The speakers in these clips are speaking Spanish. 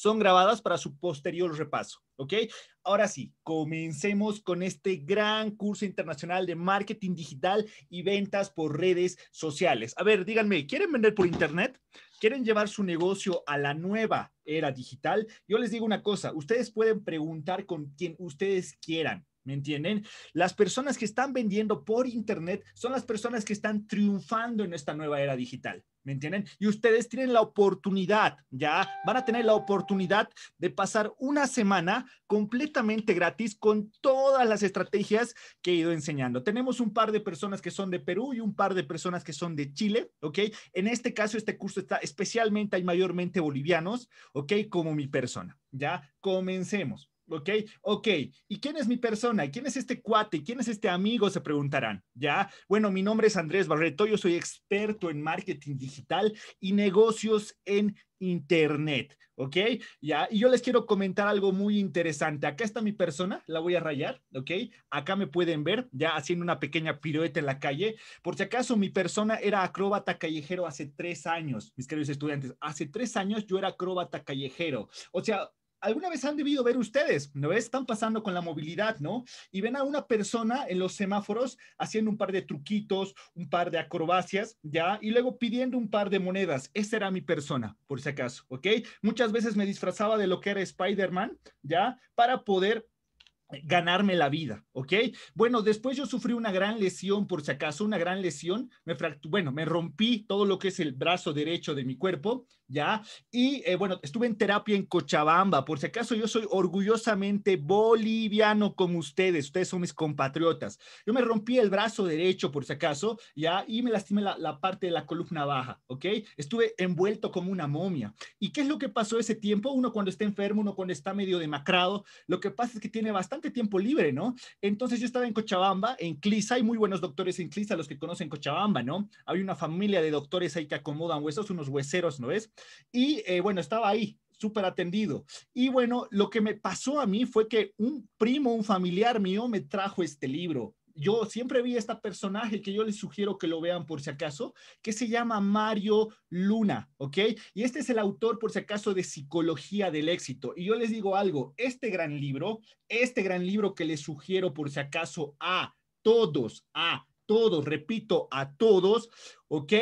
son grabadas para su posterior repaso, ¿ok? Ahora sí, comencemos con este gran curso internacional de marketing digital y ventas por redes sociales. A ver, díganme, ¿quieren vender por internet? ¿Quieren llevar su negocio a la nueva era digital? Yo les digo una cosa, ustedes pueden preguntar con quien ustedes quieran ¿Me entienden? Las personas que están vendiendo por Internet son las personas que están triunfando en esta nueva era digital. ¿Me entienden? Y ustedes tienen la oportunidad, ya van a tener la oportunidad de pasar una semana completamente gratis con todas las estrategias que he ido enseñando. Tenemos un par de personas que son de Perú y un par de personas que son de Chile, ¿ok? En este caso, este curso está especialmente, hay mayormente bolivianos, ¿ok? Como mi persona. Ya comencemos. ¿Ok? Ok. ¿Y quién es mi persona? ¿Quién es este cuate? ¿Quién es este amigo? Se preguntarán, ¿ya? Bueno, mi nombre es Andrés Barreto, yo soy experto en marketing digital y negocios en Internet, ¿ok? Ya, y yo les quiero comentar algo muy interesante. Acá está mi persona, la voy a rayar, ¿ok? Acá me pueden ver ya haciendo una pequeña pirueta en la calle. Por si acaso, mi persona era acróbata callejero hace tres años, mis queridos estudiantes. Hace tres años yo era acróbata callejero. O sea, alguna vez han debido ver ustedes, ¿no ves? Están pasando con la movilidad, ¿no? Y ven a una persona en los semáforos haciendo un par de truquitos, un par de acrobacias, ¿ya? Y luego pidiendo un par de monedas. Esa era mi persona, por si acaso, ¿ok? Muchas veces me disfrazaba de lo que era Spider-Man, ¿ya? Para poder ganarme la vida, ¿ok? Bueno, después yo sufrí una gran lesión, por si acaso, una gran lesión, me bueno, me rompí todo lo que es el brazo derecho de mi cuerpo, ¿ya? Y eh, bueno, estuve en terapia en Cochabamba, por si acaso yo soy orgullosamente boliviano como ustedes, ustedes son mis compatriotas. Yo me rompí el brazo derecho, por si acaso, ¿ya? Y me lastimé la, la parte de la columna baja, ¿ok? Estuve envuelto como una momia. ¿Y qué es lo que pasó ese tiempo? Uno cuando está enfermo, uno cuando está medio demacrado, lo que pasa es que tiene bastante tiempo libre, ¿no? Entonces yo estaba en Cochabamba, en Clisa, hay muy buenos doctores en Clisa, los que conocen Cochabamba, ¿no? Hay una familia de doctores ahí que acomodan huesos, unos hueseros, ¿no es? Y eh, bueno, estaba ahí, súper atendido. Y bueno, lo que me pasó a mí fue que un primo, un familiar mío me trajo este libro. Yo siempre vi este personaje que yo les sugiero que lo vean por si acaso, que se llama Mario Luna, ¿ok? Y este es el autor, por si acaso, de Psicología del Éxito. Y yo les digo algo, este gran libro, este gran libro que les sugiero por si acaso a todos, a todos, repito, a todos, ¿ok?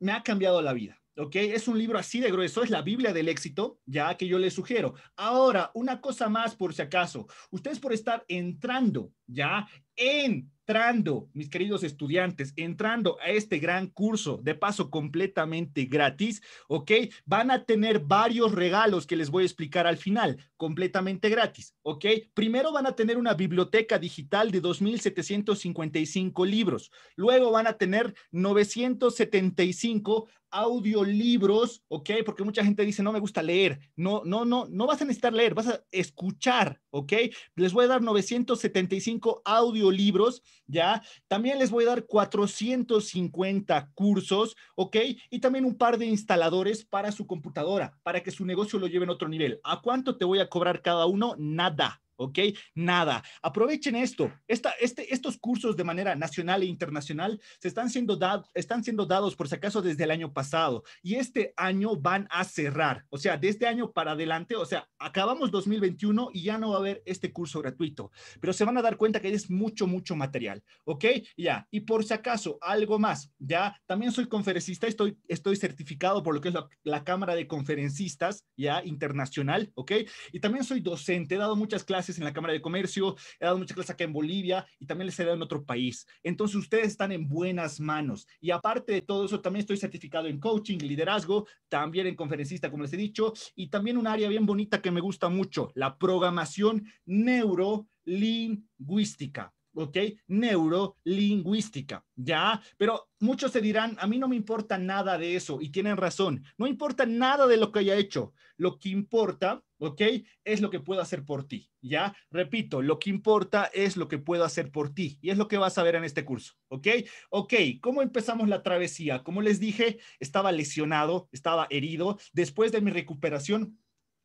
Me ha cambiado la vida ¿ok? Es un libro así de grueso, es la Biblia del éxito, ya que yo les sugiero. Ahora, una cosa más por si acaso, ustedes por estar entrando, ya, entrando, mis queridos estudiantes, entrando a este gran curso, de paso completamente gratis, ¿ok? Van a tener varios regalos que les voy a explicar al final, completamente gratis, ¿ok? Primero van a tener una biblioteca digital de 2.755 libros, luego van a tener 975 audiolibros, ¿ok? Porque mucha gente dice, no me gusta leer. No, no, no, no vas a necesitar leer, vas a escuchar, ¿ok? Les voy a dar 975 audiolibros, ¿ya? También les voy a dar 450 cursos, ¿ok? Y también un par de instaladores para su computadora, para que su negocio lo lleve a otro nivel. ¿A cuánto te voy a cobrar cada uno? Nada, ¿ok? Nada. Aprovechen esto. Esta, este, estos cursos de manera nacional e internacional se están siendo, están siendo dados, por si acaso, desde el año pasado. Y este año van a cerrar. O sea, de este año para adelante, o sea, acabamos 2021 y ya no va a haber este curso gratuito. Pero se van a dar cuenta que es mucho, mucho material, ¿ok? Ya. Y por si acaso, algo más. Ya, también soy conferencista, estoy, estoy certificado por lo que es la, la Cámara de Conferencistas, ya, internacional, ¿ok? Y también soy docente, he dado muchas clases en la Cámara de Comercio, he dado muchas clases acá en Bolivia y también les he dado en otro país. Entonces ustedes están en buenas manos. Y aparte de todo eso, también estoy certificado en coaching, liderazgo, también en conferencista, como les he dicho, y también un área bien bonita que me gusta mucho, la programación neurolingüística. ¿ok? Neurolingüística, ¿ya? Pero muchos se dirán, a mí no me importa nada de eso y tienen razón, no importa nada de lo que haya hecho, lo que importa, ¿ok? Es lo que puedo hacer por ti, ¿ya? Repito, lo que importa es lo que puedo hacer por ti y es lo que vas a ver en este curso, ¿ok? Ok, ¿cómo empezamos la travesía? Como les dije, estaba lesionado, estaba herido, después de mi recuperación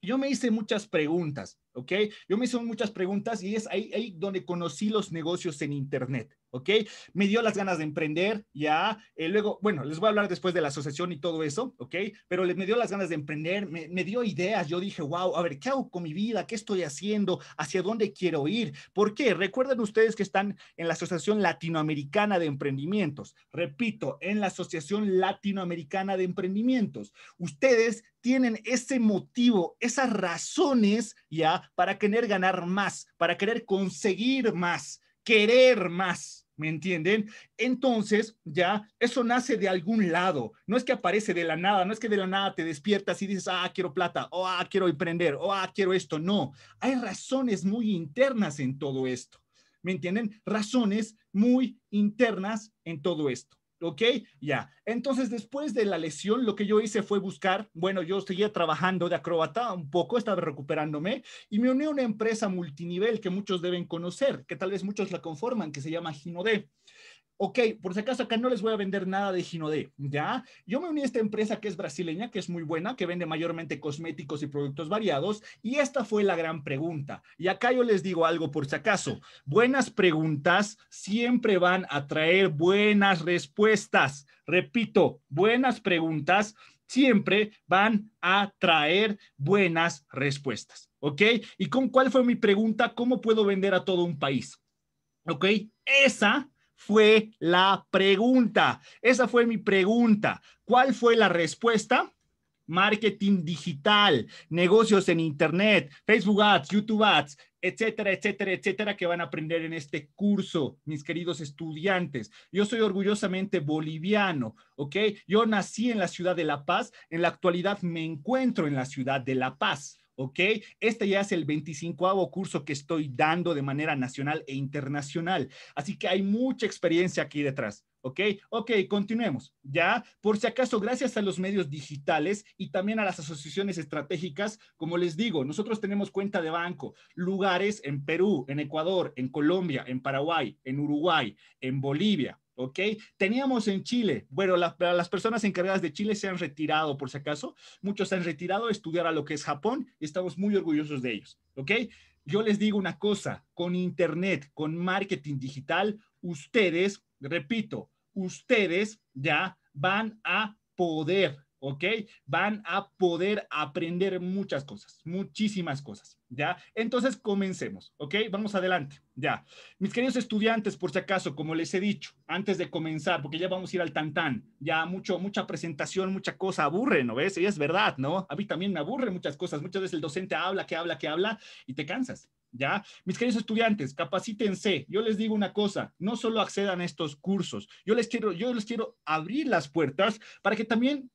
yo me hice muchas preguntas, ¿ok? Yo me hice muchas preguntas y es ahí, donde conocí los negocios en Internet. ¿ok? Me dio las ganas de emprender, ya. Eh, luego, bueno, les voy a hablar después de la asociación y todo eso, ¿ok? Pero me dio las ganas de emprender, me, me, dio ideas. Yo dije, wow, a ver, ¿qué hago con mi vida? ¿Qué estoy haciendo? ¿Hacia dónde quiero ir? ¿Por qué? Recuerden ustedes que están en la Asociación Latinoamericana de Emprendimientos. Repito, en la Asociación Latinoamericana de Emprendimientos. Ustedes tienen ese motivo, esas razones, ya, para querer ganar más, para querer conseguir más, querer más, ¿Me entienden? Entonces, ya, eso nace de algún lado. No es que aparece de la nada, no es que de la nada te despiertas y dices, ah, quiero plata, o ah, quiero emprender, o ah, quiero esto. No, hay razones muy internas en todo esto. ¿Me entienden? Razones muy internas en todo esto. ¿ok? Ya. Entonces, después de la lesión, lo que yo hice fue buscar, bueno, yo seguía trabajando de acróbata un poco, estaba recuperándome y me uní a una empresa multinivel que muchos deben conocer, que tal vez muchos la conforman, que se llama Ginodé ok, por si acaso acá no les voy a vender nada de Ginodé, ¿ya? Yo me uní a esta empresa que es brasileña, que es muy buena, que vende mayormente cosméticos y productos variados, y esta fue la gran pregunta. Y acá yo les digo algo por si acaso, buenas preguntas siempre van a traer buenas respuestas. Repito, buenas preguntas siempre van a traer buenas respuestas. ¿Ok? ¿Y con cuál fue mi pregunta? ¿Cómo puedo vender a todo un país? ¿Ok? Esa fue la pregunta? Esa fue mi pregunta. ¿Cuál fue la respuesta? Marketing digital, negocios en Internet, Facebook Ads, YouTube Ads, etcétera, etcétera, etcétera, que van a aprender en este curso, mis queridos estudiantes. Yo soy orgullosamente boliviano, ¿ok? Yo nací en la ciudad de La Paz, en la actualidad me encuentro en la ciudad de La Paz. ¿ok? Este ya es el 25 curso que estoy dando de manera nacional e internacional. Así que hay mucha experiencia aquí detrás. ¿Ok? Ok, continuemos. Ya, por si acaso, gracias a los medios digitales y también a las asociaciones estratégicas, como les digo, nosotros tenemos cuenta de banco, lugares en Perú, en Ecuador, en Colombia, en Paraguay, en Uruguay, en Bolivia, ¿ok? Teníamos en Chile, bueno, las personas encargadas de Chile se han retirado, por si acaso, muchos se han retirado a estudiar a lo que es Japón, y estamos muy orgullosos de ellos, ¿ok? Yo les digo una cosa, con Internet, con marketing digital, ustedes, repito, ustedes ya van a poder ¿ok? Van a poder aprender muchas cosas, muchísimas cosas, ¿ya? Entonces comencemos, ¿ok? Vamos adelante, ya. Mis queridos estudiantes, por si acaso, como les he dicho, antes de comenzar, porque ya vamos a ir al tantán, ya mucho, mucha presentación, mucha cosa aburre, ¿no ves? Y es verdad, ¿no? A mí también me aburre muchas cosas, muchas veces el docente habla, que habla, que habla, y te cansas, ¿ya? Mis queridos estudiantes, capacítense. Yo les digo una cosa, no solo accedan a estos cursos, yo les quiero, yo les quiero abrir las puertas para que también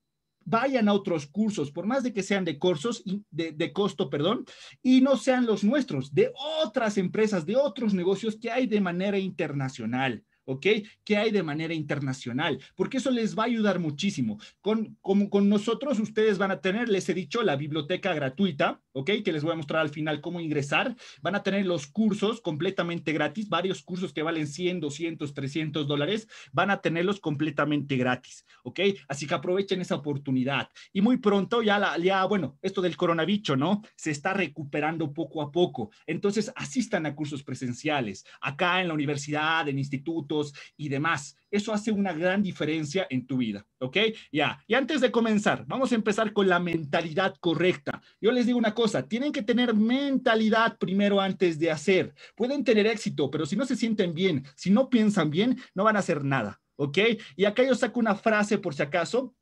vayan a otros cursos, por más de que sean de, cursos, de, de costo, perdón, y no sean los nuestros, de otras empresas, de otros negocios que hay de manera internacional. ¿ok? ¿Qué hay de manera internacional? Porque eso les va a ayudar muchísimo. Con, como con nosotros ustedes van a tener, les he dicho, la biblioteca gratuita, ¿ok? Que les voy a mostrar al final cómo ingresar. Van a tener los cursos completamente gratis, varios cursos que valen 100, 200, 300 dólares, van a tenerlos completamente gratis, ¿ok? Así que aprovechen esa oportunidad. Y muy pronto ya, la, ya bueno, esto del coronavirus, ¿no? Se está recuperando poco a poco. Entonces, asistan a cursos presenciales, acá en la universidad, en institutos, y demás. Eso hace una gran diferencia en tu vida, ¿ok? Ya, y antes de comenzar, vamos a empezar con la mentalidad correcta. Yo les digo una cosa, tienen que tener mentalidad primero antes de hacer. Pueden tener éxito, pero si no se sienten bien, si no piensan bien, no van a hacer nada, ¿ok? Y acá yo saco una frase por si acaso,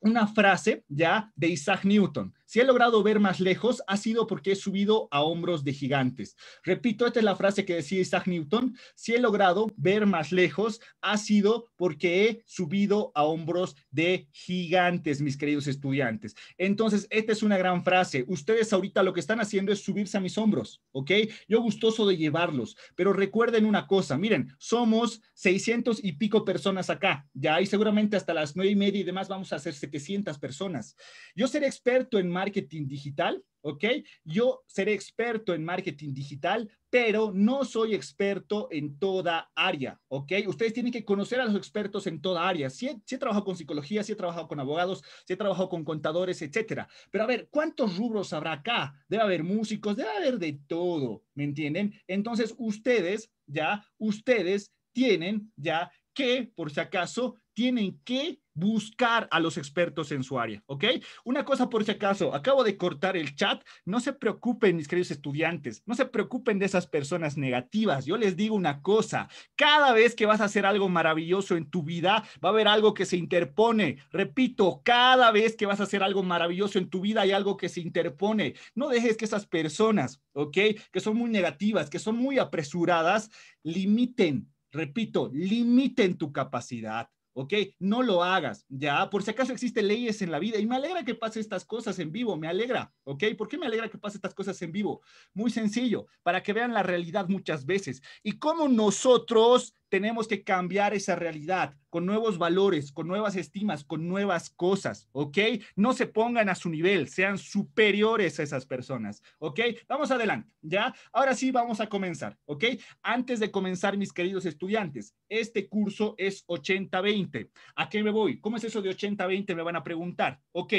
una frase ya de Isaac Newton. Si he logrado ver más lejos, ha sido porque he subido a hombros de gigantes. Repito, esta es la frase que decía Isaac Newton. Si he logrado ver más lejos, ha sido porque he subido a hombros de gigantes, mis queridos estudiantes. Entonces, esta es una gran frase. Ustedes ahorita lo que están haciendo es subirse a mis hombros, ¿ok? Yo gustoso de llevarlos, pero recuerden una cosa, miren, somos 600 y pico personas acá, ya hay seguramente hasta las nueve y media y demás vamos a ser 700 personas. Yo seré experto en más marketing digital, ¿ok? Yo seré experto en marketing digital, pero no soy experto en toda área, ¿ok? Ustedes tienen que conocer a los expertos en toda área. si he, trabajado con psicología, si he trabajado con abogados, si he trabajado con contadores, etcétera. Pero a ver, ¿cuántos rubros habrá acá? Debe haber músicos, debe haber de todo, ¿me entienden? Entonces, ustedes, ya, ustedes tienen ya que, por si acaso, tienen que buscar a los expertos en su área, ¿ok? Una cosa por si acaso, acabo de cortar el chat, no se preocupen mis queridos estudiantes, no se preocupen de esas personas negativas, yo les digo una cosa, cada vez que vas a hacer algo maravilloso en tu vida, va a haber algo que se interpone, repito, cada vez que vas a hacer algo maravilloso en tu vida hay algo que se interpone, no dejes que esas personas, ¿ok? Que son muy negativas, que son muy apresuradas, limiten, repito, limiten tu capacidad. ¿ok? No lo hagas, ya, por si acaso existen leyes en la vida y me alegra que pase estas cosas en vivo, me alegra, ¿ok? ¿Por qué me alegra que pase estas cosas en vivo? Muy sencillo, para que vean la realidad muchas veces y cómo nosotros tenemos que cambiar esa realidad con nuevos valores, con nuevas estimas, con nuevas cosas, ¿ok? No se pongan a su nivel, sean superiores a esas personas, ¿ok? Vamos adelante, ¿ya? Ahora sí, vamos a comenzar, ¿ok? Antes de comenzar, mis queridos estudiantes, este curso es 80-20. ¿A qué me voy? ¿Cómo es eso de 80-20? Me van a preguntar, ¿ok?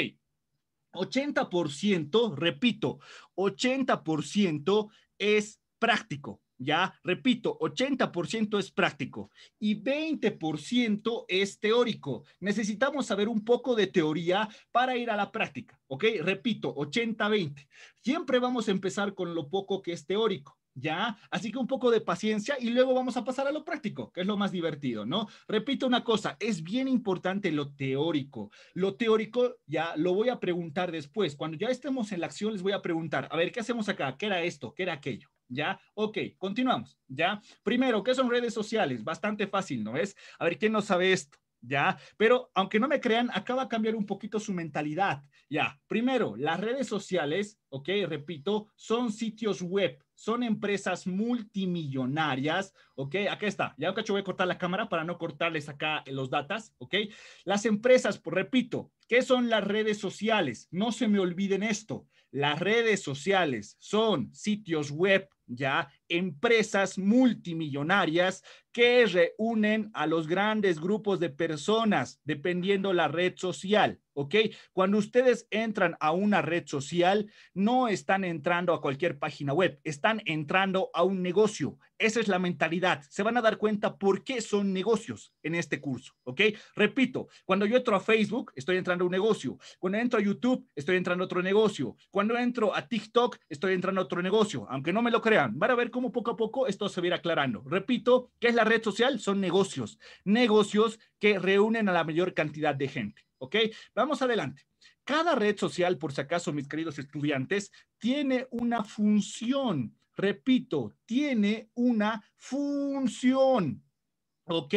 80%, repito, 80% es práctico, ya, repito, 80% es práctico y 20% es teórico. Necesitamos saber un poco de teoría para ir a la práctica, ¿ok? Repito, 80-20. Siempre vamos a empezar con lo poco que es teórico. ¿ya? Así que un poco de paciencia y luego vamos a pasar a lo práctico, que es lo más divertido, ¿no? Repito una cosa, es bien importante lo teórico. Lo teórico ya lo voy a preguntar después. Cuando ya estemos en la acción, les voy a preguntar, a ver, ¿qué hacemos acá? ¿Qué era esto? ¿Qué era aquello? ¿Ya? Ok, continuamos. ¿Ya? Primero, ¿qué son redes sociales? Bastante fácil, ¿no es? A ver, ¿quién no sabe esto? ¿Ya? Pero aunque no me crean, acaba de cambiar un poquito su mentalidad. ¿Ya? Primero, las redes sociales, ok, repito, son sitios web, son empresas multimillonarias, ok, acá está, ya cacho voy a cortar la cámara para no cortarles acá los datos, ok. Las empresas, repito, ¿qué son las redes sociales? No se me olviden esto, las redes sociales son sitios web ya empresas multimillonarias que reúnen a los grandes grupos de personas dependiendo la red social, ¿ok? Cuando ustedes entran a una red social, no están entrando a cualquier página web, están entrando a un negocio. Esa es la mentalidad. Se van a dar cuenta por qué son negocios en este curso, ¿ok? Repito, cuando yo entro a Facebook, estoy entrando a un negocio. Cuando entro a YouTube, estoy entrando a otro negocio. Cuando entro a TikTok, estoy entrando a otro negocio, aunque no me lo crean van a ver cómo poco a poco esto se va aclarando. Repito, ¿qué es la red social? Son negocios, negocios que reúnen a la mayor cantidad de gente, ¿ok? Vamos adelante. Cada red social, por si acaso, mis queridos estudiantes, tiene una función. Repito, tiene una función. Ok,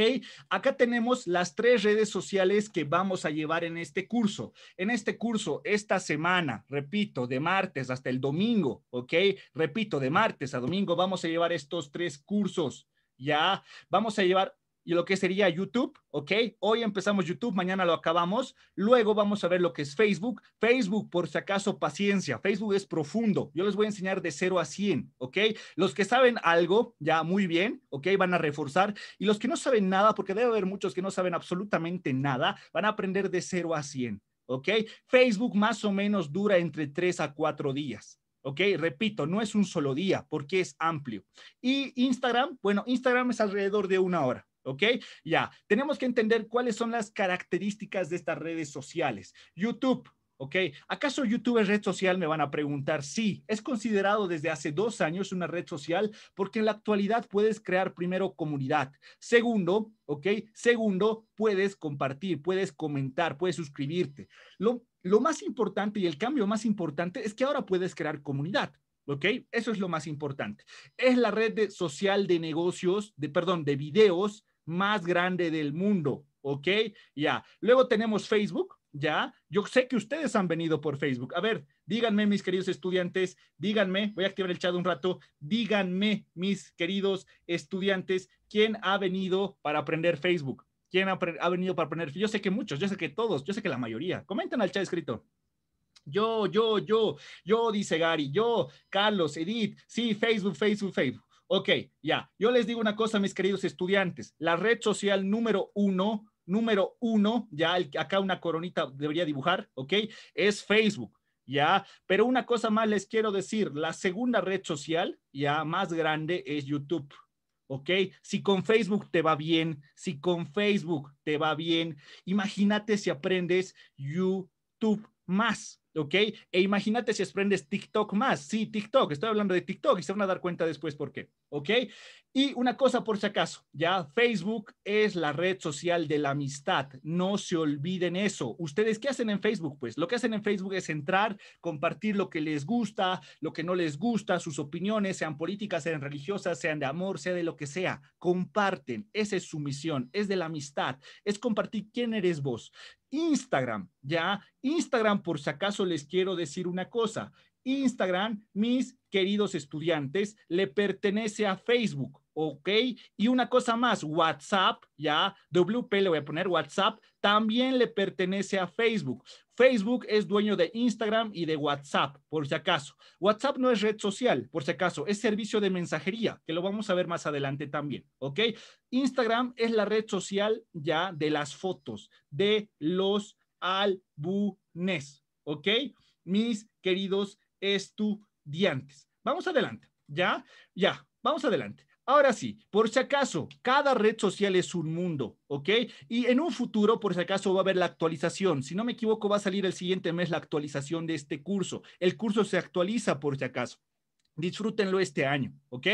acá tenemos las tres redes sociales que vamos a llevar en este curso. En este curso, esta semana, repito, de martes hasta el domingo, ok, repito, de martes a domingo vamos a llevar estos tres cursos. Ya, vamos a llevar y lo que sería YouTube, ¿ok? Hoy empezamos YouTube, mañana lo acabamos. Luego vamos a ver lo que es Facebook. Facebook, por si acaso, paciencia. Facebook es profundo. Yo les voy a enseñar de 0 a 100, ¿ok? Los que saben algo, ya muy bien, ¿ok? Van a reforzar. Y los que no saben nada, porque debe haber muchos que no saben absolutamente nada, van a aprender de 0 a 100, ¿ok? Facebook más o menos dura entre 3 a 4 días. ¿ok? Repito, no es un solo día porque es amplio. Y Instagram, bueno, Instagram es alrededor de una hora, ¿Ok? Ya, tenemos que entender cuáles son las características de estas redes sociales. YouTube, ¿ok? ¿Acaso YouTube es red social? Me van a preguntar. Sí, es considerado desde hace dos años una red social porque en la actualidad puedes crear primero comunidad. Segundo, ¿ok? Segundo, puedes compartir, puedes comentar, puedes suscribirte. Lo, lo más importante y el cambio más importante es que ahora puedes crear comunidad. ¿Ok? Eso es lo más importante. Es la red social de negocios, de, perdón, de videos más grande del mundo, ¿ok? Ya. Luego tenemos Facebook, ¿ya? Yo sé que ustedes han venido por Facebook. A ver, díganme, mis queridos estudiantes, díganme, voy a activar el chat un rato, díganme, mis queridos estudiantes, ¿quién ha venido para aprender Facebook? ¿Quién ha, ha venido para aprender? Yo sé que muchos, yo sé que todos, yo sé que la mayoría. Comenten al chat escrito. Yo, yo, yo, yo, dice Gary, yo, Carlos, Edith, sí, Facebook, Facebook, Facebook. Ok, ya. Yo les digo una cosa, mis queridos estudiantes. La red social número uno, número uno, ya acá una coronita debería dibujar, ok, es Facebook. ¿ya? Pero una cosa más les quiero decir, la segunda red social, ya más grande, es YouTube. ¿Ok? Si con Facebook te va bien, si con Facebook te va bien, imagínate si aprendes YouTube más. ¿ok? E imagínate si aprendes TikTok más. Sí, TikTok, estoy hablando de TikTok y se van a dar cuenta después por qué, ¿ok? Y una cosa por si acaso, ya Facebook es la red social de la amistad, no se olviden eso. ¿Ustedes qué hacen en Facebook? Pues lo que hacen en Facebook es entrar, compartir lo que les gusta, lo que no les gusta, sus opiniones, sean políticas, sean religiosas, sean de amor, sea de lo que sea, comparten, esa es su misión, es de la amistad, es compartir quién eres vos. Instagram, ya, Instagram por si acaso les quiero decir una cosa. Instagram, mis queridos estudiantes, le pertenece a Facebook, ¿ok? Y una cosa más, WhatsApp, ya, WP le voy a poner WhatsApp, también le pertenece a Facebook. Facebook es dueño de Instagram y de WhatsApp, por si acaso. WhatsApp no es red social, por si acaso, es servicio de mensajería, que lo vamos a ver más adelante también, ¿ok? Instagram es la red social ya de las fotos, de los álbumes, ¿ok? Mis queridos estudiantes. Vamos adelante, ¿ya? Ya, vamos adelante. Ahora sí, por si acaso, cada red social es un mundo, ¿ok? Y en un futuro, por si acaso, va a haber la actualización. Si no me equivoco, va a salir el siguiente mes la actualización de este curso. El curso se actualiza por si acaso. Disfrútenlo este año, ¿ok?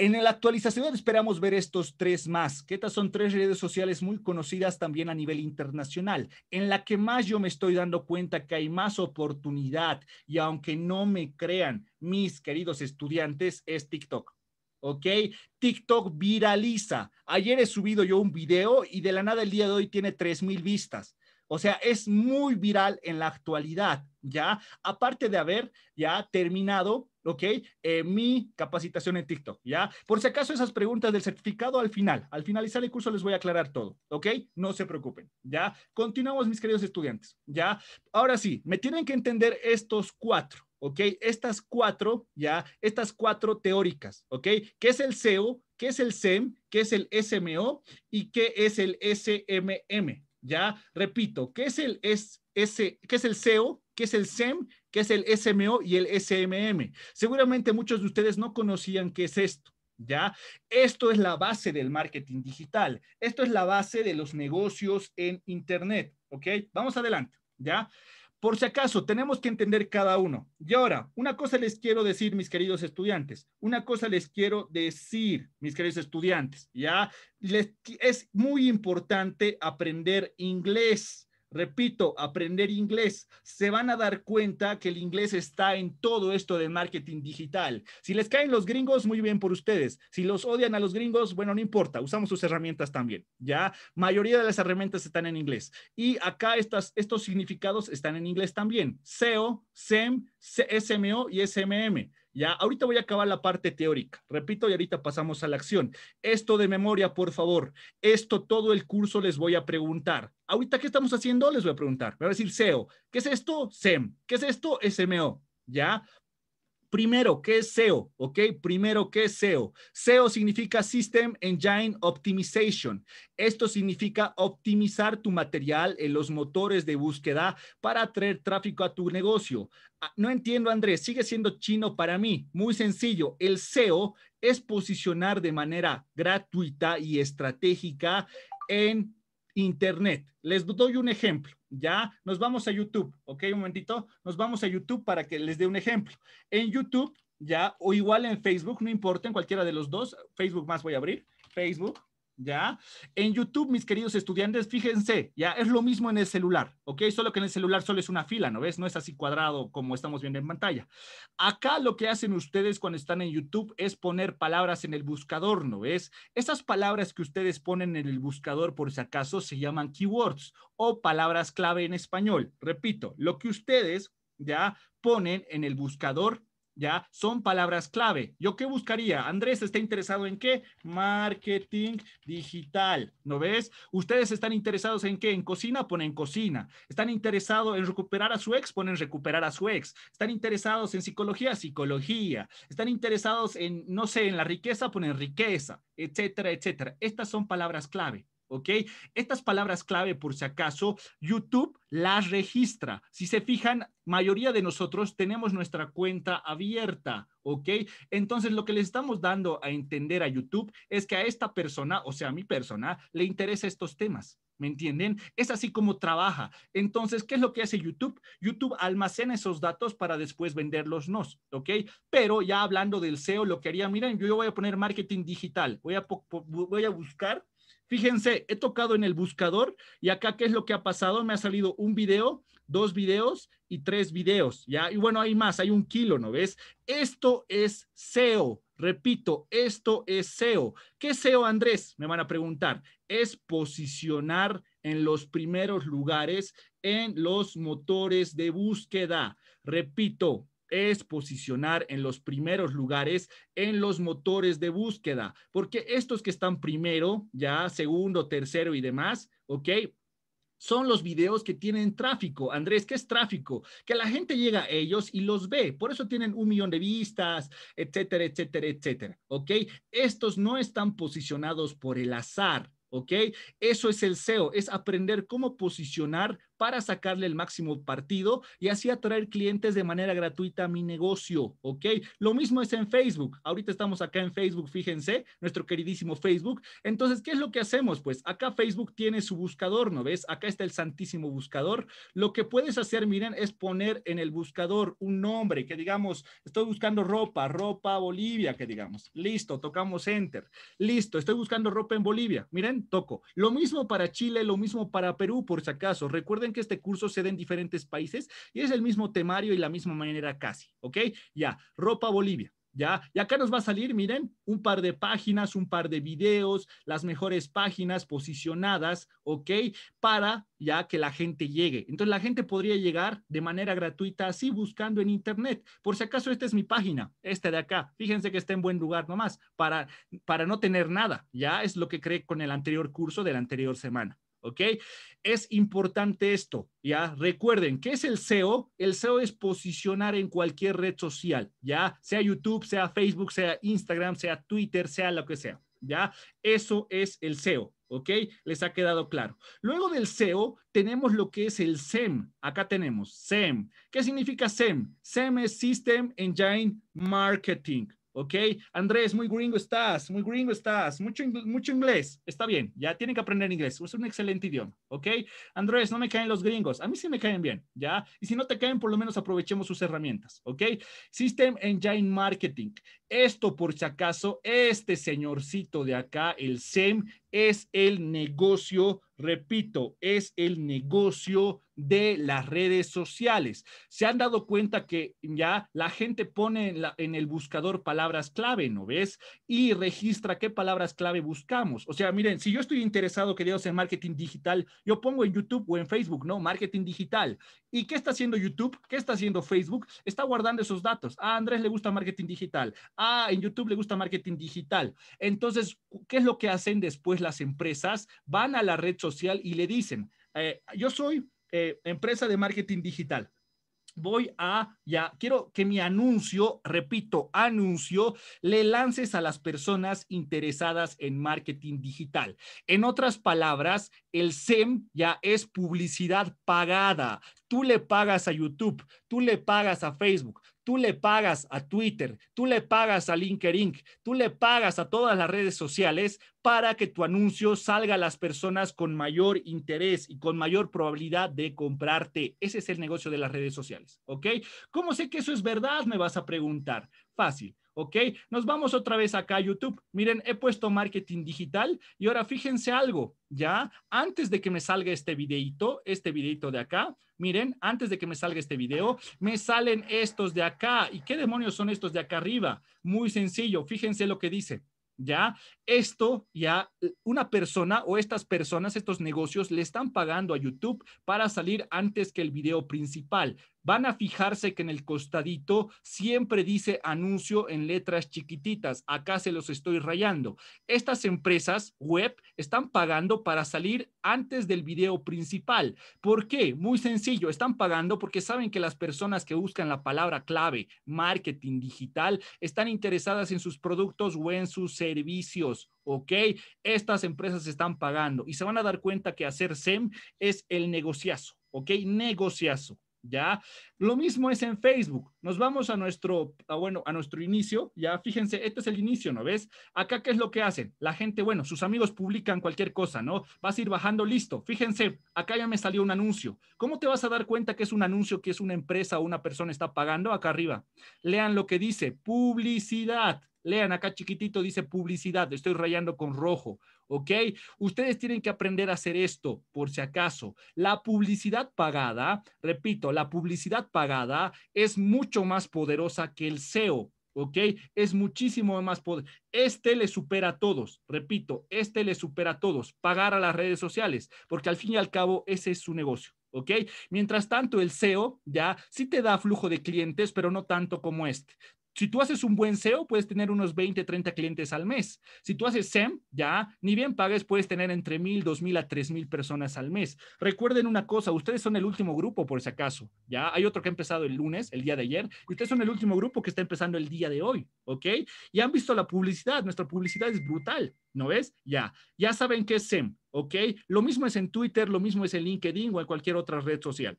En la actualización esperamos ver estos tres más, que estas son tres redes sociales muy conocidas también a nivel internacional, en la que más yo me estoy dando cuenta que hay más oportunidad y aunque no me crean mis queridos estudiantes, es TikTok. ¿ok? TikTok viraliza. Ayer he subido yo un video y de la nada el día de hoy tiene 3.000 vistas. O sea, es muy viral en la actualidad, ¿ya? Aparte de haber ya terminado, ¿ok? Eh, mi capacitación en TikTok, ¿ya? Por si acaso esas preguntas del certificado al final, al finalizar el curso les voy a aclarar todo, ¿ok? No se preocupen, ¿ya? Continuamos, mis queridos estudiantes, ¿ya? Ahora sí, me tienen que entender estos cuatro. ¿Ok? Estas cuatro, ya, estas cuatro teóricas, ¿ok? ¿Qué es el SEO? ¿Qué es el SEM? ¿Qué es el SMO? ¿Y qué es el SMM? ¿ya? Repito, ¿qué es el, es, ¿qué es el SEO? ¿Qué es el SEM? ¿Qué es el SMO y el SMM? Seguramente muchos de ustedes no conocían qué es esto. ¿Ya? Esto es la base del marketing digital. Esto es la base de los negocios en Internet. ¿Ok? Vamos adelante. ¿Ya? Por si acaso, tenemos que entender cada uno. Y ahora, una cosa les quiero decir, mis queridos estudiantes, una cosa les quiero decir, mis queridos estudiantes, ¿ya? es muy importante aprender inglés. Repito, aprender inglés. Se van a dar cuenta que el inglés está en todo esto de marketing digital. Si les caen los gringos, muy bien por ustedes. Si los odian a los gringos, bueno, no importa, usamos sus herramientas también. Ya, mayoría de las herramientas están en inglés. Y acá estos significados están en inglés también. SEO, SEM, SMO e y SMM. Ya, ahorita voy a acabar la parte teórica, repito, y ahorita pasamos a la acción. Esto de memoria, por favor, esto todo el curso les voy a preguntar. Ahorita, ¿qué estamos haciendo? Les voy a preguntar. Me voy a decir SEO. ¿Qué es esto? SEM. ¿Qué es esto? SMO. ¿Ya? Primero, ¿qué es SEO? ¿Ok? Primero, ¿qué es SEO? SEO significa System Engine Optimization. Esto significa optimizar tu material en los motores de búsqueda para atraer tráfico a tu negocio. Ah, no entiendo, Andrés, sigue siendo chino para mí. Muy sencillo, el SEO es posicionar de manera gratuita y estratégica en Internet. Les doy un ejemplo. Ya nos vamos a YouTube, ¿ok? Un momentito. Nos vamos a YouTube para que les dé un ejemplo. En YouTube, ya, o igual en Facebook, no importa, en cualquiera de los dos. Facebook más voy a abrir. Facebook. ¿ya? En YouTube, mis queridos estudiantes, fíjense, ya es lo mismo en el celular, ¿ok? Solo que en el celular solo es una fila, ¿no ves? No es así cuadrado como estamos viendo en pantalla. Acá lo que hacen ustedes cuando están en YouTube es poner palabras en el buscador, ¿no ves? Esas palabras que ustedes ponen en el buscador, por si acaso, se llaman keywords o palabras clave en español. Repito, lo que ustedes ya ponen en el buscador ¿ya? Son palabras clave. ¿Yo qué buscaría? Andrés está interesado en qué? Marketing digital, ¿no ves? Ustedes están interesados en qué? En cocina, ponen cocina. Están interesados en recuperar a su ex, ponen recuperar a su ex. Están interesados en psicología, psicología. Están interesados en, no sé, en la riqueza, ponen riqueza, etcétera, etcétera. Estas son palabras clave. ¿ok? Estas palabras clave, por si acaso, YouTube las registra. Si se fijan, mayoría de nosotros tenemos nuestra cuenta abierta, ¿ok? Entonces, lo que le estamos dando a entender a YouTube es que a esta persona, o sea, a mi persona, le interesa estos temas. ¿Me entienden? Es así como trabaja. Entonces, ¿qué es lo que hace YouTube? YouTube almacena esos datos para después venderlos, nos, ¿ok? Pero ya hablando del SEO, lo que haría, miren, yo voy a poner marketing digital, voy a, voy a buscar Fíjense, he tocado en el buscador y acá qué es lo que ha pasado. Me ha salido un video, dos videos y tres videos, ¿ya? Y bueno, hay más, hay un kilo, ¿no ves? Esto es SEO. Repito, esto es SEO. ¿Qué es SEO, Andrés? Me van a preguntar. Es posicionar en los primeros lugares en los motores de búsqueda. Repito, es posicionar en los primeros lugares en los motores de búsqueda, porque estos que están primero, ya segundo, tercero y demás, ¿ok? son los videos que tienen tráfico. Andrés, ¿qué es tráfico? Que la gente llega a ellos y los ve. Por eso tienen un millón de vistas, etcétera, etcétera, etcétera. ¿Ok? Estos no están posicionados por el azar. ¿Ok? Eso es el SEO, es aprender cómo posicionar para sacarle el máximo partido y así atraer clientes de manera gratuita a mi negocio, ¿ok? Lo mismo es en Facebook. Ahorita estamos acá en Facebook, fíjense, nuestro queridísimo Facebook. Entonces, ¿qué es lo que hacemos? Pues acá Facebook tiene su buscador, ¿no ves? Acá está el santísimo buscador. Lo que puedes hacer, miren, es poner en el buscador un nombre que digamos, estoy buscando ropa, ropa Bolivia, que digamos. Listo, tocamos enter. Listo, estoy buscando ropa en Bolivia. Miren, toco. Lo mismo para Chile, lo mismo para Perú, por si acaso. Recuerden que este curso se da en diferentes países y es el mismo temario y la misma manera casi, ¿ok? Ya, ropa Bolivia. ¿Ya? Y acá nos va a salir, miren, un par de páginas, un par de videos, las mejores páginas posicionadas, ¿ok? Para ya que la gente llegue. Entonces la gente podría llegar de manera gratuita así buscando en internet. Por si acaso esta es mi página, esta de acá. Fíjense que está en buen lugar nomás para, para no tener nada. Ya es lo que creé con el anterior curso de la anterior semana. ¿ok? Es importante esto, ¿ya? Recuerden, ¿qué es el SEO? El SEO es posicionar en cualquier red social, ¿ya? Sea YouTube, sea Facebook, sea Instagram, sea Twitter, sea lo que sea, ¿ya? Eso es el SEO. ¿Ok? Les ha quedado claro. Luego del SEO tenemos lo que es el SEM. Acá tenemos SEM. ¿Qué significa SEM? SEM es System Engine Marketing. ¿ok? Andrés, muy gringo estás, muy gringo estás, mucho, mucho inglés, está bien, ya tienen que aprender inglés, es un excelente idioma, ¿ok? Andrés, no me caen los gringos, a mí sí me caen bien, ¿ya? Y si no te caen, por lo menos aprovechemos sus herramientas, ¿ok? System Engine Marketing, esto por si acaso, este señorcito de acá, el SEM, es el negocio, repito, es el negocio de las redes sociales. Se han dado cuenta que ya la gente pone en, en el buscador palabras clave, ¿no ves? Y registra qué palabras clave buscamos. O sea, miren, si yo estoy interesado, queridos, en marketing digital, yo pongo en YouTube o en Facebook, ¿no? Marketing digital. ¿Y qué está haciendo YouTube? ¿Qué está haciendo Facebook? Está guardando esos datos. Ah, a Andrés le gusta marketing digital. Ah, en YouTube le gusta marketing digital. Entonces, ¿qué es lo que hacen después las empresas? Van a la red social y le dicen, eh, yo soy eh, empresa de marketing digital voy a, ya, quiero que mi anuncio, repito, anuncio, le lances a las personas interesadas en marketing digital. En otras palabras, el SEM ya es publicidad pagada. Tú le pagas a YouTube, tú le pagas a Facebook, Tú le pagas a Twitter, tú le pagas a LinkedIn, tú le pagas a todas las redes sociales para que tu anuncio salga a las personas con mayor interés y con mayor probabilidad de comprarte. Ese es el negocio de las redes sociales, ¿ok? ¿Cómo sé que eso es verdad? Me vas a preguntar. Fácil ¿ok? Nos vamos otra vez acá a YouTube. Miren, he puesto marketing digital y ahora fíjense algo, ¿ya? Antes de que me salga este videito, este videito de acá, miren, antes de que me salga este video, me salen estos de acá. ¿Y qué demonios son estos de acá arriba? Muy sencillo, fíjense lo que dice. ¿Ya? esto ya eh, una persona o estas personas, estos negocios le están pagando a YouTube para salir antes que el video principal. Van a fijarse que en el costadito siempre dice anuncio en letras chiquititas. Acá se los estoy rayando. Estas empresas web están pagando para salir antes del video principal. ¿Por qué? Muy sencillo. Están pagando porque saben que las personas que buscan la palabra clave, marketing digital, están interesadas en sus productos o en sus servicios ¿ok? Estas empresas están pagando y se van a dar cuenta que hacer SEM es el negociazo, ¿ok? Negociazo. ¿ya? Lo mismo es en Facebook. Nos vamos a nuestro, ah, bueno, a nuestro inicio, ya fíjense, este es el inicio, ¿no ves? Acá, ¿qué es lo que hacen? La gente, bueno, sus amigos publican cualquier cosa, ¿no? Vas a ir bajando, listo. Fíjense, acá ya me salió un anuncio. ¿Cómo te vas a dar cuenta que es un anuncio, que es una empresa o una persona está pagando? Acá arriba. Lean lo que dice, publicidad. Lean, acá chiquitito dice publicidad, estoy rayando con rojo. ¿ok? Ustedes tienen que aprender a hacer esto, por si acaso. La publicidad pagada, repito, la publicidad pagada es mucho más poderosa que el SEO, ¿ok? Es muchísimo más poder. Este le supera a todos, repito, este le supera a todos, pagar a las redes sociales, porque al fin y al cabo ese es su negocio. ¿ok? Mientras tanto, el SEO ya sí te da flujo de clientes, pero no tanto como este. Si tú haces un buen SEO, puedes tener unos 20, 30 clientes al mes. Si tú haces SEM, ya, ni bien pagues, puedes tener entre mil, dos mil a tres mil personas al mes. Recuerden una cosa, ustedes son el último grupo, por si acaso, ya. Hay otro que ha empezado el lunes, el día de ayer, y ustedes son el último grupo que está empezando el día de hoy, ¿ok? Y han visto la publicidad, nuestra publicidad es brutal, ¿no ves? Ya, ya saben qué es SEM, ¿ok? Lo mismo es en Twitter, lo mismo es en LinkedIn o en cualquier otra red social.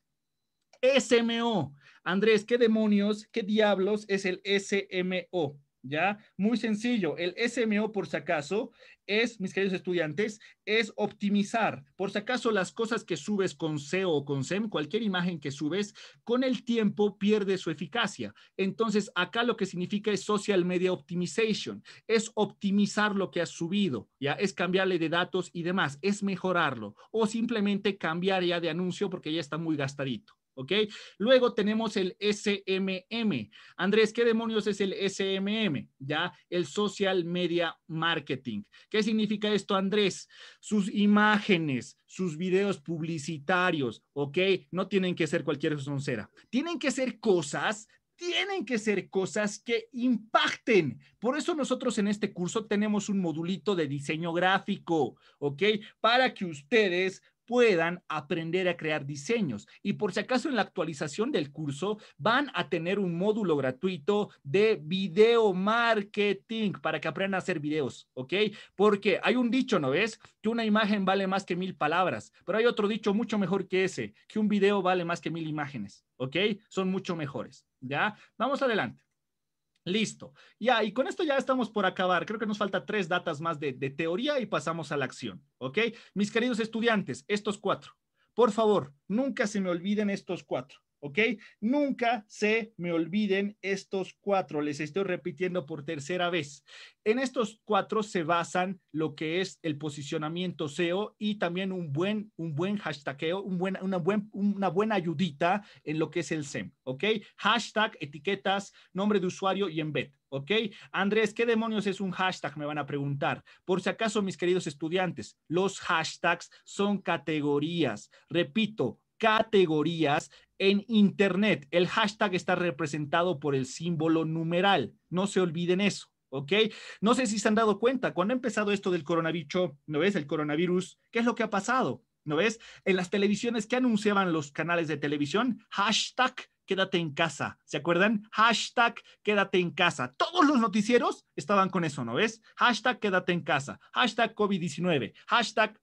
SMO. Andrés, ¿qué demonios, qué diablos es el SMO? ¿Ya? Muy sencillo. El SMO, por si acaso, es, mis queridos estudiantes, es optimizar. Por si acaso, las cosas que subes con SEO o con SEM, cualquier imagen que subes, con el tiempo pierde su eficacia. Entonces, acá lo que significa es Social Media Optimization. Es optimizar lo que has subido, ¿ya? Es cambiarle de datos y demás, es mejorarlo o simplemente cambiar ya de anuncio porque ya está muy gastadito. ¿ok? Luego tenemos el SMM. Andrés, ¿qué demonios es el SMM? Ya, el Social Media Marketing. ¿Qué significa esto, Andrés? Sus imágenes, sus videos publicitarios, ¿ok? No tienen que ser cualquier soncera. Tienen que ser cosas tienen que ser cosas que impacten. Por eso nosotros en este curso tenemos un modulito de diseño gráfico, ¿ok? Para que ustedes puedan aprender a crear diseños. Y por si acaso en la actualización del curso van a tener un módulo gratuito de video marketing para que aprendan a hacer videos, ¿ok? Porque hay un dicho, ¿no ves? Que una imagen vale más que mil palabras, pero hay otro dicho mucho mejor que ese, que un video vale más que mil imágenes, ¿ok? Son mucho mejores, ¿ya? Vamos adelante. Listo. Ya, y con esto ya estamos por acabar. Creo que nos falta tres datas más de, de, teoría y pasamos a la acción. ¿Ok? Mis queridos estudiantes, estos cuatro. Por favor, nunca se me olviden estos cuatro. ¿ok? Nunca se me olviden estos cuatro, les estoy repitiendo por tercera vez. En estos cuatro se basan lo que es el posicionamiento SEO y también un buen, un buen una, una buena ayudita en lo que es el SEM, ¿ok? Hashtag, etiquetas, nombre de usuario y embed. ¿Ok? Andrés, ¿qué demonios es un hashtag? Me van a preguntar. Por si acaso, mis queridos estudiantes, los hashtags son categorías. Repito, categorías en Internet. El hashtag está representado por el símbolo numeral. No se olviden eso, ¿ok? No sé si se han dado cuenta, cuando ha empezado esto del coronavirus, ¿no ves? El coronavirus, ¿qué es lo que ha pasado? ¿No ves? En las televisiones que anunciaban los canales de televisión, hashtag quédate en casa. ¿Se acuerdan? Hashtag quédate en casa. Todos los noticieros estaban con eso, ¿no ves? Hashtag quédate en casa. Hashtag COVID-19. Hashtag.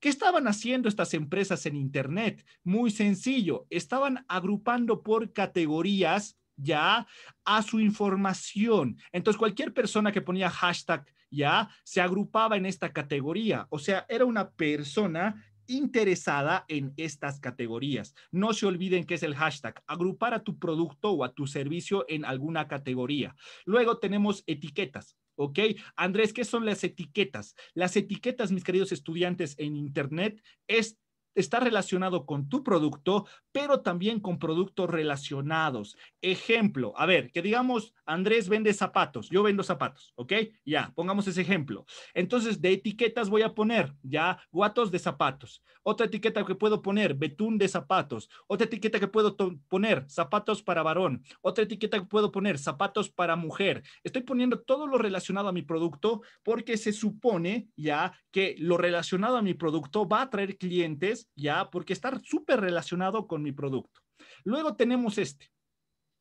¿Qué estaban haciendo estas empresas en Internet? Muy sencillo, estaban agrupando por categorías ya a su información. Entonces, cualquier persona que ponía hashtag ya se agrupaba en esta categoría. O sea, era una persona interesada en estas categorías. No se olviden que es el hashtag, agrupar a tu producto o a tu servicio en alguna categoría. Luego tenemos etiquetas. ¿ok? Andrés, ¿qué son las etiquetas? Las etiquetas, mis queridos estudiantes, en Internet es está relacionado con tu producto, pero también con productos relacionados. Ejemplo, a ver, que digamos, Andrés vende zapatos, yo vendo zapatos, ¿ok? Ya, pongamos ese ejemplo. Entonces, de etiquetas voy a poner ya guatos de zapatos. Otra etiqueta que puedo poner, betún de zapatos. Otra etiqueta que puedo poner, zapatos para varón. Otra etiqueta que puedo poner, zapatos para mujer. Estoy poniendo todo lo relacionado a mi producto porque se supone ya que lo relacionado a mi producto va a traer clientes ya porque está súper relacionado con mi producto. Luego tenemos este.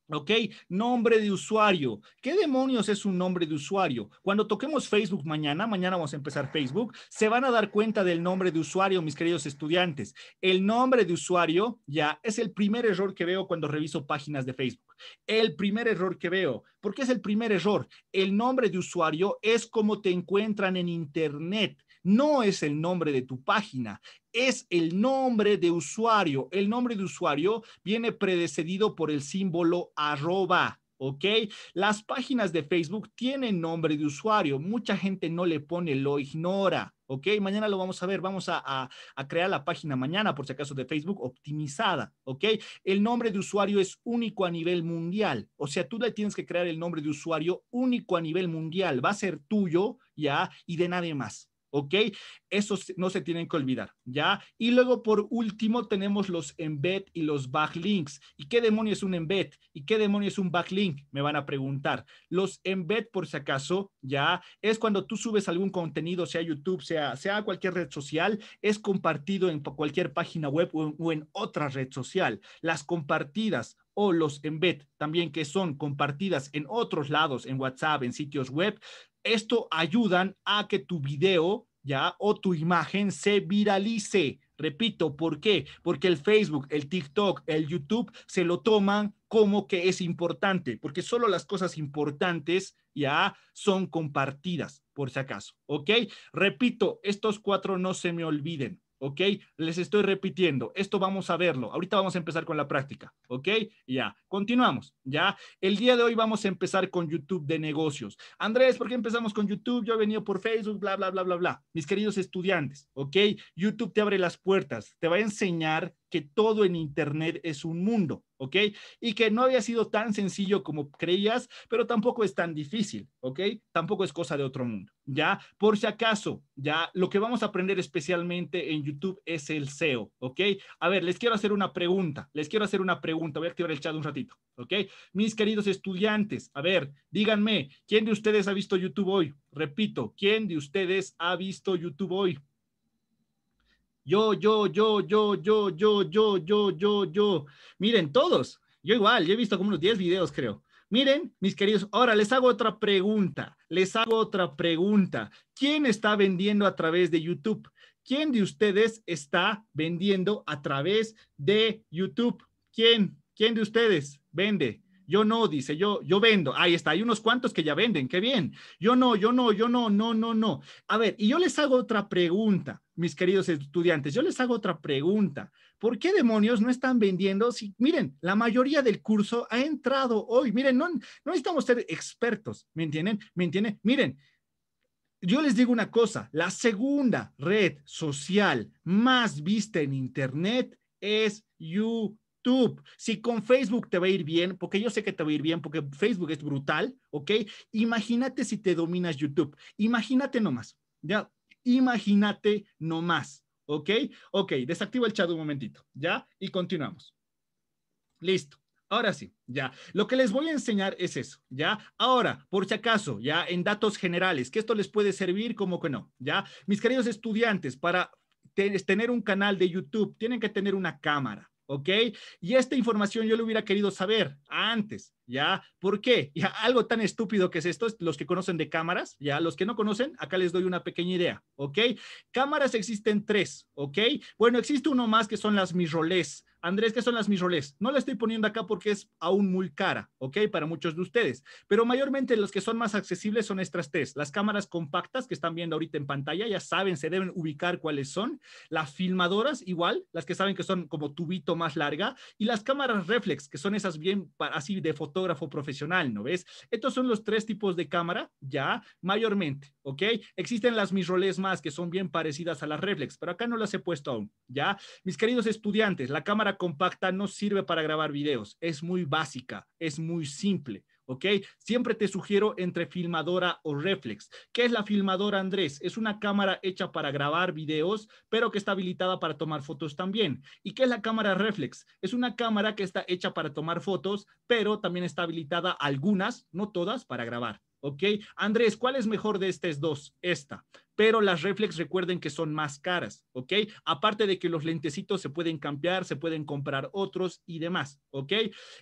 ¿Ok? Nombre de usuario. ¿Qué demonios es un nombre de usuario? Cuando toquemos Facebook mañana, mañana vamos a empezar Facebook, se van a dar cuenta del nombre de usuario, mis queridos estudiantes. El nombre de usuario ya es el primer error que veo cuando reviso páginas de Facebook. El primer error que veo. ¿Por qué es el primer error? El nombre de usuario es como te encuentran en Internet no es el nombre de tu página, es el nombre de usuario. El nombre de usuario viene predecedido por el símbolo arroba. ¿ok? Las páginas de Facebook tienen nombre de usuario. Mucha gente no le pone, lo ignora, ¿ok? Mañana lo vamos a ver. Vamos a, a, crear la página mañana, por si acaso, de Facebook optimizada, ¿ok? El nombre de usuario es único a nivel mundial. O sea, tú le tienes que crear el nombre de usuario único a nivel mundial. Va a ser tuyo, ¿ya? Y de nadie más. ¿ok? Esos no se tienen que olvidar, ¿ya? Y luego, por último, tenemos los embed y los backlinks. ¿Y qué demonio es un embed? ¿Y qué demonio es un backlink? Me van a preguntar. Los embed, por si acaso, ¿ya? Es cuando tú subes algún contenido, sea YouTube, sea, sea cualquier red social, es compartido en cualquier página web o en otra red social. Las compartidas, o los embed también que son compartidas en otros lados, en WhatsApp, en sitios web, esto ayudan a que tu video ya o tu imagen se viralice. Repito, ¿por qué? Porque el Facebook, el TikTok, el YouTube se lo toman como que es importante, porque solo las cosas importantes ya son compartidas, por si acaso, ¿ok? Repito, estos cuatro no se me olviden. ¿ok? Les estoy repitiendo, esto vamos a verlo, ahorita vamos a empezar con la práctica, ¿ok? Ya, continuamos, ya. El día de hoy vamos a empezar con YouTube de negocios. Andrés, ¿por qué empezamos con YouTube? Yo he venido por Facebook, bla, bla, bla, bla, bla. Mis queridos estudiantes, ¿ok? YouTube te abre las puertas, te va a enseñar que todo en Internet es un mundo, ¿ok? Y que no había sido tan sencillo como creías, pero tampoco es tan difícil, ¿ok? Tampoco es cosa de otro mundo, ¿ya? Por si acaso, ya lo que vamos a aprender especialmente en YouTube es el SEO, ¿ok? A ver, les quiero hacer una pregunta, les quiero hacer una pregunta, voy a activar el chat un ratito, ¿ok? Mis queridos estudiantes, a ver, díganme, ¿quién de ustedes ha visto YouTube hoy? Repito, ¿quién de ustedes ha visto YouTube hoy? Yo, yo, yo, yo, yo, yo, yo, yo, yo, yo. Miren, todos. Yo igual, yo he visto como unos 10 videos, creo. Miren, mis queridos, ahora les hago otra pregunta. Les hago otra pregunta. ¿Quién está vendiendo a través de YouTube? ¿Quién de ustedes está vendiendo a través de YouTube? ¿Quién? ¿Quién de ustedes vende? Yo no, dice, yo, yo vendo. Ahí está, hay unos cuantos que ya venden, qué bien. Yo no, yo no, yo no, no, no, no. A ver, y yo les hago otra pregunta, mis queridos estudiantes, yo les hago otra pregunta. ¿Por qué demonios no están vendiendo? Si, miren, la mayoría del curso ha entrado hoy. Miren, no, no necesitamos ser expertos, ¿me entienden? ¿Me entienden? Miren, yo les digo una cosa, la segunda red social más vista en Internet es YouTube si con Facebook te va a ir bien, porque yo sé que te va a ir bien, porque Facebook es brutal, ¿ok? Imagínate si te dominas YouTube, imagínate nomás, ya, imagínate nomás, ¿ok? Ok, desactiva el chat un momentito, ¿ya? Y continuamos. Listo. Ahora sí, ya. Lo que les voy a enseñar es eso, ¿ya? Ahora, por si acaso, ya en datos generales, que esto les puede servir como que no, ¿ya? Mis queridos estudiantes, para tener un canal de YouTube, tienen que tener una cámara, ¿ok? Y esta información yo lo hubiera querido saber antes, ¿ya? ¿Por qué? Ya, algo tan estúpido que es esto, los que conocen de cámaras, ¿ya? Los que no conocen, acá les doy una pequeña idea, ¿ok? Cámaras existen tres, ¿ok? Bueno, existe uno más que son las mirrorless, Andrés, ¿qué son las misroles? No la estoy poniendo acá porque es aún muy cara, ¿ok? Para muchos de ustedes, pero mayormente los que son más accesibles son estas tres. Las cámaras compactas que están viendo ahorita en pantalla, ya saben, se deben ubicar cuáles son. Las filmadoras, igual, las que saben que son como tubito más larga. Y las cámaras reflex, que son esas bien así de fotógrafo profesional, ¿no ves? Estos son los tres tipos de cámara, ya, mayormente, ¿ok? Existen las misroles más que son bien parecidas a las reflex, pero acá no las he puesto aún, ¿ya? Mis queridos estudiantes, la cámara compacta no sirve para grabar videos, es muy básica, es muy simple. ¿ok? Siempre te sugiero entre filmadora o reflex. ¿Qué es la filmadora, Andrés? Es una cámara hecha para grabar videos, pero que está habilitada para tomar fotos también. ¿Y qué es la cámara reflex? Es una cámara que está hecha para tomar fotos, pero también está habilitada algunas, no todas, para grabar. ¿Ok? Andrés, ¿cuál es mejor de estas dos? Esta pero las reflex recuerden que son más caras, ¿ok? Aparte de que los lentecitos se pueden cambiar, se pueden comprar otros y demás, ¿ok?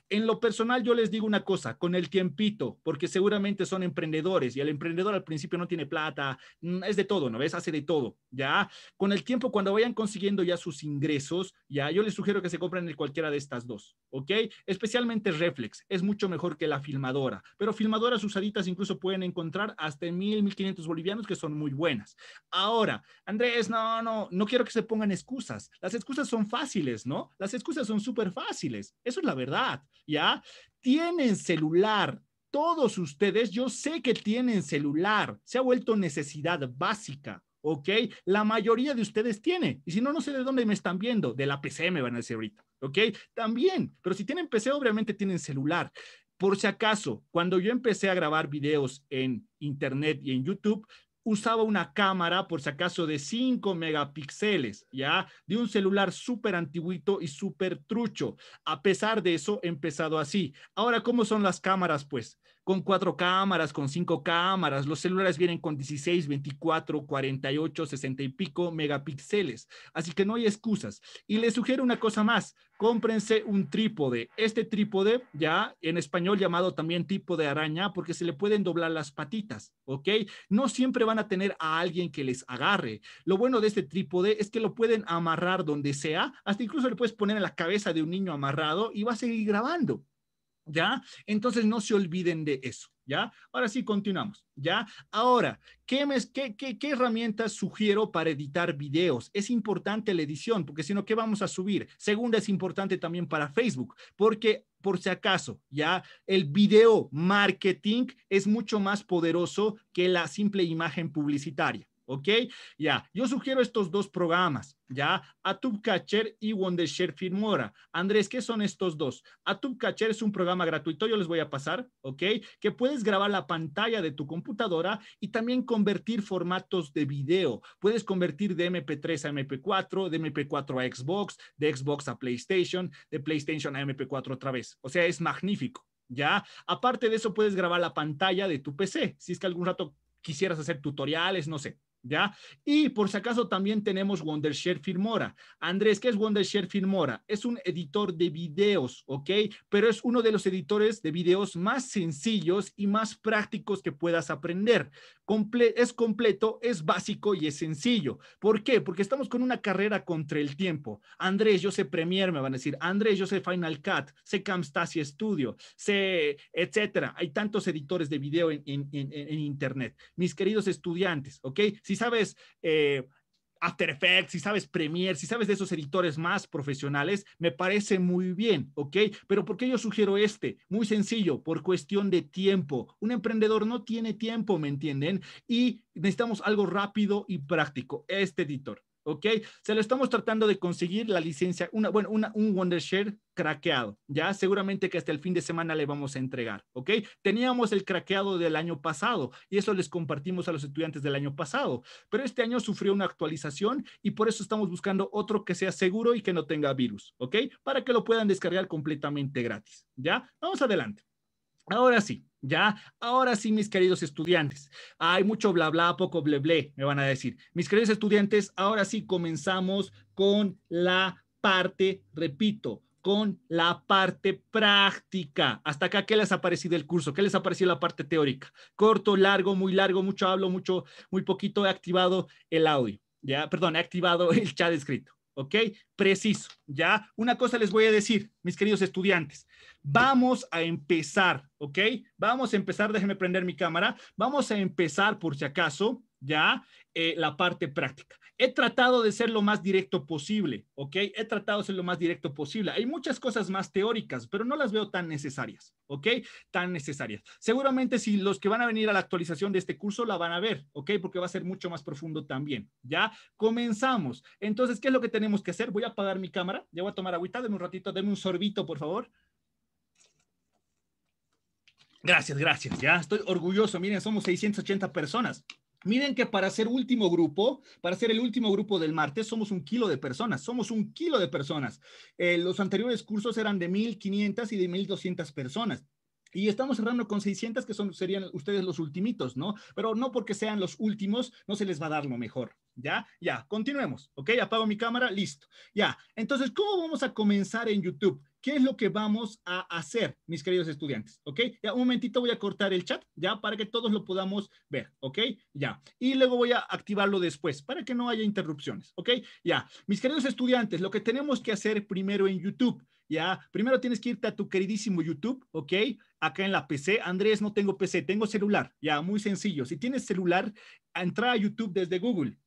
En lo personal yo les digo una cosa, con el tiempito, porque seguramente son emprendedores y el emprendedor al principio no tiene plata, mm, es de todo, ¿no ves? Hace de todo, ¿ya? Con el tiempo, cuando vayan consiguiendo ya sus ingresos, ya, yo les sugiero que se compren cualquiera de estas dos, ¿ok? Especialmente reflex, es mucho mejor que la filmadora, pero filmadoras usaditas incluso pueden encontrar hasta 1.000, 1.500 bolivianos que son muy buenas. Ahora, Andrés, no, no, no quiero que se pongan excusas. Las excusas son fáciles, ¿no? Las excusas son súper fáciles. Eso es la verdad, ¿ya? Tienen celular. Todos ustedes, yo sé que tienen celular. Se ha vuelto necesidad básica. ¿ok? La mayoría de ustedes tiene. Y si no, no sé de dónde me están viendo. De la PC me van a decir ahorita, ¿ok? También, pero si tienen PC, obviamente tienen celular. Por si acaso, cuando yo empecé a grabar videos en internet y en YouTube, usaba una cámara, por si acaso, de 5 megapíxeles, ¿ya? De un celular súper antiguito y súper trucho. A pesar de eso, empezado así. Ahora, ¿cómo son las cámaras, pues? con cuatro cámaras, con cinco cámaras. Los celulares vienen con 16, 24, 48, 60 y pico megapíxeles. Así que no hay excusas. Y les sugiero una cosa más. Cómprense un trípode. Este trípode, ya en español llamado también tipo de araña, porque se le pueden doblar las patitas, ¿ok? No siempre van a tener a alguien que les agarre. Lo bueno de este trípode es que lo pueden amarrar donde sea, hasta incluso le puedes poner en la cabeza de un niño amarrado y va a seguir grabando. ¿Ya? Entonces no se olviden de eso, ¿ya? Ahora sí, continuamos, ¿ya? Ahora, ¿qué, qué, herramientas sugiero para editar videos? Es importante la edición, porque si no, ¿qué vamos a subir? Segunda, es importante también para Facebook, porque por si acaso, ¿ya? El video marketing es mucho más poderoso que la simple imagen publicitaria. ¿ok? Ya, yo sugiero estos dos programas, ¿ya? Atub Catcher y Wondershare Filmora Andrés, ¿qué son estos dos? Atub Catcher es un programa gratuito, yo les voy a pasar, ¿ok? Que puedes grabar la pantalla de tu computadora y también convertir formatos de video. Puedes convertir de MP3 a MP4, de MP4 a Xbox, de Xbox a PlayStation, de PlayStation a MP4 otra vez. O sea, es magnífico. ¿Ya? Aparte de eso, puedes grabar la pantalla de tu PC, si es que algún rato quisieras hacer tutoriales, no sé, ¿ya? Y por si acaso también tenemos Wondershare Filmora. Andrés, ¿qué es Wondershare Filmora? Es un editor de videos, ¿ok? Pero es uno de los editores de videos más sencillos y más prácticos que puedas aprender. es completo, es básico y es sencillo. ¿Por qué? Porque estamos con una carrera contra el tiempo. Andrés, yo sé Premiere, me van a decir. Andrés, yo sé Final Cut, sé Camstasia Studio, sé, etcétera. Hay tantos editores de video en, en Internet. Mis queridos estudiantes, ¿ok? Si sabes... Eh, After Effects, si sabes Premiere, si sabes de esos editores más profesionales, me parece muy bien, ¿ok? Pero ¿por qué yo sugiero este? Muy sencillo, por cuestión de tiempo. Un emprendedor no tiene tiempo, ¿me entienden? Y necesitamos algo rápido y práctico, este editor. ¿ok? Se lo estamos tratando de conseguir la licencia, una, bueno, un Wondershare craqueado, ¿ya? Seguramente que hasta el fin de semana le vamos a entregar, ¿ok? Teníamos el craqueado del año pasado y eso les compartimos a los estudiantes del año pasado, pero este año sufrió una actualización y por eso estamos buscando otro que sea seguro y que no tenga virus, ¿ok? Para que lo puedan descargar completamente gratis, ¿ya? Vamos adelante. Ahora sí, ya, ahora sí, mis queridos estudiantes. Hay mucho bla bla, poco bleble, me van a decir. Mis queridos estudiantes, ahora sí comenzamos con la parte, repito, con la parte práctica. Hasta acá, ¿qué les ha parecido el curso? ¿Qué les ha parecido la parte teórica? Corto, largo, muy largo, mucho hablo, mucho, muy poquito he activado el audio. Ya, perdón, he activado el chat escrito. ¿ok? Preciso, ¿ya? Una cosa les voy a decir, mis queridos estudiantes. Vamos a empezar, ¿ok? Vamos a empezar, déjenme prender mi cámara. Vamos a empezar, por si acaso, ¿ya? Eh, la parte práctica. He tratado de ser lo más directo posible, ¿ok? He tratado de ser lo más directo posible. Hay muchas cosas más teóricas, pero no las veo tan necesarias, ¿ok? Tan necesarias. Seguramente si los que van a venir a la actualización de este curso la van a ver, ¿ok? Porque va a ser mucho más profundo también, ¿ya? Comenzamos. Entonces, ¿qué es lo que tenemos que hacer? Voy a apagar mi cámara, ya voy a tomar agüita, denme un ratito, denme un sorbito, por favor. Gracias, gracias, ya estoy orgulloso. Miren, somos 680 personas. Miren que para ser último grupo, para ser el último grupo del martes, somos un kilo de personas, somos un kilo de personas. Eh, los anteriores cursos eran de 1.500 y de 1.200 personas. Y estamos cerrando con 600, que son, serían ustedes los ultimitos, ¿no? Pero no porque sean los últimos, no se les va a dar lo mejor. ¿Ya? Ya, continuemos. ¿Ok? Apago mi cámara, listo. Ya. Entonces, ¿cómo vamos a comenzar en YouTube? ¿Qué es lo que vamos a hacer, mis queridos estudiantes? ¿Ok? Ya un momentito voy a cortar el chat, ya, para que todos lo podamos ver, ¿ok? Ya. Y luego voy a activarlo después, para que no haya interrupciones, ¿ok? Ya. Mis queridos estudiantes, lo que tenemos que hacer primero en YouTube, ya, primero tienes que irte a tu queridísimo YouTube, ¿ok? Acá en la PC. Andrés, no tengo PC, tengo celular, ya, muy sencillo. Si tienes celular, entra a YouTube desde Google.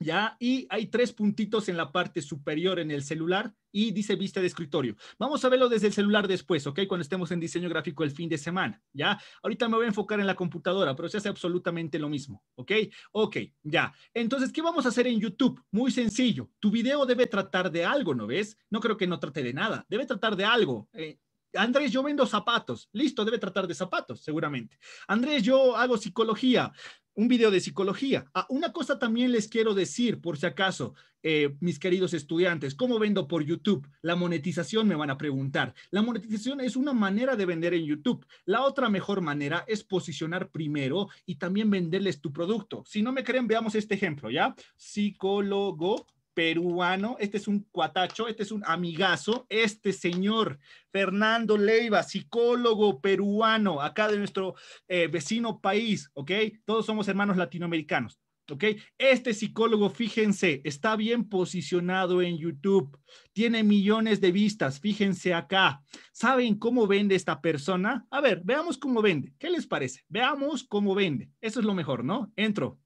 ¿ya? Y hay tres puntitos en la parte superior en el celular y dice vista de escritorio. Vamos a verlo desde el celular después, ¿ok? Cuando estemos en diseño gráfico el fin de semana, ¿ya? Ahorita me voy a enfocar en la computadora, pero se hace absolutamente lo mismo, ¿ok? Ok, ya. Entonces, ¿qué vamos a hacer en YouTube? Muy sencillo. Tu video debe tratar de algo, ¿no ves? No creo que no trate de nada. Debe tratar de algo. Eh, Andrés, yo vendo zapatos. Listo, debe tratar de zapatos, seguramente. Andrés, yo hago psicología un video de psicología. Ah, una cosa también les quiero decir, por si acaso, eh, mis queridos estudiantes, ¿cómo vendo por YouTube? La monetización me van a preguntar. La monetización es una manera de vender en YouTube. La otra mejor manera es posicionar primero y también venderles tu producto. Si no me creen, veamos este ejemplo, ¿ya? Psicólogo peruano, este es un cuatacho, este es un amigazo, este señor Fernando Leiva, psicólogo peruano, acá de nuestro eh, vecino país, ¿ok? Todos somos hermanos latinoamericanos. ¿ok? Este psicólogo, fíjense, está bien posicionado en YouTube, tiene millones de vistas, fíjense acá. ¿Saben cómo vende esta persona? A ver, veamos cómo vende. ¿Qué les parece? Veamos cómo vende. Eso es lo mejor, ¿no? Entro.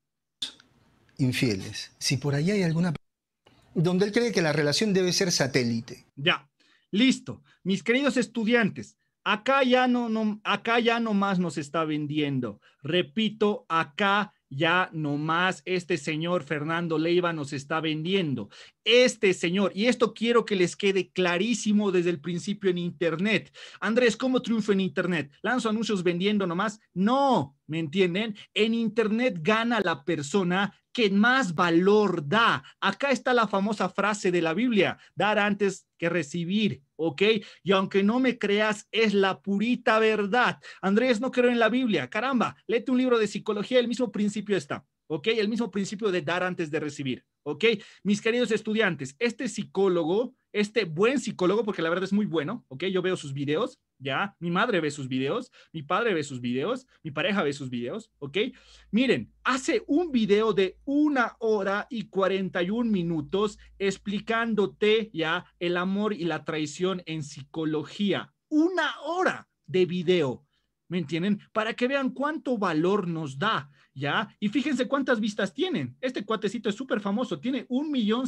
Infieles. Si por ahí hay alguna donde él cree que la relación debe ser satélite. Ya, listo. Mis queridos estudiantes, acá ya no, no acá ya más nos está vendiendo. Repito, acá ya no más este señor Fernando Leiva nos está vendiendo este señor. Y esto quiero que les quede clarísimo desde el principio en Internet. Andrés, ¿cómo triunfo en Internet? ¿Lanzo anuncios vendiendo nomás? No, ¿me entienden? En Internet gana la persona que más valor da. Acá está la famosa frase de la Biblia, dar antes que recibir, ¿ok? Y aunque no me creas, es la purita verdad. Andrés, no creo en la Biblia. Caramba, léete un libro de psicología, el mismo principio está, ¿ok? El mismo principio de dar antes de recibir. ¿ok? Mis queridos estudiantes, este psicólogo, este buen psicólogo, porque la verdad es muy bueno, ¿ok? Yo veo sus videos, ¿ya? Mi madre ve sus videos, mi padre ve sus videos, mi pareja ve sus videos, ¿ok? Miren, hace un video de una hora y 41 minutos explicándote ya el amor y la traición en psicología. Una hora de video. ¿me entienden? Para que vean cuánto valor nos da, ¿ya? Y fíjense cuántas vistas tienen. Este cuatecito es súper famoso, tiene un millón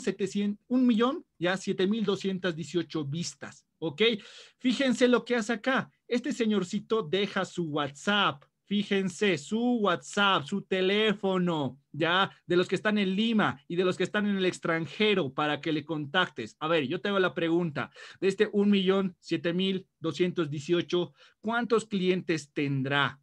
un millón, ya, siete mil doscientas dieciocho vistas, ¿ok? Fíjense lo que hace acá. Este señorcito deja su WhatsApp, fíjense, su WhatsApp, su teléfono, ya, de los que están en Lima y de los que están en el extranjero para que le contactes. A ver, yo te hago la pregunta, de este 1.7218, ¿cuántos clientes tendrá?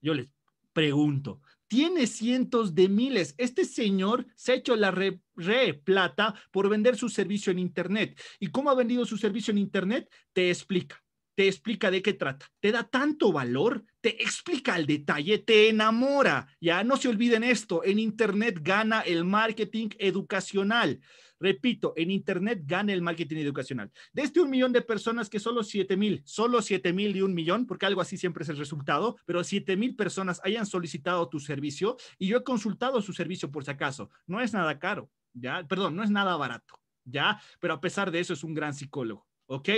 Yo les pregunto, tiene cientos de miles. Este señor se ha hecho la re, re, plata por vender su servicio en Internet. ¿Y cómo ha vendido su servicio en Internet? Te explica te explica de qué trata, te da tanto valor, te explica al detalle, te enamora. Ya no se olviden esto, en Internet gana el marketing educacional. Repito, en Internet gana el marketing educacional. este un millón de personas que solo 7 mil, solo 7 mil y un millón, porque algo así siempre es el resultado, pero 7 mil personas hayan solicitado tu servicio y yo he consultado su servicio por si acaso. No es nada caro, ya, perdón, no es nada barato, ya, pero a pesar de eso es un gran psicólogo. ¿ok?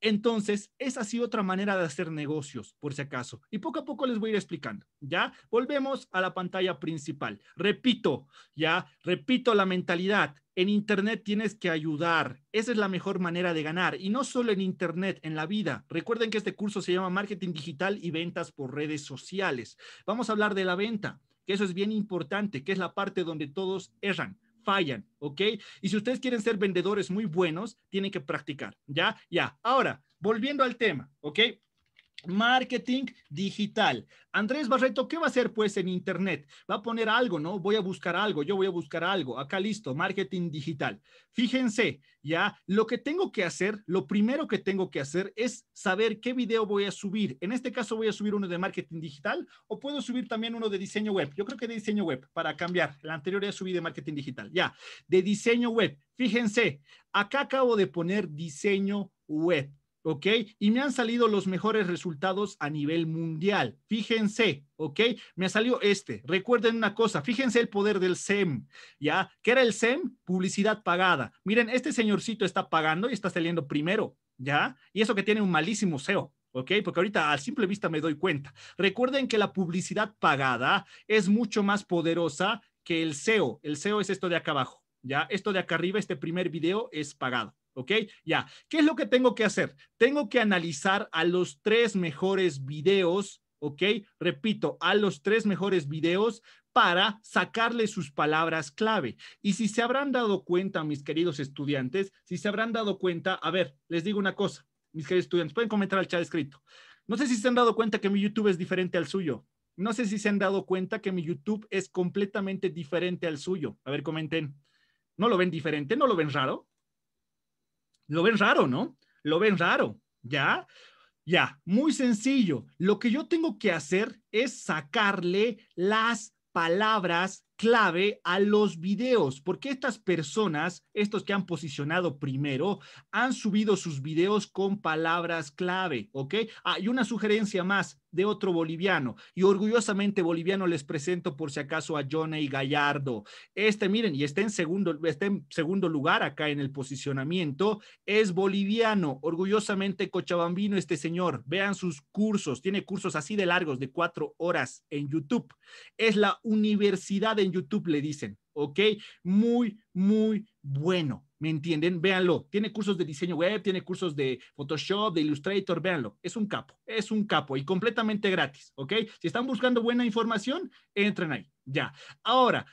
Entonces, es así otra manera de hacer negocios, por si acaso. Y poco a poco les voy a ir explicando, ¿ya? Volvemos a la pantalla principal. Repito, ¿ya? Repito la mentalidad. En Internet tienes que ayudar. Esa es la mejor manera de ganar. Y no solo en Internet, en la vida. Recuerden que este curso se llama Marketing Digital y Ventas por redes sociales. Vamos a hablar de la venta, que eso es bien importante, que es la parte donde todos erran fallan, ¿ok? Y si ustedes quieren ser vendedores muy buenos, tienen que practicar, ¿ya? Ya. Ahora, volviendo al tema, ¿ok? Marketing digital. Andrés Barreto, ¿qué va a hacer pues en Internet? Va a poner algo, ¿no? Voy a buscar algo, yo voy a buscar algo. Acá listo, marketing digital. Fíjense, ya, lo que tengo que hacer, lo primero que tengo que hacer es saber qué video voy a subir. En este caso voy a subir uno de marketing digital o puedo subir también uno de diseño web. Yo creo que de diseño web para cambiar. La anterior ya subí de marketing digital. Ya, de diseño web. Fíjense, acá acabo de poner diseño web. ¿ok? Y me han salido los mejores resultados a nivel mundial. Fíjense, ¿ok? Me salió este. Recuerden una cosa, fíjense el poder del SEM, ¿ya? ¿Qué era el SEM? Publicidad pagada. Miren, este señorcito está pagando y está saliendo primero, ¿ya? Y eso que tiene un malísimo SEO. ¿Ok? Porque ahorita a simple vista me doy cuenta. Recuerden que la publicidad pagada es mucho más poderosa que el SEO. El SEO es esto de acá abajo, ¿ya? Esto de acá arriba, este primer video es pagado. ¿Ok? Ya. ¿Qué es lo que tengo que hacer? Tengo que analizar a los tres mejores videos, ¿ok? Repito, a los tres mejores videos para sacarle sus palabras clave. Y si se habrán dado cuenta, mis queridos estudiantes, si se habrán dado cuenta, a ver, les digo una cosa, mis queridos estudiantes, pueden comentar al chat escrito. No sé si se han dado cuenta que mi YouTube es diferente al suyo. No sé si se han dado cuenta que mi YouTube es completamente diferente al suyo. A ver, comenten. ¿No lo ven diferente? ¿No lo ven raro? Lo ven raro, ¿no? Lo ven raro, ¿ya? Ya, muy sencillo. Lo que yo tengo que hacer es sacarle las palabras clave a los videos, porque estas personas, estos que han posicionado primero, han subido sus videos con palabras clave, ¿ok? Ah, y una sugerencia más de otro boliviano, y orgullosamente boliviano les presento por si acaso a Johnny Gallardo. Este, miren, y está en segundo, está en segundo lugar acá en el posicionamiento, es boliviano, orgullosamente cochabambino este señor. Vean sus cursos, tiene cursos así de largos, de cuatro horas en YouTube. Es la Universidad de YouTube le dicen, ¿ok? Muy, muy bueno. ¿Me entienden? Véanlo. Tiene cursos de diseño web, tiene cursos de Photoshop, de Illustrator, véanlo. Es un capo, es un capo y completamente gratis, ¿ok? Si están buscando buena información, entren ahí, ya. Ahora,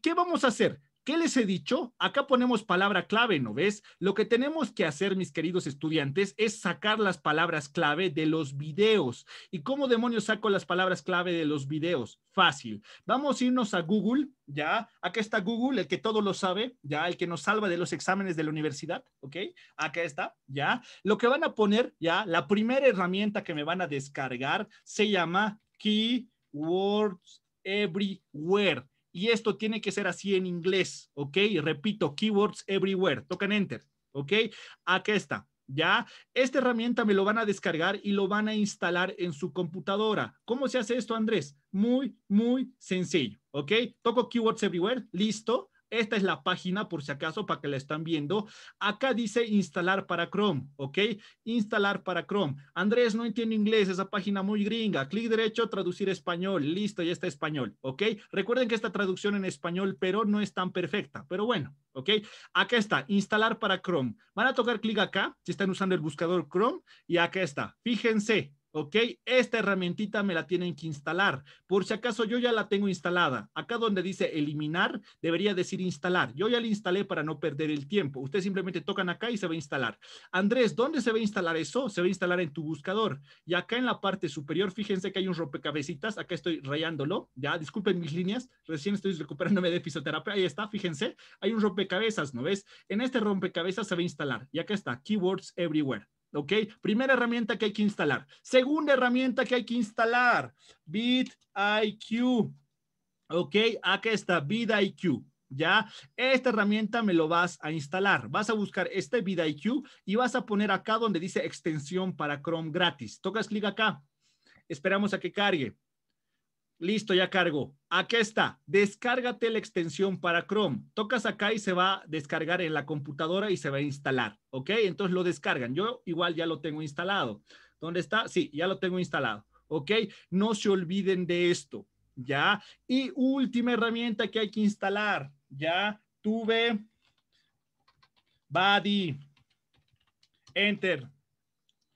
qué vamos a hacer? les he dicho? Acá ponemos palabra clave, ¿no ves? Lo que tenemos que hacer, mis queridos estudiantes, es sacar las palabras clave de los videos. ¿Y cómo demonios saco las palabras clave de los videos? Fácil. Vamos a irnos a Google, ¿ya? Acá está Google, el que todo lo sabe, ¿ya? El que nos salva de los exámenes de la universidad, ¿ok? Acá está, ¿ya? Lo que van a poner, ¿ya? La primera herramienta que me van a descargar se llama Keywords Everywhere y esto tiene que ser así en inglés, ¿ok? Repito, keywords everywhere, tocan enter, ¿ok? Aquí está. ¿Ya? Esta herramienta me lo van a descargar y lo van a instalar en su computadora. ¿Cómo se hace esto, Andrés? Muy, muy sencillo, ¿ok? Toco Keywords Everywhere, listo. Esta es la página por si acaso para que la están viendo. Acá dice instalar para Chrome, ¿ok? Instalar para Chrome. Andrés, no entiendo inglés, esa página muy gringa. Clic derecho, traducir español. Listo, ya está español, ¿ok? Recuerden que esta traducción en español, pero no es tan perfecta, pero bueno, ¿ok? Acá está, instalar para Chrome. Van a tocar clic acá si están usando el buscador Chrome y acá está. Fíjense, ¿ok? Esta herramientita me la tienen que instalar. Por si acaso yo ya la tengo instalada. Acá donde dice eliminar, debería decir instalar. Yo ya la instalé para no perder el tiempo. Ustedes simplemente tocan acá y se va a instalar. Andrés, ¿dónde se va a instalar eso? Se va a instalar en tu buscador. Y acá en la parte superior, fíjense que hay un rompecabecitas. Acá estoy rayándolo. Ya, disculpen mis líneas. Recién estoy recuperándome de fisioterapia. Ahí está, fíjense. Hay un rompecabezas, ¿no ves? En este rompecabezas se va a instalar. Y acá está, Keywords Everywhere. ¿ok? Primera herramienta que hay que instalar. Segunda herramienta que hay que instalar, BitIQ, ¿ok? Acá está BitIQ. ¿Ya? Esta herramienta me lo vas a instalar. Vas a buscar este BitIQ y vas a poner acá donde dice extensión para Chrome gratis. Tocas clic acá. Esperamos a que cargue. Listo, ya cargo. Aquí está. Descárgate la extensión para Chrome. Tocas acá y se va a descargar en la computadora y se va a instalar. ¿Ok? Entonces lo descargan. Yo igual ya lo tengo instalado. ¿Dónde está? Sí, ya lo tengo instalado. ¿Ok? No se olviden de esto. ¿Ya? Y última herramienta que hay que instalar. ¿Ya? Tuve Body. Enter.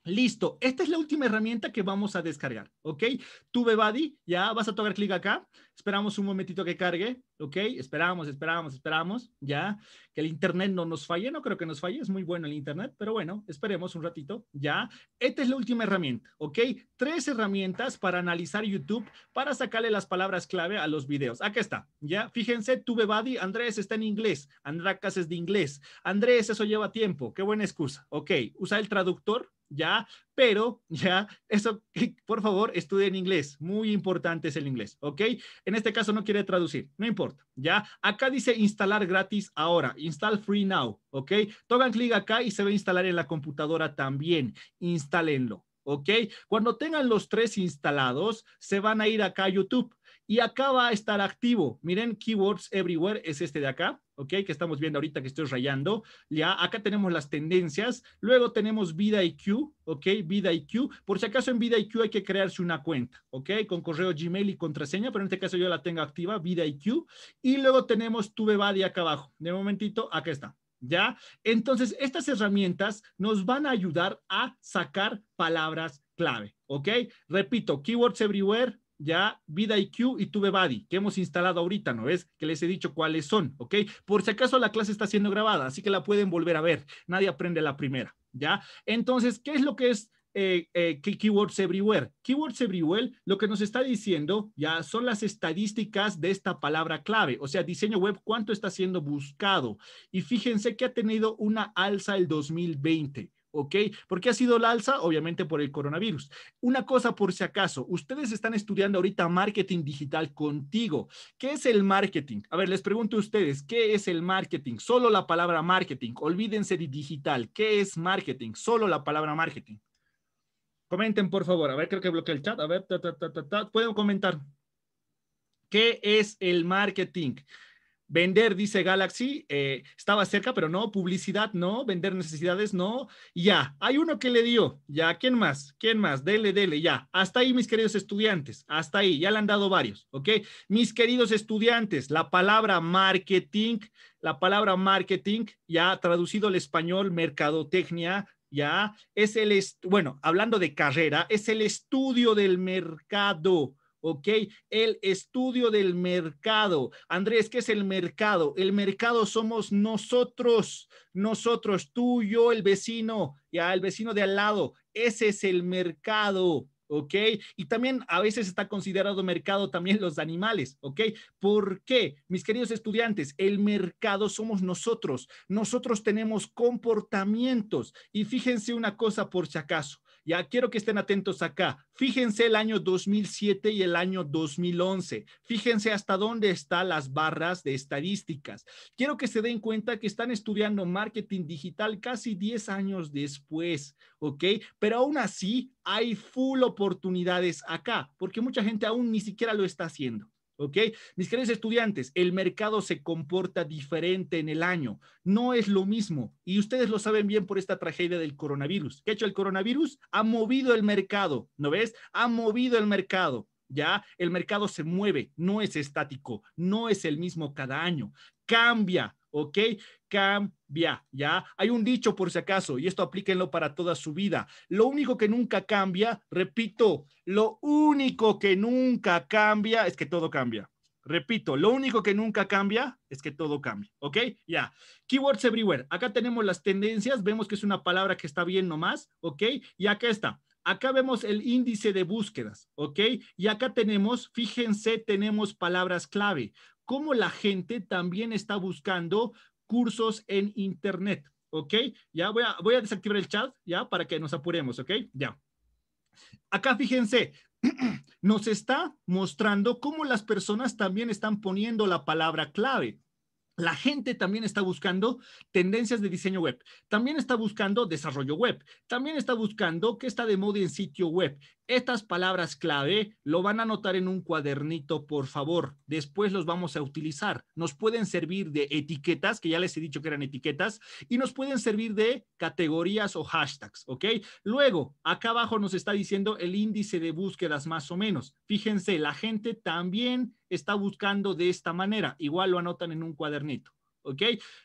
Listo, esta es la última herramienta que vamos a descargar, ¿ok? TubeBuddy, Buddy, ya vas a tocar clic acá, esperamos un momentito que cargue, ¿ok? Esperamos, esperamos, esperamos, ya, que el internet no nos falle, no creo que nos falle, es muy bueno el internet, pero bueno, esperemos un ratito, ya. Esta es la última herramienta, ¿ok? Tres herramientas para analizar YouTube, para sacarle las palabras clave a los videos. Acá está, ya, fíjense, TubeBuddy, Buddy, Andrés está en inglés, Andracas es de inglés, Andrés, eso lleva tiempo, qué buena excusa, ¿ok? Usa el traductor, ¿ya? Pero, ¿ya? Eso, por favor, estudien inglés. Muy importante es el inglés, ¿ok? En este caso no quiere traducir, no importa, ¿ya? Acá dice instalar gratis ahora, install free now, ¿ok? Togan clic acá y se va a instalar en la computadora también. Instálenlo, ¿ok? Cuando tengan los tres instalados, se van a ir acá a YouTube y acá va a estar activo. Miren, Keywords Everywhere es este de acá, ¿ok? Que estamos viendo ahorita que estoy rayando. Ya, acá tenemos las tendencias. Luego tenemos Vida IQ, ¿ok? Vida IQ. Por si acaso en Vida IQ hay que crearse una cuenta, ¿ok? Con correo Gmail y contraseña, pero en este caso yo la tengo activa, Vida IQ. Y luego tenemos Tubebuddy acá abajo. De momentito, acá está. ¿Ya? Entonces, estas herramientas nos van a ayudar a sacar palabras clave, ¿ok? Repito, Keywords Everywhere, ya VidaIQ y TubeBuddy que hemos instalado ahorita, ¿no ves? Que les he dicho cuáles son, ¿ok? Por si acaso la clase está siendo grabada, así que la pueden volver a ver. Nadie aprende la primera, ¿ya? Entonces, ¿qué es lo que es eh, eh, Keywords Everywhere. Keywords Everywhere lo que nos está diciendo ya son las estadísticas de esta palabra clave, o sea, diseño web, cuánto está siendo buscado. Y fíjense que ha tenido una alza el 2020. ¿ok? ¿Por qué ha sido la alza? Obviamente por el coronavirus. Una cosa por si acaso, ustedes están estudiando ahorita marketing digital contigo. ¿Qué es el marketing? A ver, les pregunto a ustedes, ¿qué es el marketing? Solo la palabra marketing, olvídense de digital. ¿Qué es marketing? Solo la palabra marketing. Comenten, por favor. A ver, creo que bloqueé el chat. A ver, pueden comentar. ¿Qué es el marketing? Vender, dice Galaxy, eh, estaba cerca, pero no, publicidad no, vender necesidades no, ya, hay uno que le dio, ya, ¿quién más? ¿Quién más? Dele, dele, ya, hasta ahí mis queridos estudiantes, hasta ahí, ya le han dado varios, ¿ok? Mis queridos estudiantes, la palabra marketing, la palabra marketing, ya traducido al español, mercadotecnia, ya, es el, bueno, hablando de carrera, es el estudio del mercado, ¿ok? El estudio del mercado. Andrés, ¿qué es el mercado? El mercado somos nosotros, nosotros, tú, yo, el vecino, ya, el vecino de al lado. Ese es el mercado. ¿ok? Y también a veces está considerado mercado también los animales, ¿ok? ¿Por qué? Mis queridos estudiantes, el mercado somos nosotros. Nosotros tenemos comportamientos. Y fíjense una cosa por si acaso. Ya quiero que estén atentos acá. Fíjense el año 2007 y el año 2011. Fíjense hasta dónde están las barras de estadísticas. Quiero que se den cuenta que están estudiando marketing digital casi 10 años después, ¿ok? Pero aún así hay full oportunidades acá, porque mucha gente aún ni siquiera lo está haciendo. ¿Ok? Mis queridos estudiantes, el mercado se comporta diferente en el año. No es lo mismo. Y ustedes lo saben bien por esta tragedia del coronavirus. ¿Qué ha hecho el coronavirus? Ha movido el mercado. ¿No ves? Ha movido el mercado. ¿Ya? El mercado se mueve, no es estático, no es el mismo cada año. Cambia, ¿ok? Cambia, ¿ya? Hay un dicho por si acaso, y esto aplíquenlo para toda su vida. Lo único que nunca cambia, repito, lo único que nunca cambia es que todo cambia. Repito, lo único que nunca cambia es que todo cambia, ¿ok? Ya. Keywords everywhere. Acá tenemos las tendencias, vemos que es una palabra que está bien nomás, ¿ok? Y acá está. Acá vemos el índice de búsquedas, ¿ok? Y acá tenemos, fíjense, tenemos palabras clave cómo la gente también está buscando cursos en Internet. ¿Ok? Ya voy a, desactivar el chat, ya, para que nos apuremos, ¿ok? Ya. Acá fíjense, nos está mostrando cómo las personas también están poniendo la palabra clave. La gente también está buscando tendencias de diseño web, también está buscando desarrollo web, también está buscando qué está de moda en sitio web, estas palabras clave lo van a anotar en un cuadernito, por favor. Después los vamos a utilizar. Nos pueden servir de etiquetas, que ya les he dicho que eran etiquetas, y nos pueden servir de categorías o hashtags, ¿ok? Luego, acá abajo nos está diciendo el índice de búsquedas más o menos. Fíjense, la gente también está buscando de esta manera. Igual lo anotan en un cuadernito. ¿ok?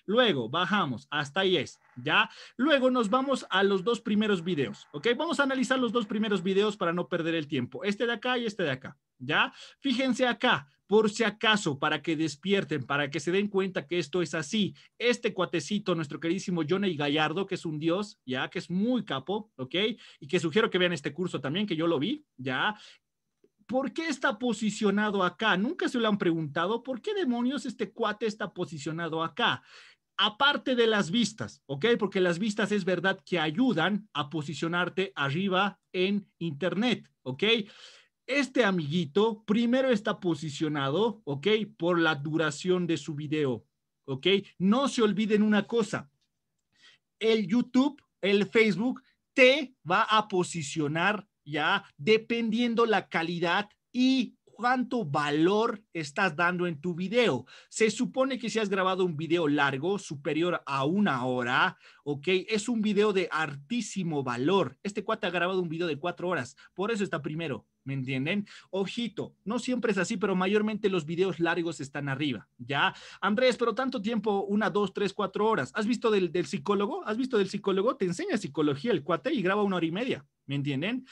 Luego bajamos, hasta ahí es, ¿ya? Luego nos vamos a los dos primeros videos, ¿ok? Vamos a analizar los dos primeros videos para no perder el tiempo, este de acá y este de acá, ¿ya? Fíjense acá, por si acaso, para que despierten, para que se den cuenta que esto es así. Este cuatecito, nuestro queridísimo Johnny Gallardo, que es un dios, ya, que es muy capo, ¿ok? Y que sugiero que vean este curso también, que yo lo vi, ya. ¿por qué está posicionado acá? Nunca se lo han preguntado, ¿por qué demonios este cuate está posicionado acá? Aparte de las vistas, ¿ok? Porque las vistas es verdad que ayudan a posicionarte arriba en Internet, ¿ok? Este amiguito primero está posicionado, ¿ok? Por la duración de su video, ¿ok? No se olviden una cosa, el YouTube, el Facebook te va a posicionar ya dependiendo la calidad y cuánto valor estás dando en tu video. Se supone que si has grabado un video largo, superior a una hora, ¿ok? Es un video de altísimo valor. Este cuate ha grabado un video de cuatro horas, por eso está primero. ¿Me entienden? Ojito, no siempre es así, pero mayormente los videos largos están arriba, ¿ya? Andrés, pero tanto tiempo, una, dos, tres, cuatro horas. ¿Has visto del, del psicólogo? ¿Has visto del psicólogo? Te enseña psicología el cuate y graba una hora y media, ¿me entienden?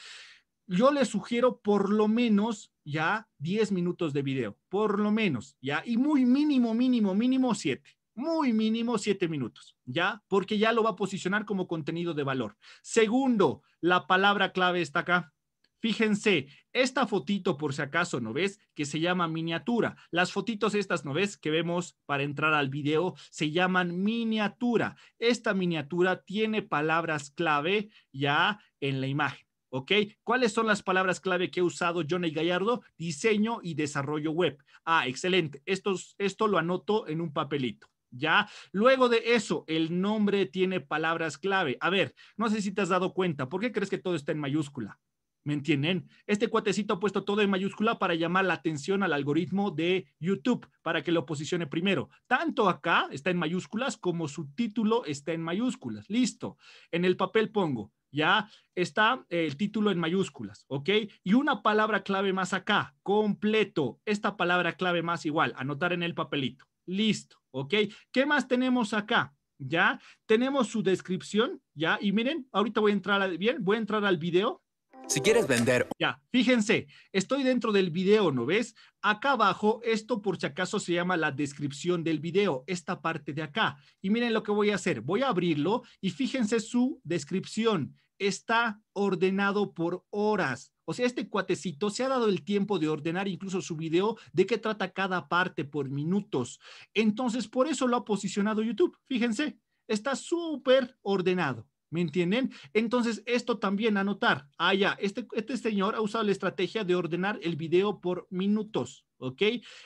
yo les sugiero por lo menos ya 10 minutos de video, por lo menos, ya, y muy mínimo, mínimo, mínimo 7, muy mínimo 7 minutos, ya, porque ya lo va a posicionar como contenido de valor. Segundo, la palabra clave está acá. Fíjense, esta fotito, por si acaso no ves, que se llama miniatura. Las fotitos estas, no ves, que vemos para entrar al video, se llaman miniatura. Esta miniatura tiene palabras clave ya en la imagen. ¿ok? ¿Cuáles son las palabras clave que ha usado Johnny Gallardo? Diseño y desarrollo web. Ah, excelente. Esto, esto lo anoto en un papelito. ¿Ya? Luego de eso, el nombre tiene palabras clave. A ver, no sé si te has dado cuenta, ¿por qué crees que todo está en mayúscula? ¿Me entienden? Este cuatecito ha puesto todo en mayúscula para llamar la atención al algoritmo de YouTube, para que lo posicione primero. Tanto acá está en mayúsculas como su título está en mayúsculas. Listo. En el papel pongo ¿ya? Está el título en mayúsculas, ¿ok? Y una palabra clave más acá, completo. Esta palabra clave más igual, anotar en el papelito. Listo, ¿ok? ¿Qué más tenemos acá? ¿Ya? Tenemos su descripción, ¿ya? Y miren, ahorita voy a entrar, bien, voy a entrar al video si quieres vender. Ya, fíjense, estoy dentro del video, ¿no ves? Acá abajo, esto por si acaso se llama la descripción del video, esta parte de acá. Y miren lo que voy a hacer. Voy a abrirlo y fíjense su descripción. Está ordenado por horas. O sea, este cuatecito se ha dado el tiempo de ordenar incluso su video de qué trata cada parte por minutos. Entonces, por eso lo ha posicionado YouTube. Fíjense, está súper ordenado. ¿Me entienden? Entonces, esto también anotar. Ah, ya, este, este señor ha usado la estrategia de ordenar el video por minutos, ¿ok?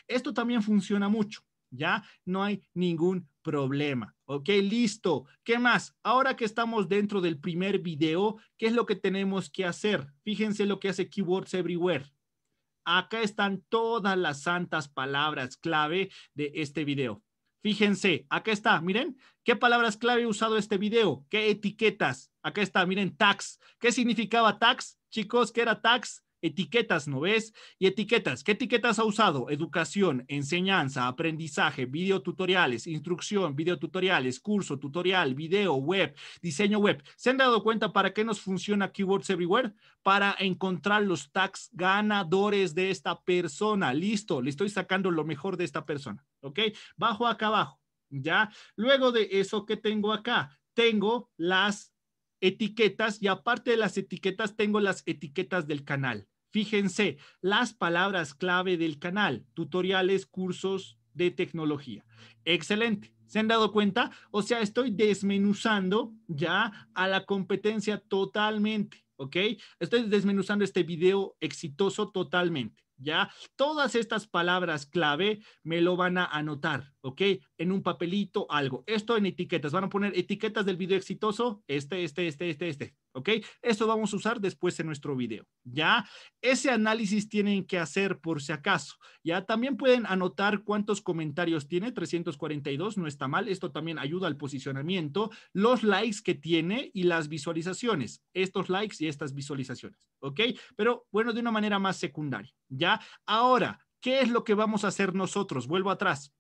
Esto también funciona mucho, ¿ya? No hay ningún problema, ¿ok? Listo. ¿Qué más? Ahora que estamos dentro del primer video, ¿qué es lo que tenemos que hacer? Fíjense lo que hace Keywords Everywhere. Acá están todas las santas palabras clave de este video. Fíjense, acá está, miren, qué palabras clave he usado este video, qué etiquetas, acá está, miren, tax. ¿Qué significaba tax? Chicos, ¿qué era tax? Etiquetas, ¿no ves? Y etiquetas, ¿qué etiquetas ha usado? Educación, enseñanza, aprendizaje, videotutoriales, instrucción, videotutoriales, curso, tutorial, video, web, diseño web. ¿Se han dado cuenta para qué nos funciona Keywords Everywhere? Para encontrar los tags ganadores de esta persona. Listo, le estoy sacando lo mejor de esta persona. ¿Ok? Bajo acá abajo. ¿Ya? Luego de eso, ¿qué tengo acá? Tengo las etiquetas y aparte de las etiquetas tengo las etiquetas del canal. Fíjense, las palabras clave del canal, tutoriales, cursos de tecnología. Excelente. ¿Se han dado cuenta? O sea, estoy desmenuzando ya a la competencia totalmente, ¿ok? Estoy desmenuzando este video exitoso totalmente, ¿ya? Todas estas palabras clave me lo van a anotar, ¿ok? en un papelito algo. Esto en etiquetas. Van a poner etiquetas del video exitoso, este, este, este, este, este. ¿Ok? Esto vamos a usar después en nuestro video. Ya, ese análisis tienen que hacer por si acaso. Ya, también pueden anotar cuántos comentarios tiene, 342, no está mal. Esto también ayuda al posicionamiento, los likes que tiene y las visualizaciones. Estos likes y estas visualizaciones. ¿Ok? Pero bueno, de una manera más secundaria. Ya, ahora, ¿qué es lo que vamos a hacer nosotros? Vuelvo atrás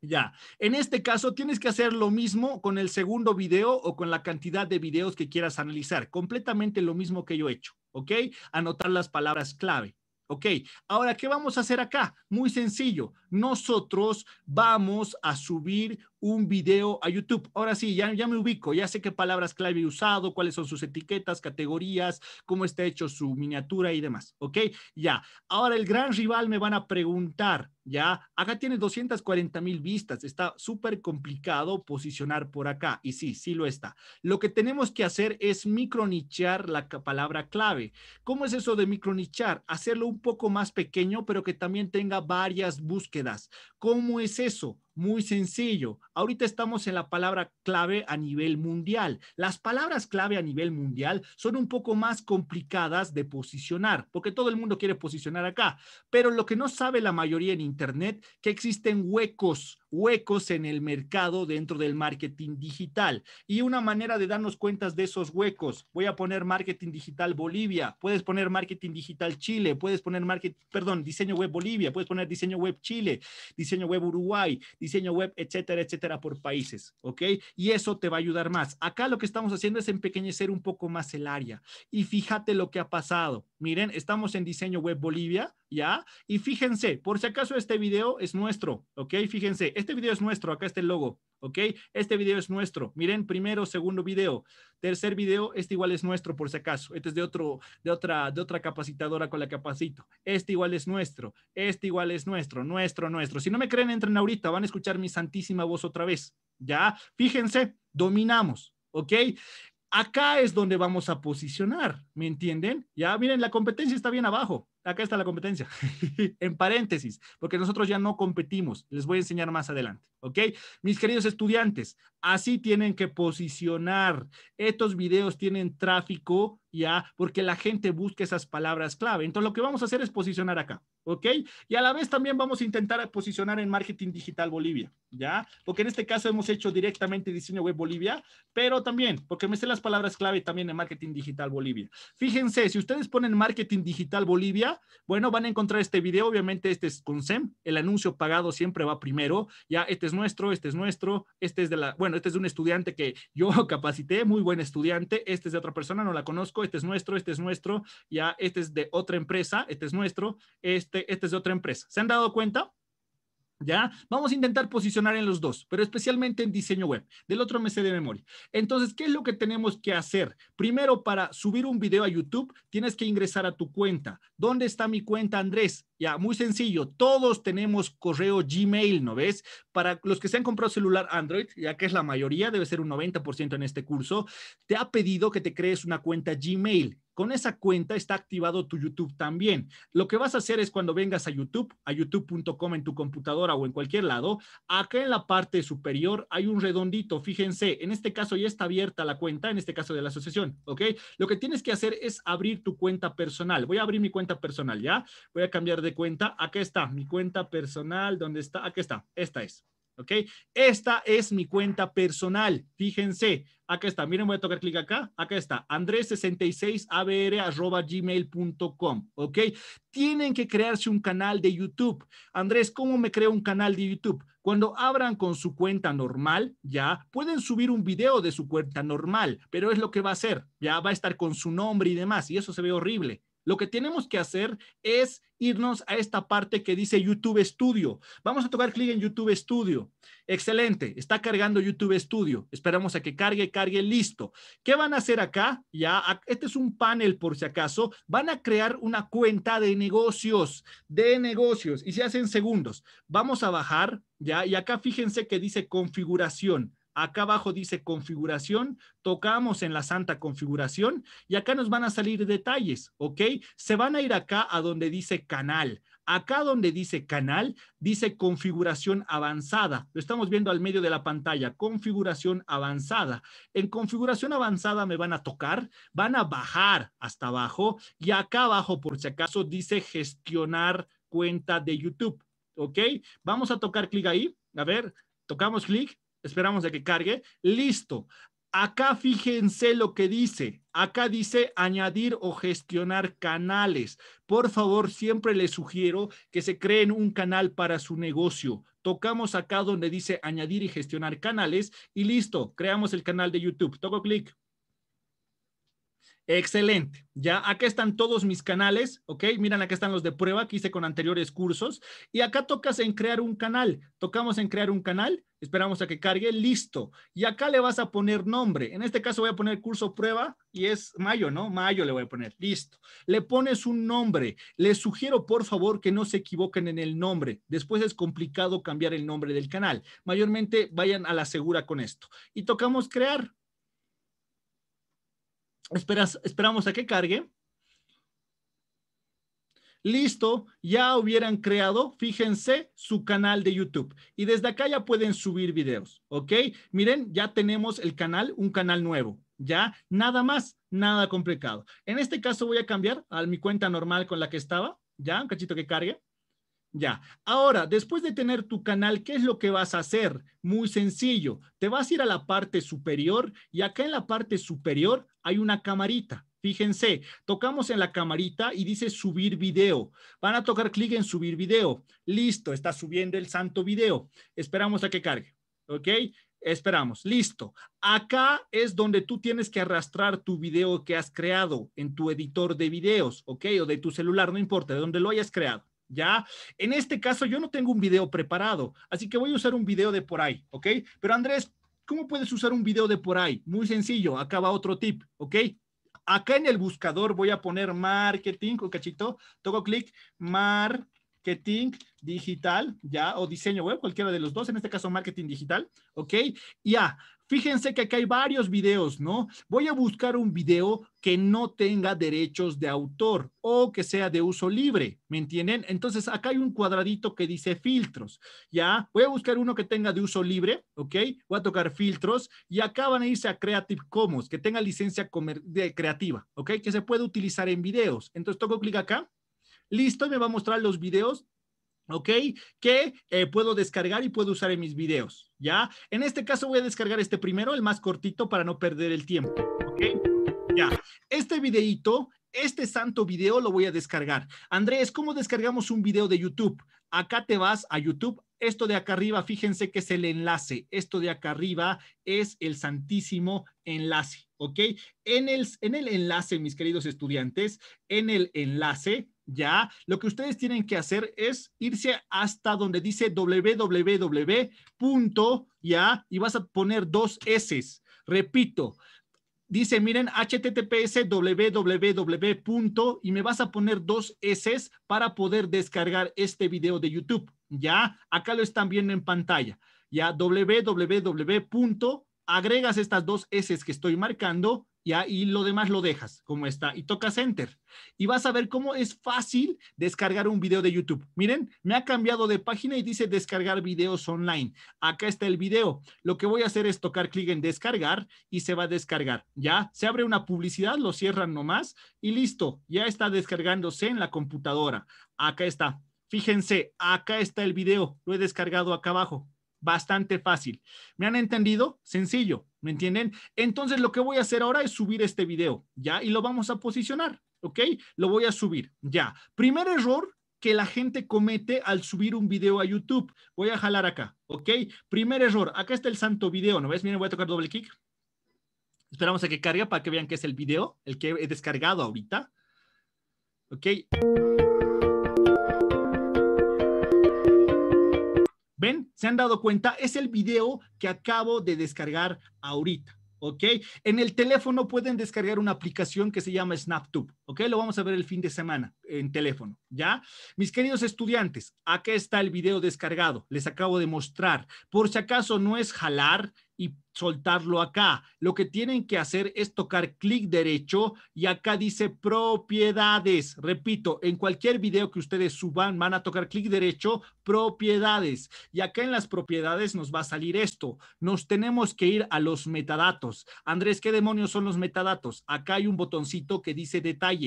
ya, en este caso tienes que hacer lo mismo con el segundo video o con la cantidad de videos que quieras analizar, completamente lo mismo que yo he hecho, ¿ok? Anotar las palabras clave. Ok, ahora, ¿qué vamos a hacer acá? Muy sencillo. Nosotros vamos a subir un video a YouTube. Ahora sí, ya, ya me ubico, ya sé qué palabras clave he usado, cuáles son sus etiquetas, categorías, cómo está hecho su miniatura y demás, ¿ok? Ya, ahora el gran rival me van a preguntar, ya, acá tiene 240 mil vistas, está súper complicado posicionar por acá, y sí, sí lo está. Lo que tenemos que hacer es micronichear la palabra clave. ¿Cómo es eso de micronichear? Hacerlo un poco más pequeño, pero que también tenga varias búsquedas. ¿Cómo es eso? Muy sencillo. Ahorita estamos en la palabra clave a nivel mundial. Las palabras clave a nivel mundial son un poco más complicadas de posicionar, porque todo el mundo quiere posicionar acá. Pero lo que no sabe la mayoría en Internet, que existen huecos huecos en el mercado dentro del marketing digital. Y una manera de darnos cuentas de esos huecos, voy a poner marketing digital Bolivia, puedes poner marketing digital Chile, puedes poner marketing, perdón, diseño web Bolivia, puedes poner diseño web Chile, diseño web Uruguay, diseño web, etcétera, etcétera, por países, ¿ok? Y eso te va a ayudar más. Acá lo que estamos haciendo es empequeñecer un poco más el área y fíjate lo que ha pasado. Miren, estamos en Diseño Web Bolivia, ¿ya? Y fíjense, por si acaso este video es nuestro, ¿ok? Fíjense, este video es nuestro, acá está el logo, ¿ok? Este video es nuestro. Miren, primero, segundo video, tercer video, este igual es nuestro por si acaso. Este es de, otro, de, otra, de otra capacitadora con la capacito. Este igual es nuestro, este igual es nuestro, nuestro, nuestro. Si no me creen, entren ahorita, van a escuchar mi santísima voz otra vez, ¿ya? Fíjense, dominamos, ¿ok? acá es donde vamos a posicionar, ¿me entienden? Ya miren, la competencia está bien abajo acá está la competencia, en paréntesis, porque nosotros ya no competimos. Les voy a enseñar más adelante, ¿ok? Mis queridos estudiantes, así tienen que posicionar. Estos videos tienen tráfico, ¿ya? Porque la gente busca esas palabras clave. Entonces, lo que vamos a hacer es posicionar acá, ¿ok? Y a la vez también vamos a intentar posicionar en Marketing Digital Bolivia, ¿ya? Porque en este caso hemos hecho directamente Diseño Web Bolivia, pero también, porque me sé las palabras clave también en Marketing Digital Bolivia. Fíjense, si ustedes ponen Marketing Digital Bolivia, bueno, van a encontrar este video. Obviamente, este es con SEM. El anuncio pagado siempre va primero. Ya, este es nuestro, este es nuestro, este es de la, bueno, este es de un estudiante que yo capacité, muy buen estudiante. Este es de otra persona, no la conozco. Este es nuestro, este es nuestro. Ya, este es de otra empresa, este es nuestro, este, este es de otra empresa. ¿Se han dado cuenta? ¿Ya? Vamos a intentar posicionar en los dos, pero especialmente en diseño web. Del otro mes de memoria. Entonces, ¿qué es lo que tenemos que hacer? Primero, para subir un video a YouTube, tienes que ingresar a tu cuenta. ¿Dónde está mi cuenta, Andrés? Ya, muy sencillo. Todos tenemos correo Gmail, ¿no ves? Para los que se han comprado celular Android, ya que es la mayoría, debe ser un 90% en este curso, te ha pedido que te crees una cuenta Gmail. Con esa cuenta está activado tu YouTube también. Lo que vas a hacer es cuando vengas a YouTube, a youtube.com en tu computadora o en cualquier lado, acá en la parte superior hay un redondito, fíjense, en este caso ya está abierta la cuenta, en este caso de la asociación, ¿ok? Lo que tienes que hacer es abrir tu cuenta personal. Voy a abrir mi cuenta personal, ¿ya? Voy a cambiar de cuenta, acá está mi cuenta personal, ¿dónde está? Acá está, esta es. ¿Ok? Esta es mi cuenta personal. Fíjense, acá está. Miren, voy a tocar clic acá. Acá está, andrés66abr.gmail.com. ¿Ok? Tienen que crearse un canal de YouTube. Andrés, ¿cómo me creo un canal de YouTube? Cuando abran con su cuenta normal, ya pueden subir un video de su cuenta normal, pero es lo que va a hacer. Ya va a estar con su nombre y demás, y eso se ve horrible. Lo que tenemos que hacer es irnos a esta parte que dice YouTube Studio. Vamos a tocar clic en YouTube Studio. Excelente, está cargando YouTube Studio. Esperamos a que cargue, cargue, listo. ¿Qué van a hacer acá? Ya, este es un panel por si acaso. Van a crear una cuenta de negocios, de negocios, y se hacen segundos. Vamos a bajar, ya, y acá fíjense que dice configuración. Acá abajo dice configuración, tocamos en la santa configuración y acá nos van a salir detalles, ¿ok? Se van a ir acá a donde dice canal. Acá donde dice canal, dice configuración avanzada. Lo estamos viendo al medio de la pantalla, configuración avanzada. En configuración avanzada me van a tocar, van a bajar hasta abajo y acá abajo, por si acaso, dice gestionar cuenta de YouTube. ¿Ok? Vamos a tocar clic ahí. A ver, tocamos clic Esperamos a que cargue. Listo. Acá fíjense lo que dice. Acá dice añadir o gestionar canales. Por favor, siempre les sugiero que se creen un canal para su negocio. Tocamos acá donde dice añadir y gestionar canales y listo, creamos el canal de YouTube. Toco clic. Excelente. Ya acá están todos mis canales, ¿ok? miren, acá están los de prueba que hice con anteriores cursos. Y acá tocas en crear un canal. Tocamos en crear un canal, esperamos a que cargue, listo. Y acá le vas a poner nombre. En este caso voy a poner curso prueba y es mayo, ¿no? Mayo le voy a poner, listo. Le pones un nombre. Les sugiero, por favor, que no se equivoquen en el nombre. Después es complicado cambiar el nombre del canal. Mayormente vayan a la segura con esto. Y tocamos crear. Esperas, esperamos a que cargue. Listo, ya hubieran creado, fíjense, su canal de YouTube. Y desde acá ya pueden subir videos, ¿ok? Miren, ya tenemos el canal, un canal nuevo, ¿ya? Nada más, nada complicado. En este caso voy a cambiar a mi cuenta normal con la que estaba, ¿ya? Un cachito que cargue. Ya, ahora, después de tener tu canal, ¿qué es lo que vas a hacer? Muy sencillo, te vas a ir a la parte superior y acá en la parte superior hay una camarita. Fíjense, tocamos en la camarita y dice subir video. Van a tocar clic en subir video. Listo, está subiendo el santo video. Esperamos a que cargue. ¿Ok? Esperamos, listo. Acá es donde tú tienes que arrastrar tu video que has creado en tu editor de videos, ¿ok? O de tu celular, no importa, de donde lo hayas creado. ¿ya? En este caso yo no tengo un video preparado, así que voy a usar un video de por ahí, ¿ok? Pero Andrés, ¿cómo puedes usar un video de por ahí? Muy sencillo, acá va otro tip, ¿ok? Acá en el buscador voy a poner marketing, un cachito, toco clic, marketing digital, ya, o diseño web, cualquiera de los dos, en este caso marketing digital, ¿ok? Ya, Fíjense que acá hay varios videos, ¿no? Voy a buscar un video que no tenga derechos de autor o que sea de uso libre, ¿me entienden? Entonces, acá hay un cuadradito que dice filtros, ¿ya? Voy a buscar uno que tenga de uso libre, ¿ok? Voy a tocar filtros y acá van a irse a Creative Commons, que tenga licencia de creativa, ¿ok? Que se puede utilizar en videos. Entonces, toco clic acá. Listo, me va a mostrar los videos ¿ok? Que eh, puedo descargar y puedo usar en mis videos, ¿ya? En este caso voy a descargar este primero, el más cortito, para no perder el tiempo, ¿ok? Ya, este videito, este santo video lo voy a descargar. Andrés, ¿cómo descargamos un video de YouTube? Acá te vas a YouTube. Esto de acá arriba, fíjense que es el enlace. Esto de acá arriba es el santísimo enlace, ¿ok? En el, en el enlace, mis queridos estudiantes, en el enlace ¿ya? Lo que ustedes tienen que hacer es irse hasta donde dice www. ¿ya? Y vas a poner dos S. Repito, dice, miren, https www. y me vas a poner dos S para poder descargar este video de YouTube, ¿ya? Acá lo están viendo en pantalla, ¿ya? www. Agregas estas dos S que estoy marcando ¿ya? Y lo demás lo dejas como está y tocas enter. Y vas a ver cómo es fácil descargar un video de YouTube. Miren, me ha cambiado de página y dice descargar videos online. Acá está el video. Lo que voy a hacer es tocar clic en descargar y se va a descargar, ¿ya? Se abre una publicidad, lo cierran nomás y listo. Ya está descargándose en la computadora. Acá está. Fíjense, acá está el video. Lo he descargado acá abajo. Bastante fácil. ¿Me han entendido? Sencillo. ¿Me entienden? Entonces lo que voy a hacer ahora es subir este video, ¿ya? Y lo vamos a posicionar, ¿ok? Lo voy a subir, ya. Primer error que la gente comete al subir un video a YouTube. Voy a jalar acá, ¿ok? Primer error, acá está el santo video, ¿no ves? Miren, voy a tocar doble clic. Esperamos a que cargue para que vean que es el video, el que he descargado ahorita. ¿Ok? ¿Ven? ¿Se han dado cuenta? Es el video que acabo de descargar ahorita, ¿ok? En el teléfono pueden descargar una aplicación que se llama SnapTube. ¿ok? Lo vamos a ver el fin de semana en teléfono, ¿ya? Mis queridos estudiantes, acá está el video descargado, les acabo de mostrar. Por si acaso no es jalar y soltarlo acá. Lo que tienen que hacer es tocar clic derecho y acá dice propiedades. Repito, en cualquier video que ustedes suban van a tocar clic derecho, propiedades. Y acá en las propiedades nos va a salir esto. Nos tenemos que ir a los metadatos. Andrés, ¿qué demonios son los metadatos? Acá hay un botoncito que dice detalle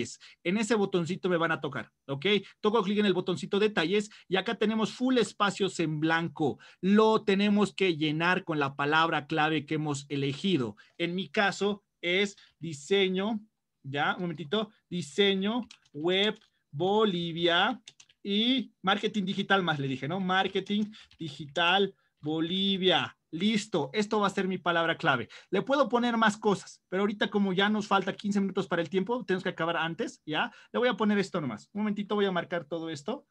en ese botoncito me van a tocar, ¿ok? Toco clic en el botoncito detalles y acá tenemos full espacios en blanco. Lo tenemos que llenar con la palabra clave que hemos elegido. En mi caso es diseño, ya, un momentito, diseño web Bolivia y marketing digital más le dije, ¿no? Marketing digital Bolivia. Listo, esto va a ser mi palabra clave. Le puedo poner más cosas, pero ahorita como ya nos falta 15 minutos para el tiempo, tenemos que acabar antes, ¿ya? Le voy a poner esto nomás. Un momentito, voy a marcar todo esto.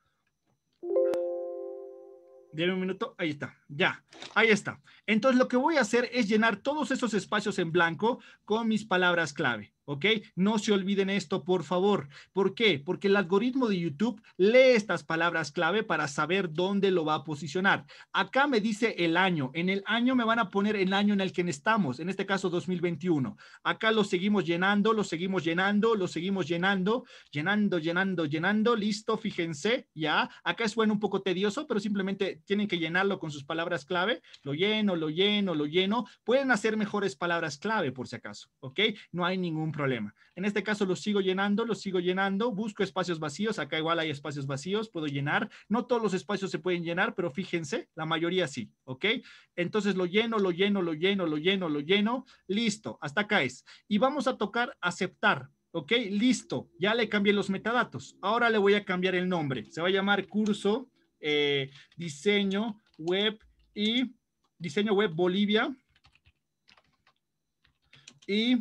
Dime un minuto, ahí está, ya, ahí está. Entonces lo que voy a hacer es llenar todos esos espacios en blanco con mis palabras clave. ¿ok? No se olviden esto, por favor. ¿Por qué? Porque el algoritmo de YouTube lee estas palabras clave para saber dónde lo va a posicionar. Acá me dice el año. En el año me van a poner el año en el que estamos, en este caso 2021. Acá lo seguimos llenando, lo seguimos llenando, lo seguimos llenando, llenando, llenando, llenando. Listo, fíjense, ya. Acá suena un poco tedioso, pero simplemente tienen que llenarlo con sus palabras clave. Lo lleno, lo lleno, lo lleno. Pueden hacer mejores palabras clave, por si acaso, ¿ok? No hay ningún problema problema. En este caso lo sigo llenando, lo sigo llenando, busco espacios vacíos, acá igual hay espacios vacíos, puedo llenar, no todos los espacios se pueden llenar, pero fíjense, la mayoría sí, ¿ok? Entonces lo lleno, lo lleno, lo lleno, lo lleno, lo lleno, listo, hasta acá es. Y vamos a tocar aceptar, ¿ok? Listo, ya le cambié los metadatos, ahora le voy a cambiar el nombre, se va a llamar curso, eh, diseño web y diseño web Bolivia y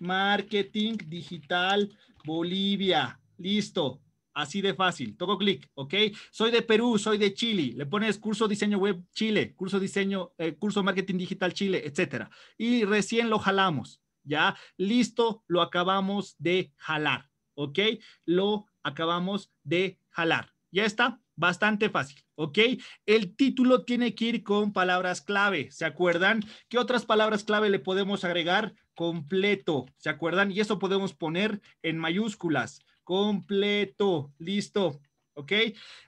Marketing Digital Bolivia. Listo. Así de fácil. Toco clic, ¿ok? Soy de Perú, soy de Chile. Le pones curso diseño web Chile, curso diseño, eh, curso marketing digital Chile, etcétera. Y recién lo jalamos, ¿ya? Listo, lo acabamos de jalar, ¿ok? Lo acabamos de jalar. ¿Ya está? Bastante fácil, ¿ok? El título tiene que ir con palabras clave, ¿se acuerdan? ¿Qué otras palabras clave le podemos agregar? Completo, ¿se acuerdan? Y eso podemos poner en mayúsculas. Completo, listo, ¿ok?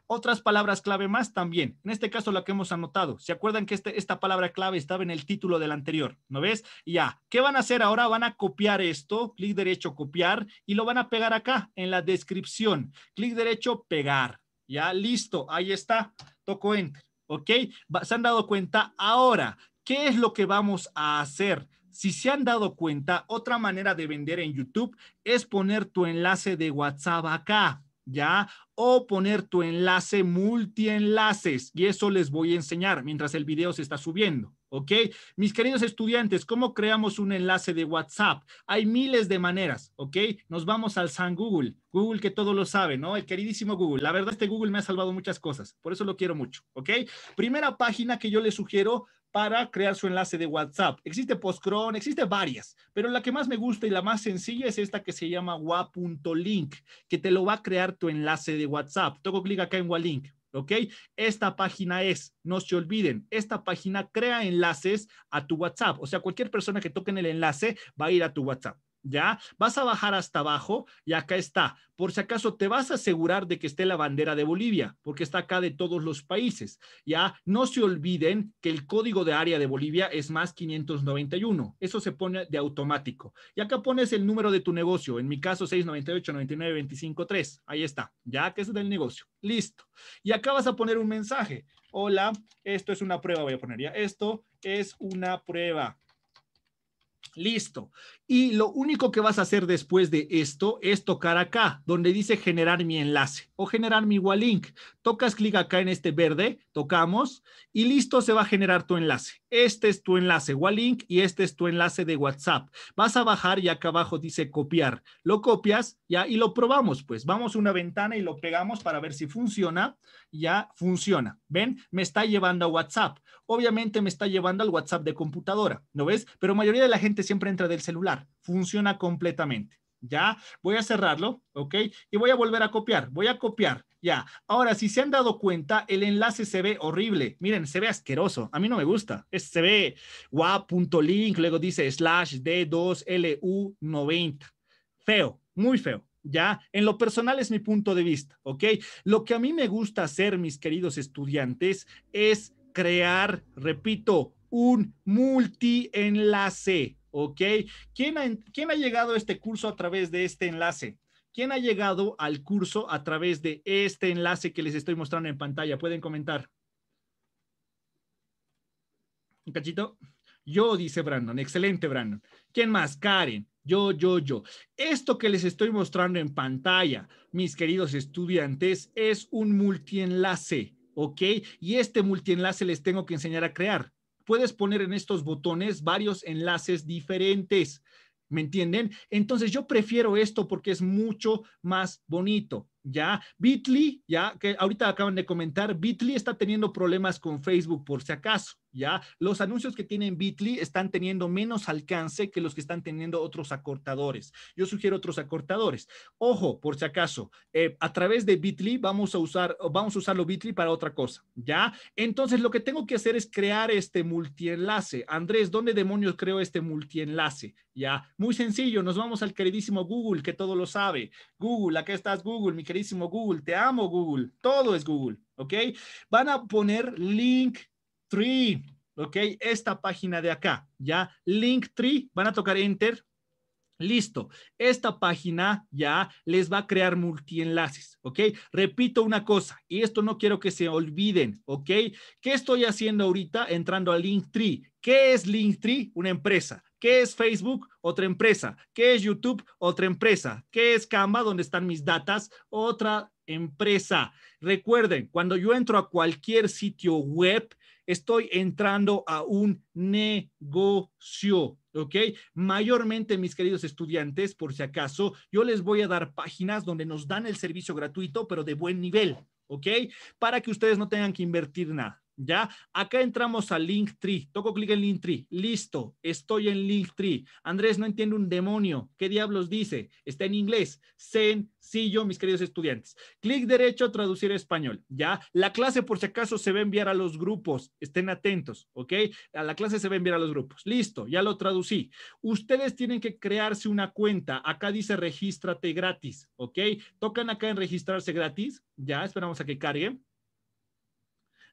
Otras palabras clave más también. En este caso, la que hemos anotado. ¿Se acuerdan que este, esta palabra clave estaba en el título del anterior? ¿No ves? Ya. ¿Qué van a hacer ahora? Van a copiar esto. Clic derecho, copiar. Y lo van a pegar acá, en la descripción. Clic derecho, pegar. Ya, listo, ahí está. Toco Enter. ¿Ok? ¿Se han dado cuenta? Ahora, ¿qué es lo que vamos a hacer? Si se han dado cuenta, otra manera de vender en YouTube es poner tu enlace de WhatsApp acá. ¿ya? O poner tu enlace multienlaces y eso les voy a enseñar mientras el video se está subiendo. ¿Ok? Mis queridos estudiantes, ¿cómo creamos un enlace de WhatsApp? Hay miles de maneras, ¿ok? Nos vamos al San Google, Google que todo lo sabe, ¿no? El queridísimo Google. La verdad, este Google me ha salvado muchas cosas, por eso lo quiero mucho, ¿ok? Primera página que yo les sugiero, para crear su enlace de WhatsApp. Existe Postcron, existe varias, pero la que más me gusta y la más sencilla es esta que se llama wa.link, que te lo va a crear tu enlace de WhatsApp. Toco clic acá en WaLink. ¿Ok? Esta página es, no se olviden, esta página crea enlaces a tu WhatsApp. O sea, cualquier persona que toque en el enlace va a ir a tu WhatsApp. ¿ya? Vas a bajar hasta abajo y acá está. Por si acaso te vas a asegurar de que esté la bandera de Bolivia, porque está acá de todos los países, ¿ya? No se olviden que el código de área de Bolivia es más 591. Eso se pone de automático. Y acá pones el número de tu negocio, en mi caso 698 99 Ahí está, ya que es del negocio. Listo. Y acá vas a poner un mensaje. Hola, esto es una prueba, voy a poner ya. Esto es una prueba Listo. Y lo único que vas a hacer después de esto es tocar acá, donde dice generar mi enlace o generar mi Wallink. Tocas clic acá en este verde, tocamos y listo, se va a generar tu enlace. Este es tu enlace Wallink y este es tu enlace de WhatsApp. Vas a bajar y acá abajo dice copiar. Lo copias ya y lo probamos, pues vamos a una ventana y lo pegamos para ver si funciona. Ya funciona. ¿Ven? Me está llevando a WhatsApp. Obviamente me está llevando al WhatsApp de computadora, ¿no ves? Pero mayoría de la gente siempre entra del celular. Funciona completamente ya voy a cerrarlo, ok, y voy a volver a copiar, voy a copiar, ya. Ahora, si se han dado cuenta, el enlace se ve horrible, miren, se ve asqueroso, a mí no me gusta, se ve link, luego dice slash d2lu90, feo, muy feo. Ya, en lo personal es mi punto de vista, ¿ok? Lo que a mí me gusta hacer, mis queridos estudiantes, es crear, repito, un multienlace ¿ok? ¿Quién ha, ha llegado a este curso a través de este enlace? ¿Quién ha llegado al curso a través de este enlace que les estoy mostrando en pantalla? Pueden comentar. ¿Un cachito? Yo, dice Brandon. Excelente, Brandon. ¿Quién más? Karen. Yo, yo, yo. Esto que les estoy mostrando en pantalla, mis queridos estudiantes, es un multienlace, ¿ok? Y este multienlace les tengo que enseñar a crear puedes poner en estos botones varios enlaces diferentes. ¿Me entienden? Entonces yo prefiero esto porque es mucho más bonito. Ya, Bitly, ya que ahorita acaban de comentar, Bitly está teniendo problemas con Facebook por si acaso. ¿ya? Los anuncios que tienen Bitly están teniendo menos alcance que los que están teniendo otros acortadores. Yo sugiero otros acortadores. Ojo, por si acaso, eh, a través de Bitly vamos a usar, vamos a usarlo Bitly para otra cosa, ¿ya? Entonces, lo que tengo que hacer es crear este multienlace. Andrés, ¿dónde demonios creo este multienlace? ¿Ya? Muy sencillo, nos vamos al queridísimo Google, que todo lo sabe. Google, acá estás Google, mi queridísimo Google, te amo Google, todo es Google, ¿ok? Van a poner link Linktree, ¿ok? Esta página de acá, ¿ya? Linktree, van a tocar Enter. Listo, esta página ya les va a crear multienlaces, ¿ok? Repito una cosa, y esto no quiero que se olviden, ¿ok? ¿Qué estoy haciendo ahorita entrando a Linktree? ¿Qué es Linktree? Una empresa. ¿Qué es Facebook? Otra empresa. ¿Qué es YouTube? Otra empresa. ¿Qué es Canva, donde están mis datas? Otra empresa. Recuerden, cuando yo entro a cualquier sitio web, estoy entrando a un negocio. ¿Ok? Mayormente, mis queridos estudiantes, por si acaso, yo les voy a dar páginas donde nos dan el servicio gratuito, pero de buen nivel. ¿Ok? Para que ustedes no tengan que invertir nada. ¿Ya? Acá entramos a Linktree. Toco clic en Linktree. Listo, estoy en Linktree. Andrés no entiende un demonio. ¿Qué diablos dice? Está en inglés. Sencillo, mis queridos estudiantes. Clic derecho, traducir a español. ¿Ya? La clase, por si acaso, se va a enviar a los grupos. Estén atentos, ¿ok? A la clase se va a enviar a los grupos. Listo, ya lo traducí. Ustedes tienen que crearse una cuenta. Acá dice regístrate gratis, ¿ok? Tocan acá en registrarse gratis. Ya, esperamos a que cargue.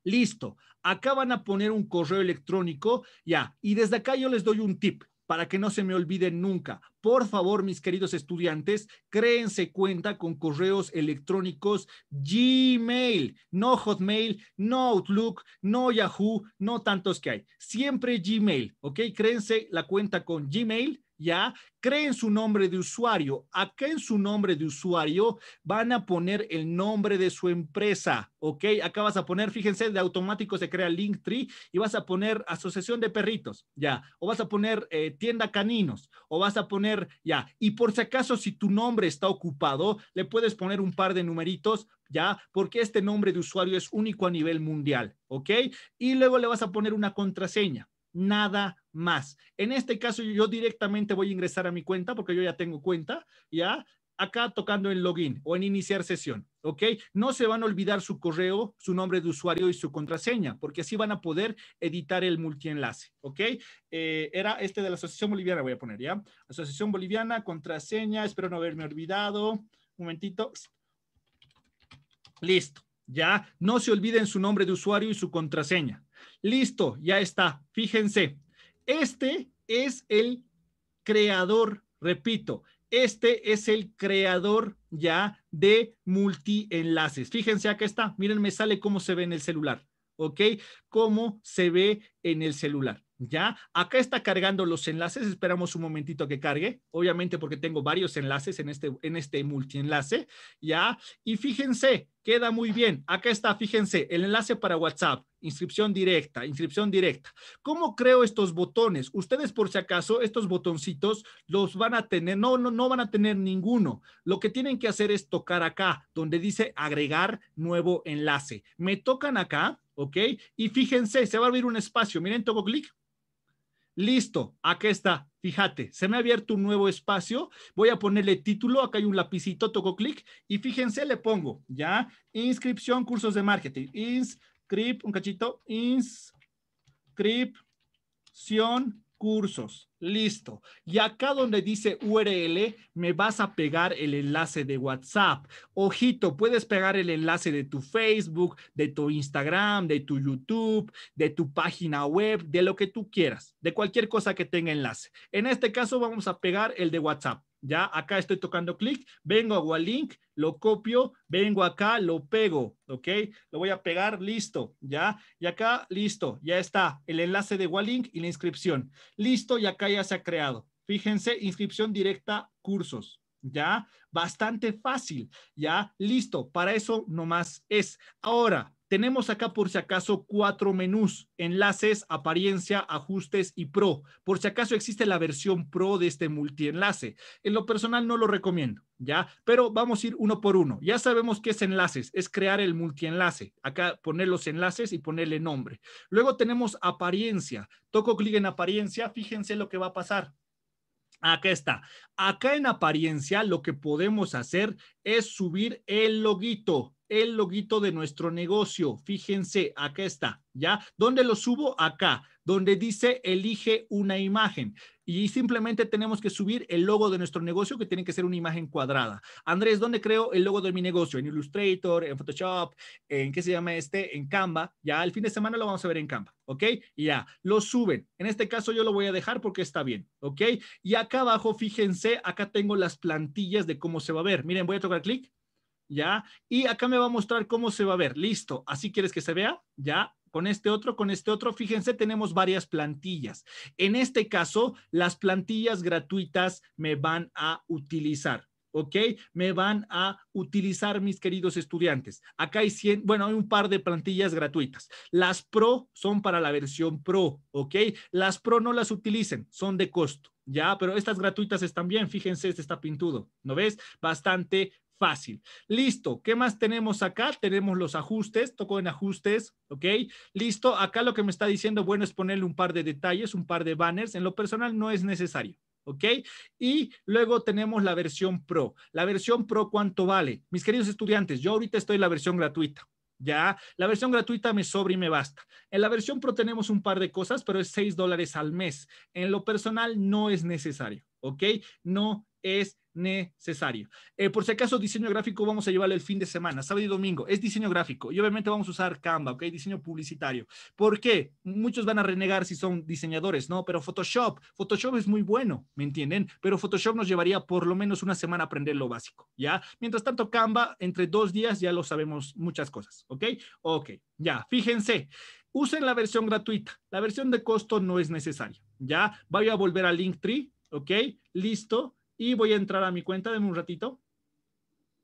Listo, acá van a poner un correo electrónico, ya, y desde acá yo les doy un tip para que no se me olviden nunca. Por favor, mis queridos estudiantes, créense cuenta con correos electrónicos Gmail, no Hotmail, no Outlook, no Yahoo, no tantos que hay. Siempre Gmail, ¿ok? Créense la cuenta con Gmail ¿ya? Creen su nombre de usuario. Acá en su nombre de usuario van a poner el nombre de su empresa, ¿ok? Acá vas a poner, fíjense, de automático se crea Linktree y vas a poner asociación de perritos, ¿ya? O vas a poner eh, tienda caninos, o vas a poner, ya. Y por si acaso, si tu nombre está ocupado, le puedes poner un par de numeritos ¿ya? Porque este nombre de usuario es único a nivel mundial, ¿ok? Y luego le vas a poner una contraseña, nada más. En este caso, yo directamente voy a ingresar a mi cuenta porque yo ya tengo cuenta, ¿ya? Acá tocando en login o en iniciar sesión, ¿ok? No se van a olvidar su correo, su nombre de usuario y su contraseña, porque así van a poder editar el multienlace, ¿ok? Eh, era este de la Asociación Boliviana, voy a poner, ¿ya? Asociación Boliviana, contraseña, espero no haberme olvidado. Un momentito. Listo, ya. No se olviden su nombre de usuario y su contraseña. Listo, ya está. Fíjense, este es el creador, repito, este es el creador ya de multienlaces. Fíjense acá está, miren, me sale cómo se ve en el celular, ¿ok? Cómo se ve en el celular. Ya, acá está cargando los enlaces, esperamos un momentito que cargue, obviamente porque tengo varios enlaces en este, en este multienlace, ya, y fíjense, queda muy bien, acá está, fíjense, el enlace para WhatsApp, Inscripción directa, inscripción directa. ¿Cómo creo estos botones? Ustedes por si acaso, estos botoncitos los van a tener, no, no, no van a tener ninguno. Lo que tienen que hacer es tocar acá, donde dice agregar nuevo enlace. Me tocan acá, ¿ok? Y fíjense, se va a abrir un espacio. Miren, toco clic. Listo, aquí está. Fíjate, se me ha abierto un nuevo espacio. Voy a ponerle título. Acá hay un lapicito, toco clic y fíjense, le pongo ya inscripción, cursos de marketing. Ins... Crip, un cachito, inscripción cursos. Listo. Y acá donde dice URL, me vas a pegar el enlace de WhatsApp. Ojito, puedes pegar el enlace de tu Facebook, de tu Instagram, de tu YouTube, de tu página web, de lo que tú quieras, de cualquier cosa que tenga enlace. En este caso vamos a pegar el de WhatsApp. Ya acá estoy tocando clic, vengo a Wallink, lo copio, vengo acá, lo pego, ¿ok? Lo voy a pegar, listo, ¿ya? Y acá, listo, ya está el enlace de Wallink y la inscripción. Listo, y acá ya se ha creado. Fíjense, inscripción directa, cursos, ¿ya? Bastante fácil, ¿ya? Listo, para eso nomás es. Ahora, tenemos acá, por si acaso, cuatro menús, enlaces, apariencia, ajustes y pro. Por si acaso existe la versión pro de este multienlace. En lo personal no lo recomiendo, ¿ya? Pero vamos a ir uno por uno. Ya sabemos qué es enlaces, es crear el multienlace. Acá poner los enlaces y ponerle nombre. Luego tenemos apariencia. Toco clic en apariencia, fíjense lo que va a pasar. Acá está. Acá en apariencia lo que podemos hacer es subir el loguito el loguito de nuestro negocio. Fíjense, acá está, ¿ya? ¿Dónde lo subo? Acá, donde dice elige una imagen. Y simplemente tenemos que subir el logo de nuestro negocio, que tiene que ser una imagen cuadrada. Andrés, ¿dónde creo el logo de mi negocio? ¿En Illustrator? ¿En Photoshop? ¿En qué se llama este? En Canva. Ya, el fin de semana lo vamos a ver en Canva, ¿ok? Y ya, lo suben. En este caso yo lo voy a dejar porque está bien, ¿ok? Y acá abajo, fíjense, acá tengo las plantillas de cómo se va a ver. Miren, voy a tocar clic. ¿ya? Y acá me va a mostrar cómo se va a ver. Listo, así quieres que se vea, ¿ya? Con este otro, con este otro, fíjense, tenemos varias plantillas. En este caso, las plantillas gratuitas me van a utilizar. ¿ok? Me van a utilizar mis queridos estudiantes. Acá hay 100, bueno, hay un par de plantillas gratuitas. Las Pro son para la versión Pro, ¿ok? Las Pro no las utilicen, son de costo. Ya, pero estas gratuitas están bien. Fíjense, este está pintudo. ¿No ves? Bastante fácil. Listo, ¿qué más tenemos acá? Tenemos los ajustes, toco en ajustes, ¿ok? Listo, acá lo que me está diciendo, bueno, es ponerle un par de detalles, un par de banners, en lo personal no es necesario. ¿Ok? Y luego tenemos la versión Pro. La versión Pro, ¿cuánto vale? Mis queridos estudiantes, yo ahorita estoy en la versión gratuita. Ya, la versión gratuita me sobra y me basta. En la versión Pro tenemos un par de cosas, pero es seis dólares al mes. En lo personal no es necesario, ¿ok? No es necesario. Eh, por si acaso, diseño gráfico vamos a llevarle el fin de semana, sábado y domingo. Es diseño gráfico y obviamente vamos a usar Canva, ¿ok? Diseño publicitario. ¿Por qué? Muchos van a renegar si son diseñadores, ¿no? Pero Photoshop, Photoshop es muy bueno, ¿me entienden? Pero Photoshop nos llevaría por lo menos una semana aprender lo básico, ¿ya? Mientras tanto, Canva, entre dos días ya lo sabemos muchas cosas, ¿ok? Ok, ya, fíjense usen la versión gratuita. La versión de costo no es necesaria. Ya, voy a volver a Linktree, ¿ok? Listo y voy a entrar a mi cuenta de un ratito.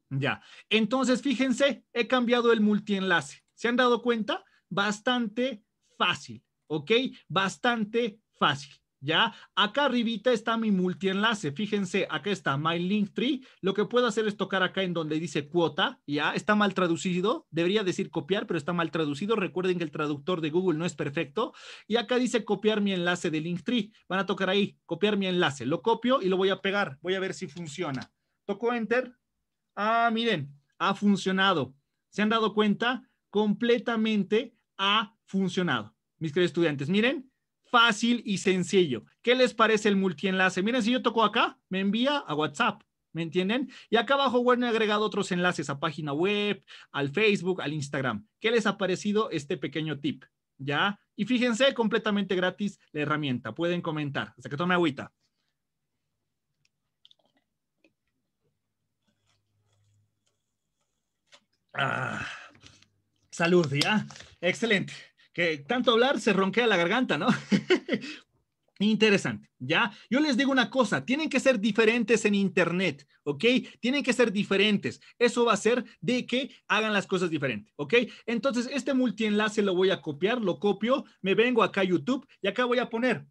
Ya, entonces fíjense, he cambiado el multienlace. ¿Se han dado cuenta? Bastante fácil, ¿ok? Bastante fácil. ¿ya? Acá arribita está mi multienlace. Fíjense, acá está My Link Tree. Lo que puedo hacer es tocar acá en donde dice cuota, ¿ya? Está mal traducido. Debería decir copiar, pero está mal traducido. Recuerden que el traductor de Google no es perfecto. Y acá dice copiar mi enlace de Link Tree. Van a tocar ahí, copiar mi enlace. Lo copio y lo voy a pegar. Voy a ver si funciona. Toco Enter. Ah, miren, ha funcionado. ¿Se han dado cuenta? Completamente ha funcionado. Mis queridos estudiantes, miren, fácil y sencillo. ¿Qué les parece el multienlace? Miren, si yo toco acá, me envía a WhatsApp. ¿Me entienden? Y acá abajo bueno, he agregado otros enlaces a página web, al Facebook, al Instagram. ¿Qué les ha parecido este pequeño tip? ¿Ya? Y fíjense, completamente gratis la herramienta. Pueden comentar. Hasta que tome agüita. Ah, salud, ¿ya? Excelente que tanto hablar se ronquea la garganta, ¿no? Interesante, ¿ya? Yo les digo una cosa, tienen que ser diferentes en Internet, ¿ok? Tienen que ser diferentes. Eso va a ser de que hagan las cosas diferentes, ¿ok? Entonces, este multienlace lo voy a copiar, lo copio, me vengo acá a YouTube y acá voy a poner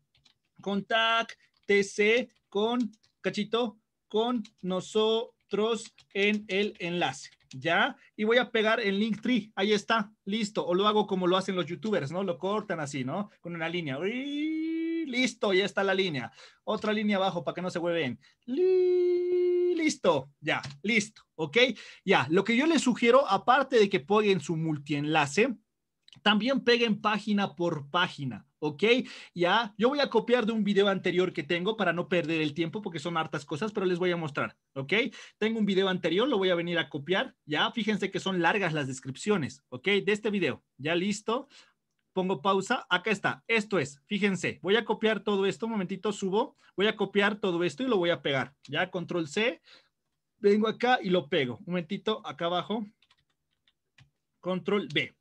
contact TC con, cachito, con nosotros en el enlace. ¿Ya? Y voy a pegar el link tree. Ahí está. Listo. O lo hago como lo hacen los youtubers, ¿no? Lo cortan así, ¿no? Con una línea. listo. Ya está la línea. Otra línea abajo para que no se mueven, Listo. Ya. Listo. ¿Ok? Ya. Lo que yo les sugiero, aparte de que pongan su multienlace, también peguen página por página, ¿ok? Ya, yo voy a copiar de un video anterior que tengo para no perder el tiempo porque son hartas cosas, pero les voy a mostrar, ¿ok? Tengo un video anterior, lo voy a venir a copiar, ya, fíjense que son largas las descripciones, ¿ok? De este video, ya listo, pongo pausa, acá está, esto es, fíjense, voy a copiar todo esto, un momentito subo, voy a copiar todo esto y lo voy a pegar, ya, control C, vengo acá y lo pego, un momentito, acá abajo, control B,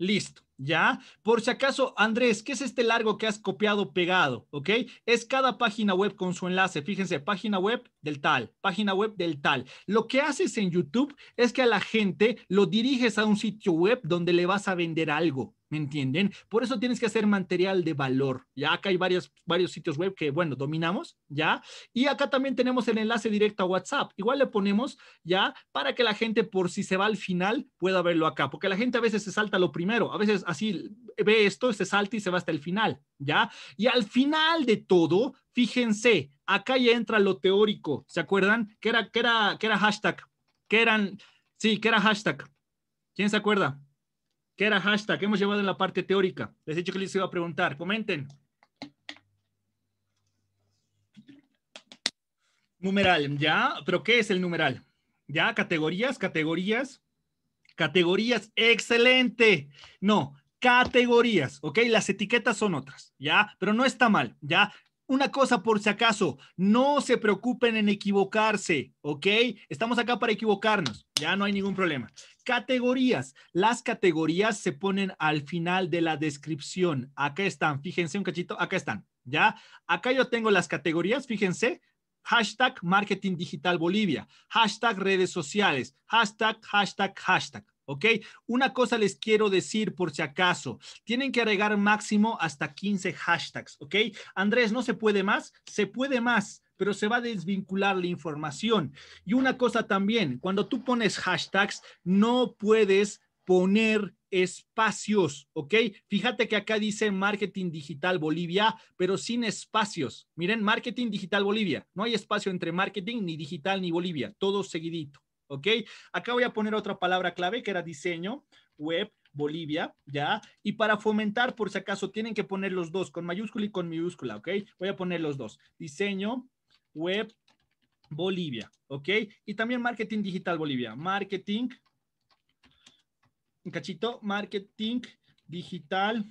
Listo, ¿ya? Por si acaso, Andrés, ¿qué es este largo que has copiado pegado? ¿Ok? Es cada página web con su enlace. Fíjense, página web del tal, página web del tal. Lo que haces en YouTube es que a la gente lo diriges a un sitio web donde le vas a vender algo entienden? Por eso tienes que hacer material de valor. Ya acá hay varios sitios web que, bueno, dominamos, ¿ya? Y acá también tenemos el enlace directo a WhatsApp. Igual le ponemos, ¿ya? Para que la gente, por si se va al final, pueda verlo acá. Porque la gente a veces se salta lo primero. A veces así ve esto, se salta y se va hasta el final, ¿ya? Y al final de todo, fíjense, acá ya entra lo teórico. ¿Se acuerdan? Que era, que era, que era hashtag. Que eran, sí, que era hashtag. ¿Quién se acuerda? ¿Qué era hashtag? ¿Qué hemos llevado en la parte teórica? Les he dicho que les iba a preguntar. Comenten. Numeral, ¿ya? ¿Pero qué es el numeral? ¿Ya? Categorías, categorías, categorías. ¡Excelente! No, categorías, ¿ok? Las etiquetas son otras, ¿ya? Pero no está mal, ¿ya? una cosa por si acaso, no se preocupen en equivocarse, ¿ok? Estamos acá para equivocarnos, ya no hay ningún problema. Categorías. Las categorías se ponen al final de la descripción. Acá están, fíjense un cachito, acá están, ¿ya? Acá yo tengo las categorías, fíjense. Hashtag Marketing Digital Bolivia, hashtag redes sociales, hashtag, hashtag, hashtag. ¿ok? Una cosa les quiero decir por si acaso, tienen que agregar máximo hasta 15 hashtags, ¿ok? Andrés, ¿no se puede más? Se puede más, pero se va a desvincular la información. Y una cosa también, cuando tú pones hashtags, no puedes poner espacios, ¿ok? Fíjate que acá dice Marketing Digital Bolivia, pero sin espacios. Miren, Marketing Digital Bolivia, no hay espacio entre marketing, ni digital, ni Bolivia, todo seguidito, ¿ok? Acá voy a poner otra palabra clave que era diseño, web, Bolivia, ¿ya? Y para fomentar, por si acaso, tienen que poner los dos, con mayúscula y con minúscula, ¿ok? Voy a poner los dos, diseño, web, Bolivia, ¿ok? Y también marketing digital Bolivia, marketing, un cachito, marketing digital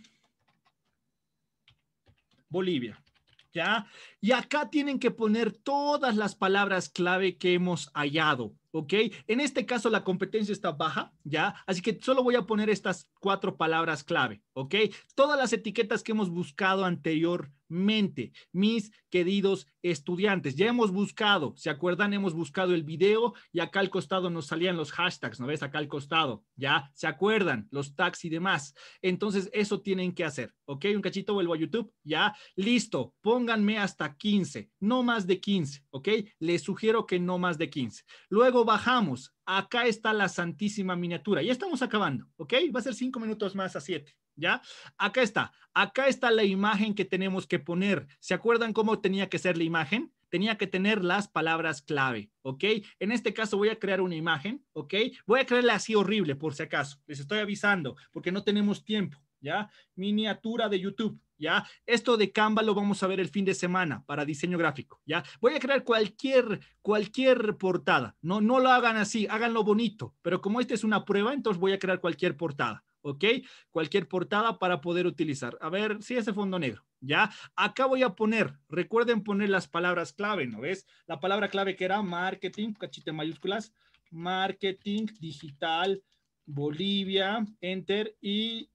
Bolivia, ¿ya? Y acá tienen que poner todas las palabras clave que hemos hallado, ¿ok? En este caso la competencia está baja, ¿ya? Así que solo voy a poner estas cuatro palabras clave, ¿ok? Todas las etiquetas que hemos buscado anteriormente, mis queridos estudiantes, ya hemos buscado, ¿se acuerdan? Hemos buscado el video y acá al costado nos salían los hashtags, ¿no ves? Acá al costado, ¿ya? ¿Se acuerdan? Los tags y demás. Entonces, eso tienen que hacer, ¿ok? Un cachito, vuelvo a YouTube, ¿ya? Listo, pónganme hasta 15, no más de 15, ¿ok? Les sugiero que no más de 15. Luego bajamos, acá está la santísima miniatura. Ya estamos acabando, ¿ok? Va a ser cinco minutos más a siete. ¿Ya? Acá está. Acá está la imagen que tenemos que poner. ¿Se acuerdan cómo tenía que ser la imagen? Tenía que tener las palabras clave, ¿ok? En este caso voy a crear una imagen, ¿ok? Voy a crearla así horrible, por si acaso. Les estoy avisando, porque no tenemos tiempo, ¿ya? Miniatura de YouTube, ¿ya? Esto de Canva lo vamos a ver el fin de semana para diseño gráfico, ¿ya? Voy a crear cualquier, cualquier portada, no, no lo hagan así, háganlo bonito, pero como esta es una prueba, entonces voy a crear cualquier portada, ¿ok? Cualquier portada para poder utilizar. A ver, sí, ese fondo negro, ¿ya? Acá voy a poner, recuerden poner las palabras clave, ¿no ves? La palabra clave que era marketing, cachita mayúsculas, marketing digital, Bolivia, enter, y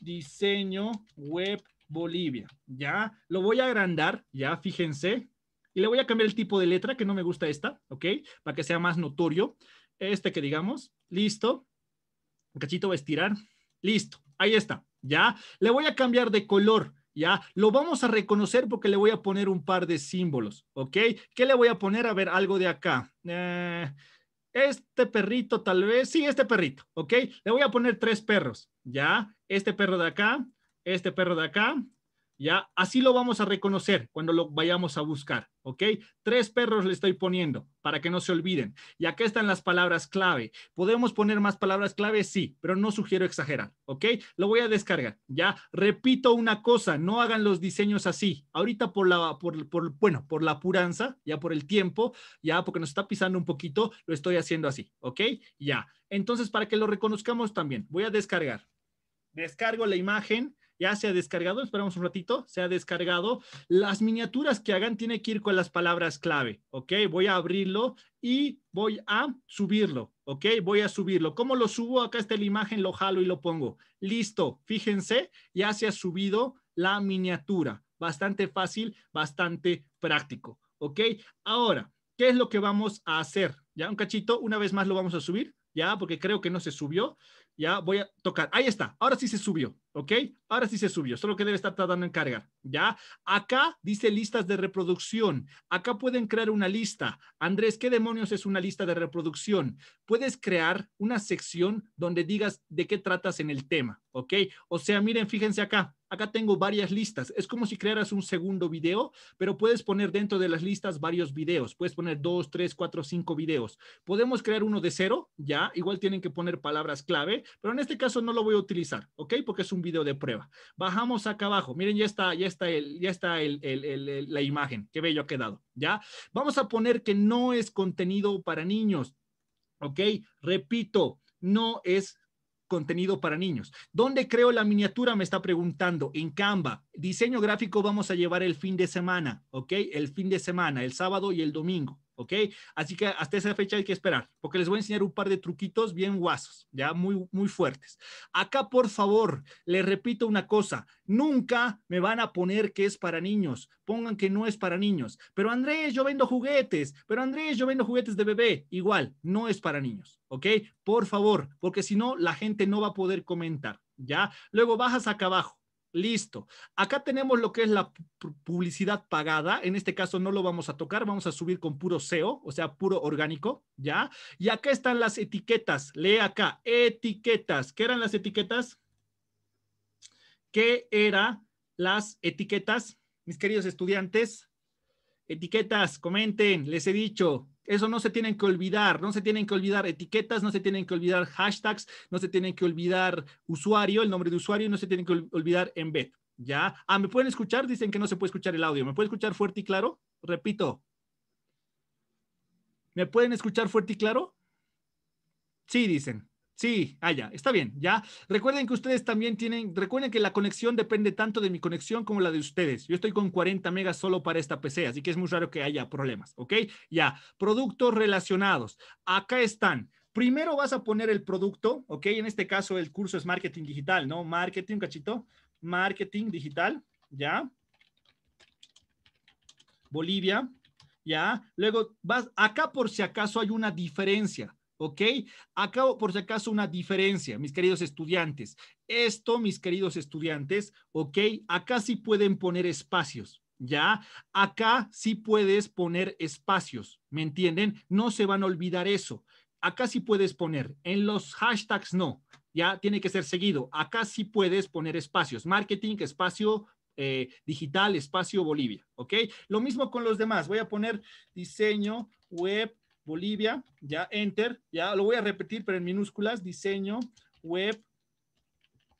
diseño web Bolivia. Ya lo voy a agrandar, ya fíjense. Y le voy a cambiar el tipo de letra, que no me gusta esta, ¿ok? Para que sea más notorio. Este que digamos, listo. Un cachito va a estirar. Listo, ahí está, ya. Le voy a cambiar de color, ya. Lo vamos a reconocer porque le voy a poner un par de símbolos, ¿ok? ¿Qué le voy a poner? A ver, algo de acá. Eh, este perrito tal vez, sí, este perrito, ¿ok? Le voy a poner tres perros, ¿ya? Este perro de acá, este perro de acá, ¿ya? Así lo vamos a reconocer cuando lo vayamos a buscar, ¿ok? Tres perros le estoy poniendo para que no se olviden. Y acá están las palabras clave. ¿Podemos poner más palabras clave? Sí, pero no sugiero exagerar, ¿ok? Lo voy a descargar, ¿ya? Repito una cosa, no hagan los diseños así. Ahorita por la, por, por, bueno, por la apuranza, ya por el tiempo, ya porque nos está pisando un poquito, lo estoy haciendo así, ¿ok? Ya. Entonces, para que lo reconozcamos también, voy a descargar. Descargo la imagen, ya se ha descargado, esperamos un ratito, se ha descargado. Las miniaturas que hagan tiene que ir con las palabras clave, ¿ok? Voy a abrirlo y voy a subirlo, ¿ok? Voy a subirlo. ¿Cómo lo subo? Acá está la imagen, lo jalo y lo pongo. Listo, fíjense, ya se ha subido la miniatura. Bastante fácil, bastante práctico, ¿ok? Ahora, ¿qué es lo que vamos a hacer? Ya un cachito, una vez más lo vamos a subir, ya, porque creo que no se subió. Ya voy a tocar. Ahí está, ahora sí se subió. ¿Ok? Ahora sí se subió, solo que debe estar tardando en cargar. ¿Ya? Acá dice listas de reproducción. Acá pueden crear una lista. Andrés, ¿qué demonios es una lista de reproducción? Puedes crear una sección donde digas de qué tratas en el tema, ¿ok? O sea, miren, fíjense acá. Acá tengo varias listas. Es como si crearas un segundo video, pero puedes poner dentro de las listas varios videos. Puedes poner dos, tres, cuatro, cinco videos. Podemos crear uno de cero, ya. Igual tienen que poner palabras clave, pero en este caso no lo voy a utilizar, ¿ok? Porque es un video de prueba. Bajamos acá abajo. Miren, ya está, ya está, el, ya está la imagen, qué bello ha quedado, ¿ya? Vamos a poner que no es contenido para niños, ¿ok? Repito, no es contenido para niños. ¿Dónde creo la miniatura? Me está preguntando. En Canva. Diseño gráfico vamos a llevar el fin de semana, ¿ok? El fin de semana, el sábado y el domingo. ¿ok? Así que hasta esa fecha hay que esperar, porque les voy a enseñar un par de truquitos bien guasos, ya muy, muy fuertes. Acá, por favor, les repito una cosa, nunca me van a poner que es para niños, pongan que no es para niños, pero Andrés, yo vendo juguetes, pero Andrés, yo vendo juguetes de bebé, igual, no es para niños, ¿ok? Por favor, porque si no, la gente no va a poder comentar, ¿ya? Luego bajas acá abajo. Listo. Acá tenemos lo que es la publicidad pagada. En este caso no lo vamos a tocar, vamos a subir con puro SEO, o sea, puro orgánico, ¿ya? Y acá están las etiquetas. Lee acá, etiquetas. ¿Qué eran las etiquetas? ¿Qué eran las etiquetas? Mis queridos estudiantes, etiquetas, comenten, les he dicho, eso no se tienen que olvidar, no se tienen que olvidar etiquetas, no se tienen que olvidar hashtags, no se tienen que olvidar usuario, el nombre de usuario, no se tienen que olvidar embed. ¿Ya? Ah, ¿me pueden escuchar? Dicen que no se puede escuchar el audio. ¿Me puede escuchar fuerte y claro? Repito. ¿Me pueden escuchar fuerte y claro? Sí, dicen. Sí, allá ah, está bien, ya. Recuerden que ustedes también tienen, recuerden que la conexión depende tanto de mi conexión como la de ustedes. Yo estoy con 40 megas solo para esta PC, así que es muy raro que haya problemas, ¿ok? Ya, productos relacionados. Acá están. Primero vas a poner el producto, ¿ok? En este caso el curso es marketing digital, ¿no? Marketing, cachito. Marketing digital, ¿ya? Bolivia, ¿ya? Luego vas, acá por si acaso hay una diferencia ¿ok? Acabo, por si acaso, una diferencia, mis queridos estudiantes. Esto, mis queridos estudiantes, ¿ok? Acá sí pueden poner espacios, ¿ya? Acá sí puedes poner espacios, ¿me entienden? No se van a olvidar eso. Acá sí puedes poner, en los hashtags no, ya tiene que ser seguido. Acá sí puedes poner espacios, marketing, espacio eh, digital, espacio Bolivia, ¿ok? Lo mismo con los demás, voy a poner diseño web Bolivia, ya enter, ya lo voy a repetir, pero en minúsculas, diseño, web,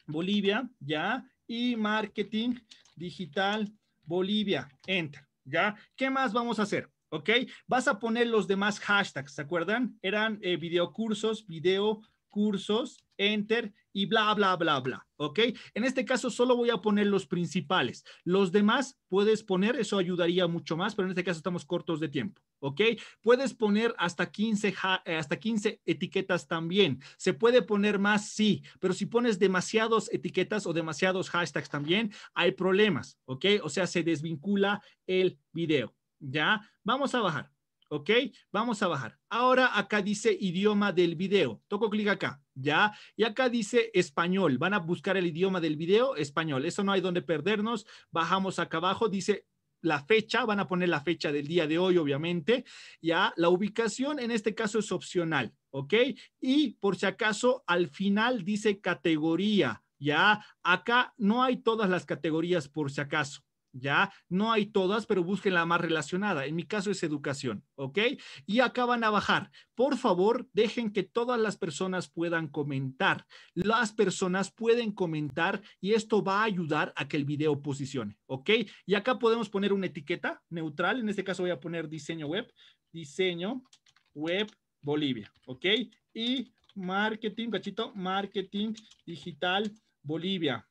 Bolivia, ya, y marketing digital, Bolivia, enter, ya. ¿Qué más vamos a hacer? ¿Ok? Vas a poner los demás hashtags, ¿se acuerdan? Eran eh, videocursos, video, cursos, enter y bla, bla, bla, bla. ¿Ok? En este caso solo voy a poner los principales. Los demás puedes poner, eso ayudaría mucho más, pero en este caso estamos cortos de tiempo. ¿ok? Puedes poner hasta 15, eh, hasta etiquetas también. Se puede poner más, sí, pero si pones demasiadas etiquetas o demasiados hashtags también, hay problemas, ¿ok? O sea, se desvincula el video, ¿ya? Vamos a bajar, ¿ok? Vamos a bajar. Ahora acá dice idioma del video. Toco clic acá, ¿ya? Y acá dice español. Van a buscar el idioma del video, español. Eso no hay donde perdernos. Bajamos acá abajo, dice la fecha, van a poner la fecha del día de hoy, obviamente, ya la ubicación en este caso es opcional, ¿ok? Y por si acaso, al final dice categoría, ya acá no hay todas las categorías por si acaso. ¿ya? No hay todas, pero busquen la más relacionada. En mi caso es educación, ¿ok? Y acá van a bajar. Por favor, dejen que todas las personas puedan comentar. Las personas pueden comentar y esto va a ayudar a que el video posicione, ¿ok? Y acá podemos poner una etiqueta neutral. En este caso voy a poner diseño web, diseño web Bolivia, ¿ok? Y marketing, cachito, marketing digital Bolivia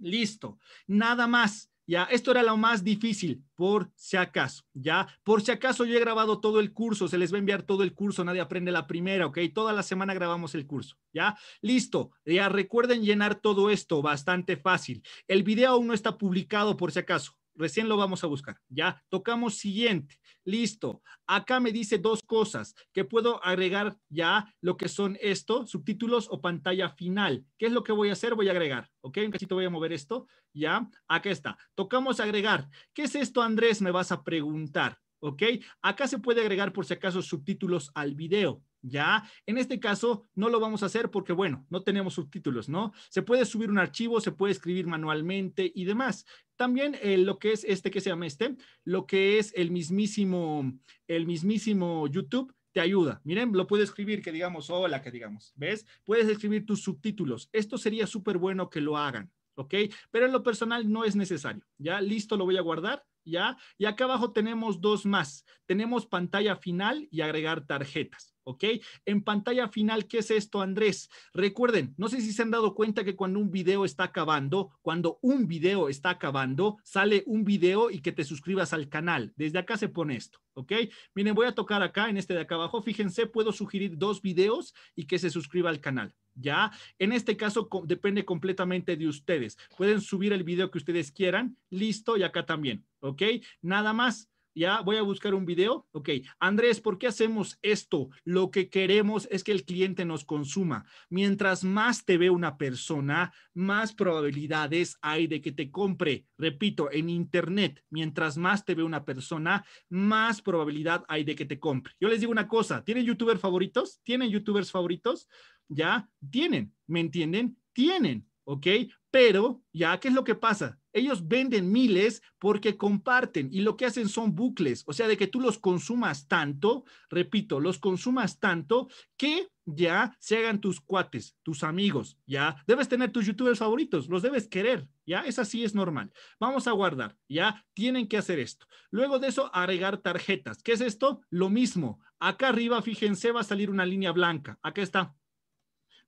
listo, nada más. Ya, esto era lo más difícil, por si acaso, ¿ya? Por si acaso yo he grabado todo el curso, se les va a enviar todo el curso, nadie aprende la primera, ¿ok? Toda la semana grabamos el curso, ¿ya? Listo, ya recuerden llenar todo esto, bastante fácil. El video aún no está publicado, por si acaso, recién lo vamos a buscar. Ya, tocamos siguiente. Listo. Acá me dice dos cosas que puedo agregar ya lo que son esto, subtítulos o pantalla final. ¿Qué es lo que voy a hacer? Voy a agregar. ¿Ok? Un casito. voy a mover esto. Ya, acá está. Tocamos agregar. ¿Qué es esto, Andrés? Me vas a preguntar. ¿ok? Acá se puede agregar por si acaso subtítulos al video. ¿ya? En este caso no lo vamos a hacer porque, bueno, no tenemos subtítulos, ¿no? Se puede subir un archivo, se puede escribir manualmente y demás. También eh, lo que es este, que se llama este, lo que es el mismísimo, el mismísimo YouTube te ayuda. Miren, lo puede escribir que digamos, hola, que digamos, ¿ves? Puedes escribir tus subtítulos. Esto sería súper bueno que lo hagan, ¿ok? Pero en lo personal no es necesario. Ya, listo, lo voy a guardar, ¿ya? Y acá abajo tenemos dos más. Tenemos pantalla final y agregar tarjetas, ¿ok? En pantalla final, ¿qué es esto, Andrés? Recuerden, no sé si se han dado cuenta que cuando un video está acabando, cuando un video está acabando, sale un video y que te suscribas al canal. Desde acá se pone esto, ¿ok? Miren, voy a tocar acá en este de acá abajo. Fíjense, puedo sugerir dos videos y que se suscriba al canal. ¿ya? En este caso depende completamente de ustedes. Pueden subir el video que ustedes quieran, listo, y acá también, ¿ok? Nada más, ya voy a buscar un video. Ok, Andrés, ¿por qué hacemos esto? Lo que queremos es que el cliente nos consuma. Mientras más te ve una persona, más probabilidades hay de que te compre. Repito, en Internet, mientras más te ve una persona, más probabilidad hay de que te compre. Yo les digo una cosa, ¿tienen youtubers favoritos? ¿Tienen youtubers favoritos? Ya, tienen, ¿me entienden? Tienen. ¿ok? Pero, ¿ya qué es lo que pasa? Ellos venden miles porque comparten y lo que hacen son bucles, o sea, de que tú los consumas tanto, repito, los consumas tanto que ya se hagan tus cuates, tus amigos, ya debes tener tus youtubers favoritos, los debes querer, ya es así, es normal. Vamos a guardar, ya tienen que hacer esto. Luego de eso, agregar tarjetas. ¿Qué es esto? Lo mismo. Acá arriba, fíjense, va a salir una línea blanca. Acá está,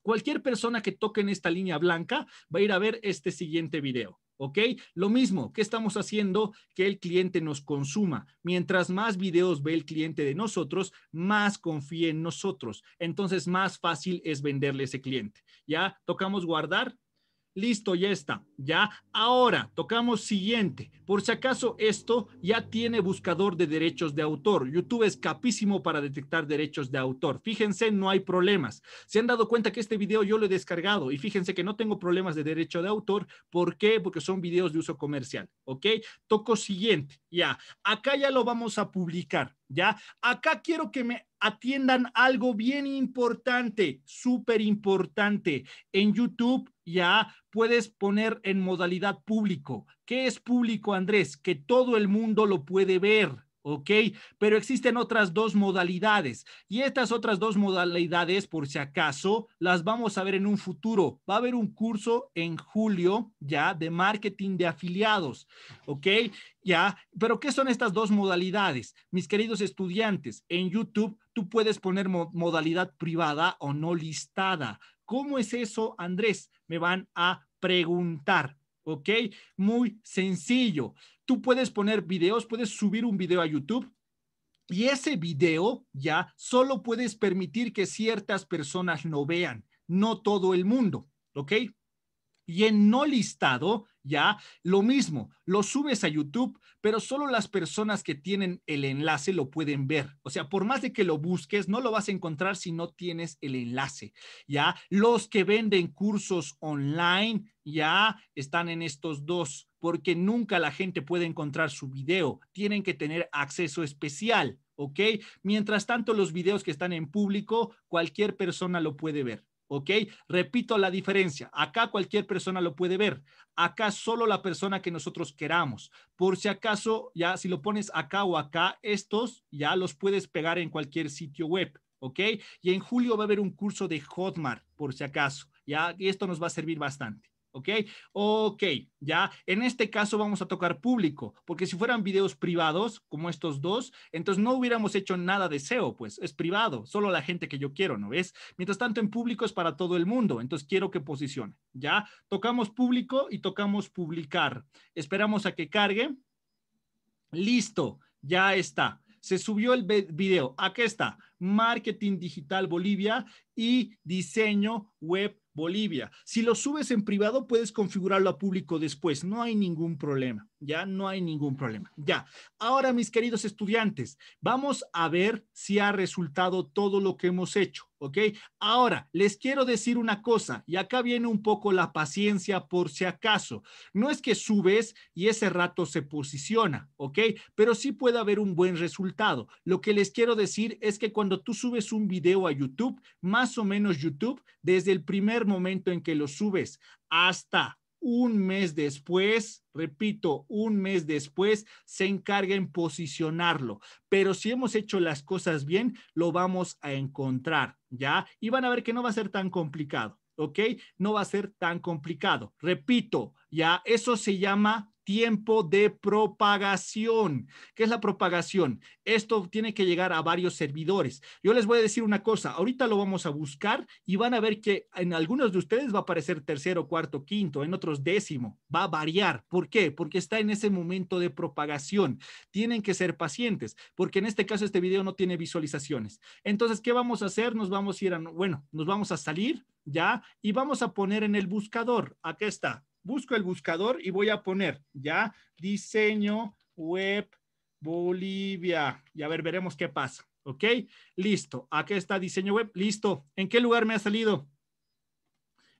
Cualquier persona que toque en esta línea blanca va a ir a ver este siguiente video. ¿Ok? Lo mismo, ¿qué estamos haciendo? Que el cliente nos consuma. Mientras más videos ve el cliente de nosotros, más confíe en nosotros. Entonces, más fácil es venderle a ese cliente. Ya tocamos guardar, Listo, ya está. Ya. Ahora tocamos siguiente. Por si acaso esto ya tiene buscador de derechos de autor. YouTube es capísimo para detectar derechos de autor. Fíjense, no hay problemas. Se han dado cuenta que este video yo lo he descargado y fíjense que no tengo problemas de derecho de autor. ¿Por qué? Porque son videos de uso comercial. ¿Ok? Toco siguiente. Ya. Acá ya lo vamos a publicar. Ya. Acá quiero que me atiendan algo bien importante, súper importante. En YouTube ya puedes poner en modalidad público. ¿Qué es público, Andrés? Que todo el mundo lo puede ver. ¿ok? Pero existen otras dos modalidades y estas otras dos modalidades, por si acaso, las vamos a ver en un futuro. Va a haber un curso en julio ya de marketing de afiliados, ¿ok? Ya, pero ¿qué son estas dos modalidades? Mis queridos estudiantes, en YouTube tú puedes poner modalidad privada o no listada. ¿Cómo es eso, Andrés? Me van a preguntar. ¿Ok? Muy sencillo. Tú puedes poner videos, puedes subir un video a YouTube y ese video ya solo puedes permitir que ciertas personas lo vean, no todo el mundo. ¿Ok? Y en no listado, ¿ya? Lo mismo, lo subes a YouTube, pero solo las personas que tienen el enlace lo pueden ver. O sea, por más de que lo busques, no lo vas a encontrar si no tienes el enlace, ¿ya? Los que venden cursos online, ya están en estos dos, porque nunca la gente puede encontrar su video. Tienen que tener acceso especial, ¿ok? Mientras tanto, los videos que están en público, cualquier persona lo puede ver. ¿ok? Repito la diferencia. Acá cualquier persona lo puede ver. Acá solo la persona que nosotros queramos. Por si acaso, ya si lo pones acá o acá, estos ya los puedes pegar en cualquier sitio web, ¿ok? Y en julio va a haber un curso de Hotmart, por si acaso. Ya, esto nos va a servir bastante. ¿Ok? Ok, ya. En este caso vamos a tocar público, porque si fueran videos privados, como estos dos, entonces no hubiéramos hecho nada de SEO, pues es privado, solo la gente que yo quiero, ¿no ves? Mientras tanto, en público es para todo el mundo, entonces quiero que posicione, ¿ya? Tocamos público y tocamos publicar. Esperamos a que cargue. Listo, ya está se subió el video. Aquí está, Marketing Digital Bolivia y Diseño Web Bolivia. Si lo subes en privado, puedes configurarlo a público después, no hay ningún problema. Ya no hay ningún problema. Ya. Ahora, mis queridos estudiantes, vamos a ver si ha resultado todo lo que hemos hecho, ¿ok? Ahora, les quiero decir una cosa, y acá viene un poco la paciencia por si acaso. No es que subes y ese rato se posiciona, ¿ok? Pero sí puede haber un buen resultado. Lo que les quiero decir es que cuando tú subes un video a YouTube, más o menos YouTube, desde el primer momento en que lo subes hasta un mes después, repito, un mes después, se encarga en posicionarlo. Pero si hemos hecho las cosas bien, lo vamos a encontrar, ¿ya? Y van a ver que no va a ser tan complicado, ¿ok? No va a ser tan complicado. Repito, ya, eso se llama tiempo de propagación. ¿Qué es la propagación? Esto tiene que llegar a varios servidores. Yo les voy a decir una cosa, ahorita lo vamos a buscar y van a ver que en algunos de ustedes va a aparecer tercero, cuarto, quinto, en otros décimo, va a variar. ¿Por qué? Porque está en ese momento de propagación. Tienen que ser pacientes, porque en este caso este video no tiene visualizaciones. Entonces, ¿qué vamos a hacer? Nos vamos a ir a, bueno, nos vamos a salir ya y vamos a poner en el buscador, aquí está, busco el buscador y voy a poner ya diseño web Bolivia. Y a ver, veremos qué pasa. ¿Ok? Listo. Aquí está diseño web. Listo. ¿En qué lugar me ha salido?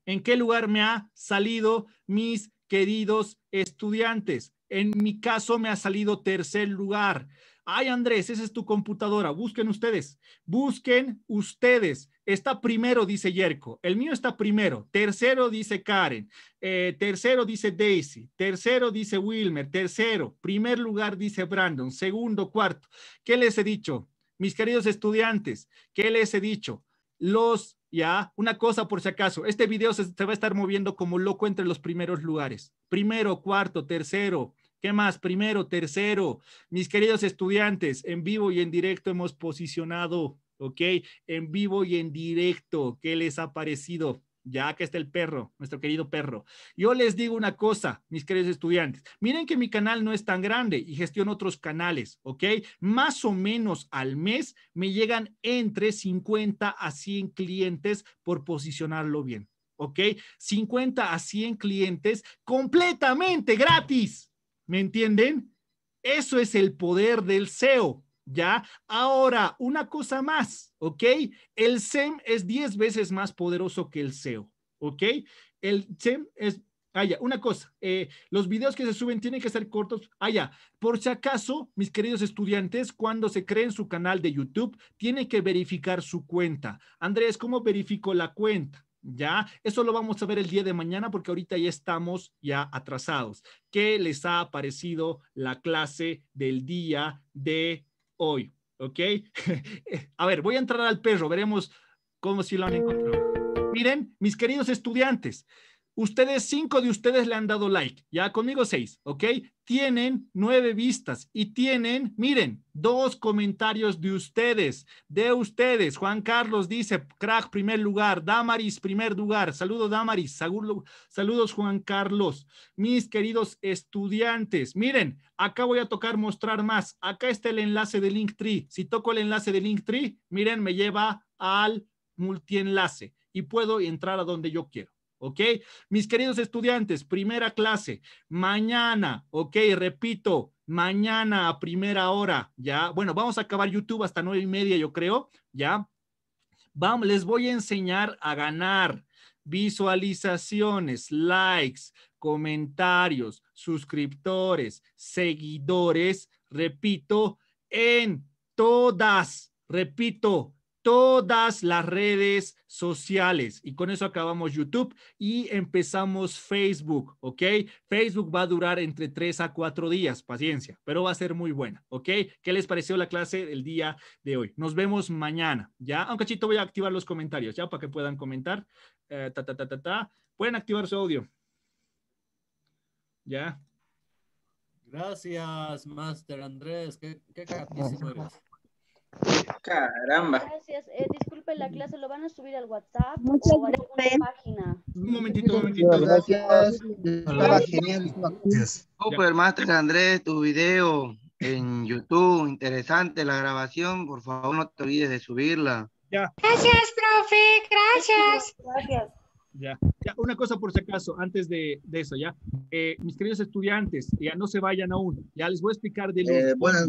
¿En qué lugar me ha salido mis queridos estudiantes? En mi caso me ha salido tercer lugar. Ay, Andrés, esa es tu computadora. Busquen ustedes. Busquen ustedes está primero, dice Yerko. El mío está primero. Tercero, dice Karen. Eh, tercero, dice Daisy. Tercero, dice Wilmer. Tercero. Primer lugar, dice Brandon. Segundo, cuarto. ¿Qué les he dicho? Mis queridos estudiantes, ¿qué les he dicho? Los, ya, una cosa por si acaso, este video se va a estar moviendo como loco entre los primeros lugares. Primero, cuarto, tercero, ¿Qué más? Primero, tercero, mis queridos estudiantes, en vivo y en directo hemos posicionado ¿ok? En vivo y en directo, ¿qué les ha parecido? Ya que está el perro, nuestro querido perro. Yo les digo una cosa, mis queridos estudiantes. Miren que mi canal no es tan grande y gestiono otros canales, ¿ok? Más o menos al mes me llegan entre 50 a 100 clientes por posicionarlo bien, ¿ok? 50 a 100 clientes completamente gratis, ¿me entienden? Eso es el poder del SEO, ¿Ya? Ahora, una cosa más, ¿ok? El SEM es 10 veces más poderoso que el SEO, ¿ok? El SEM es, ah, una cosa, eh, los videos que se suben tienen que ser cortos, ah, ya, por si acaso, mis queridos estudiantes, cuando se creen su canal de YouTube, tienen que verificar su cuenta. Andrés, ¿cómo verifico la cuenta? ¿ya? Eso lo vamos a ver el día de mañana porque ahorita ya estamos ya atrasados. ¿Qué les ha parecido la clase del día de hoy, ¿ok? a ver, voy a entrar al perro, veremos cómo si lo han encontrado. Miren, mis queridos estudiantes, Ustedes, cinco de ustedes le han dado like, ya conmigo seis, ¿ok? Tienen nueve vistas y tienen, miren, dos comentarios de ustedes, de ustedes. Juan Carlos dice, crack, primer lugar, Damaris, primer lugar. Saludos, Damaris, saludos, Juan Carlos. Mis queridos estudiantes, miren, acá voy a tocar mostrar más. Acá está el enlace de Linktree. Si toco el enlace de Linktree, miren, me lleva al multienlace y puedo entrar a donde yo quiero. ¿ok? Mis queridos estudiantes, primera clase, mañana, ¿ok? Repito, mañana a primera hora, ¿ya? Bueno, vamos a acabar YouTube hasta nueve y media, yo creo, ¿ya? Vamos, les voy a enseñar a ganar visualizaciones, likes, comentarios, suscriptores, seguidores, repito, en todas, repito, todas las redes sociales. Y con eso acabamos YouTube y empezamos Facebook, ¿ok? Facebook va a durar entre tres a cuatro días, paciencia, pero va a ser muy buena, ¿ok? ¿Qué les pareció la clase del día de hoy? Nos vemos mañana, ¿ya? Aunque chito voy a activar los comentarios, ¿ya? Para que puedan comentar. ta, ta, ta, ta, ta. Pueden activar su audio. ¿Ya? Gracias, Master Andrés. Qué, Caramba. Gracias. Eh, disculpe la mm. clase, lo van a subir al WhatsApp o a página. Un momentito, un momentito. Gracias. super genial. Andrés, tu video en YouTube, interesante la grabación. Por favor, no te olvides de subirla. Ya. Gracias, profe. Gracias. Gracias. Ya. ya, una cosa por si acaso, antes de, de eso, ya. Eh, mis queridos estudiantes, ya no se vayan aún. Ya les voy a explicar de eh, buenas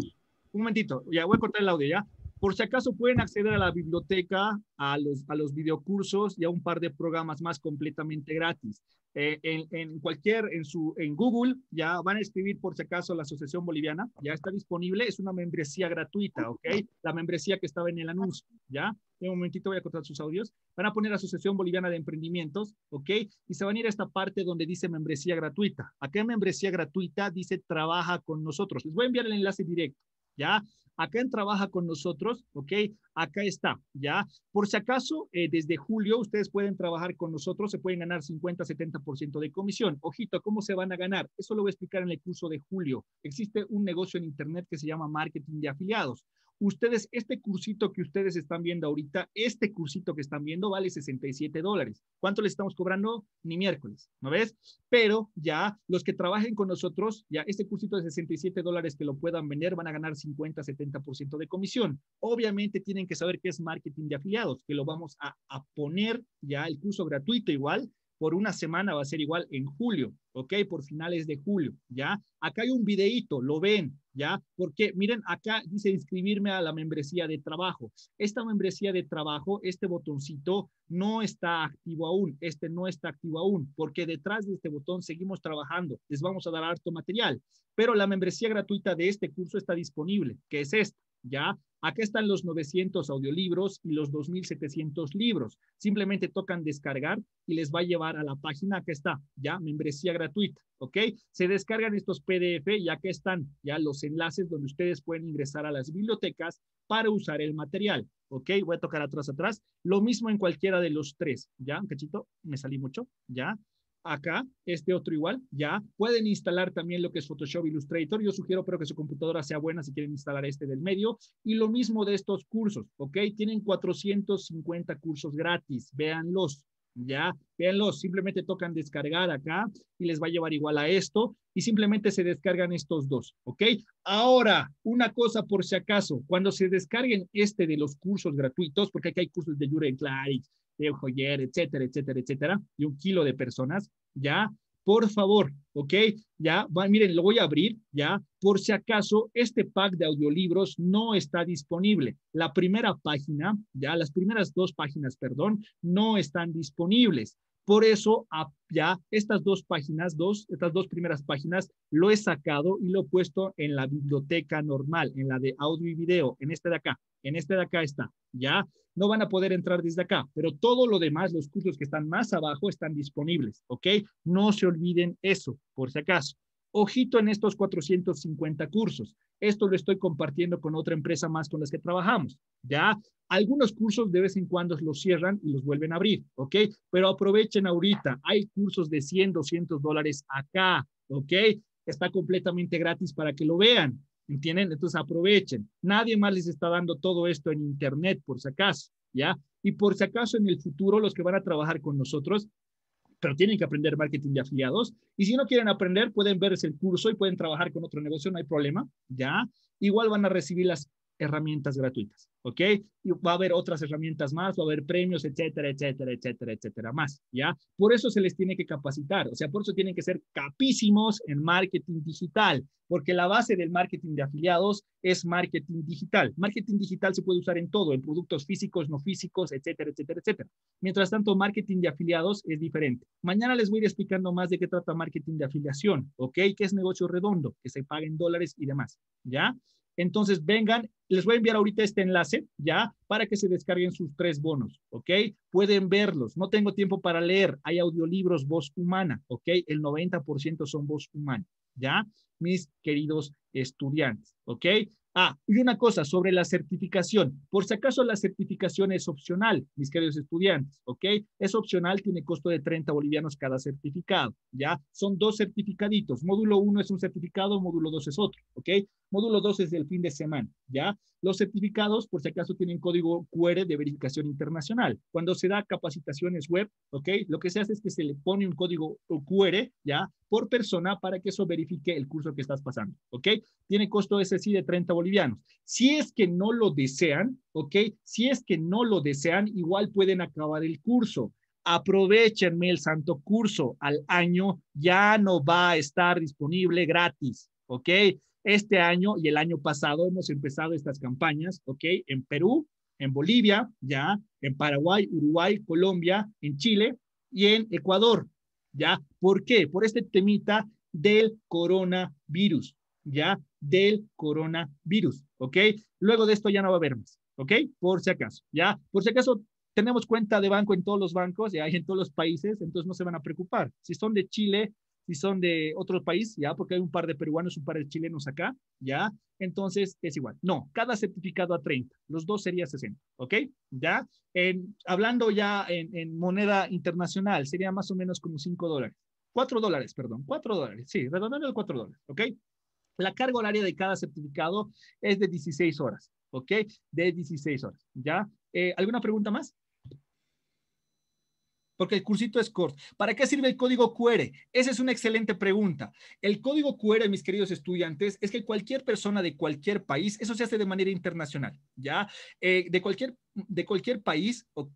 un momentito, ya voy a cortar el audio ya. Por si acaso pueden acceder a la biblioteca, a los, a los videocursos y a un par de programas más completamente gratis. Eh, en, en, cualquier, en, su, en Google, ya van a escribir por si acaso la Asociación Boliviana, ya está disponible, es una membresía gratuita, ¿ok? La membresía que estaba en el anuncio, ¿ya? En un momentito voy a cortar sus audios. Van a poner Asociación Boliviana de Emprendimientos, ¿ok? Y se van a ir a esta parte donde dice membresía gratuita. Acá en membresía gratuita dice trabaja con nosotros. Les voy a enviar el enlace directo, ¿ya? Acá en trabaja con nosotros, ¿ok? Acá está, ¿ya? Por si acaso, eh, desde julio ustedes pueden trabajar con nosotros, se pueden ganar 50, 70% de comisión. Ojito, ¿cómo se van a ganar? Eso lo voy a explicar en el curso de julio. Existe un negocio en Internet que se llama marketing de afiliados ustedes, este cursito que ustedes están viendo ahorita, este cursito que están viendo vale 67 dólares. ¿Cuánto le estamos cobrando? Ni miércoles, ¿no ves? Pero ya los que trabajen con nosotros, ya este cursito de 67 dólares que lo puedan vender van a ganar 50, 70% de comisión. Obviamente tienen que saber qué es marketing de afiliados, que lo vamos a, a poner ya el curso gratuito igual por una semana va a ser igual en julio, ¿ok? Por finales de julio, ¿ya? Acá hay un videíto, lo ven, ¿ya? Porque miren, acá dice inscribirme a la membresía de trabajo. Esta membresía de trabajo, este botoncito no está activo aún, este no está activo aún, porque detrás de este botón seguimos trabajando, les vamos a dar harto material, pero la membresía gratuita de este curso está disponible, que es esta, ¿ya? Aquí están los 900 audiolibros y los 2.700 libros. Simplemente tocan descargar y les va a llevar a la página. que está, ya, membresía gratuita, ¿ok? Se descargan estos PDF y que están ya los enlaces donde ustedes pueden ingresar a las bibliotecas para usar el material, ¿ok? Voy a tocar atrás, atrás. Lo mismo en cualquiera de los tres, ¿ya? Un cachito, me salí mucho, ¿ya? acá, este otro igual, ya. Pueden instalar también lo que es Photoshop Illustrator. Yo sugiero, pero que su computadora sea buena si quieren instalar este del medio. Y lo mismo de estos cursos, ¿ok? Tienen 450 cursos gratis, véanlos. Ya, véanlo, simplemente tocan descargar acá y les va a llevar igual a esto y simplemente se descargan estos dos, ¿ok? Ahora, una cosa por si acaso, cuando se descarguen este de los cursos gratuitos, porque aquí hay cursos de Jure Clarix, de Joyer, etcétera, etcétera, etcétera, y un kilo de personas, ¿ya? por favor, ¿ok? Ya, miren, lo voy a abrir, ya, por si acaso este pack de audiolibros no está disponible. La primera página, ya, las primeras dos páginas, perdón, no están disponibles. Por eso, ya estas dos páginas, dos, estas dos primeras páginas, lo he sacado y lo he puesto en la biblioteca normal, en la de audio y video, en esta de acá, en este de acá está, ¿ya? No van a poder entrar desde acá, pero todo lo demás, los cursos que están más abajo están disponibles, ¿ok? No se olviden eso, por si acaso. Ojito en estos 450 cursos. Esto lo estoy compartiendo con otra empresa más con las que trabajamos, ¿ya? Algunos cursos de vez en cuando los cierran y los vuelven a abrir, ¿ok? Pero aprovechen ahorita, hay cursos de 100, 200 dólares acá, ¿ok? Está completamente gratis para que lo vean. ¿Entienden? Entonces aprovechen. Nadie más les está dando todo esto en Internet, por si acaso, ¿ya? Y por si acaso en el futuro los que van a trabajar con nosotros, pero tienen que aprender marketing de afiliados. Y si no quieren aprender, pueden verse el curso y pueden trabajar con otro negocio, no hay problema, ¿ya? Igual van a recibir las herramientas gratuitas, ¿ok? Y va a haber otras herramientas más, va a haber premios, etcétera, etcétera, etcétera, etcétera, más, ¿ya? Por eso se les tiene que capacitar, o sea, por eso tienen que ser capísimos en marketing digital, porque la base del marketing de afiliados es marketing digital. Marketing digital se puede usar en todo, en productos físicos, no físicos, etcétera, etcétera, etcétera. Mientras tanto, marketing de afiliados es diferente. Mañana les voy a ir explicando más de qué trata marketing de afiliación, ¿ok? Que es negocio redondo? Que se paga en dólares y demás, ¿ya? Entonces, vengan, les voy a enviar ahorita este enlace, ¿ya? Para que se descarguen sus tres bonos, ¿ok? Pueden verlos, no tengo tiempo para leer, hay audiolibros voz humana, ¿ok? El 90% son voz humana, ¿ya? Mis queridos estudiantes, ¿ok? Ah, y una cosa sobre la certificación. Por si acaso la certificación es opcional, mis queridos estudiantes, ¿ok? Es opcional, tiene costo de 30 bolivianos cada certificado, ¿ya? Son dos certificaditos. Módulo 1 es un certificado, módulo 2 es otro, ¿ok? Módulo 2 es del fin de semana, ¿ya? Los certificados, por si acaso, tienen código QR de verificación internacional. Cuando se da capacitaciones web, ¿ok? Lo que se hace es que se le pone un código QR, ¿ya? Por persona para que eso verifique el curso que estás pasando, ¿ok? Tiene costo ese sí de 30 bolivianos. Si es que no lo desean, ¿ok? Si es que no lo desean, igual pueden acabar el curso aprovechenme el santo curso al año, ya no va a estar disponible gratis, ¿ok? Este año y el año pasado hemos empezado estas campañas, ¿ok? En Perú, en Bolivia, ya, en Paraguay, Uruguay, Colombia, en Chile y en Ecuador, ¿ya? ¿Por qué? Por este temita del coronavirus, ¿ya? Del coronavirus, ¿ok? Luego de esto ya no va a haber más, ¿ok? Por si acaso, ¿ya? Por si acaso tenemos cuenta de banco en todos los bancos y hay en todos los países, entonces no se van a preocupar. Si son de Chile, si son de otro país, ya, porque hay un par de peruanos, un par de chilenos acá, ya, entonces es igual. No, cada certificado a 30, los dos sería 60, ¿ok? Ya, hablando ya en, moneda internacional, sería más o menos como 5 dólares, 4 dólares, perdón, 4 dólares, sí, redondeando de 4 dólares, ¿ok? La carga horaria de cada certificado es de 16 horas, ¿ok? De 16 horas, ¿ya? Eh, ¿Alguna pregunta más? porque el cursito es corto. ¿Para qué sirve el código QR? Esa es una excelente pregunta. El código QR, mis queridos estudiantes, es que cualquier persona de cualquier país, eso se hace de manera internacional, ¿ya? Eh, de cualquier de cualquier país o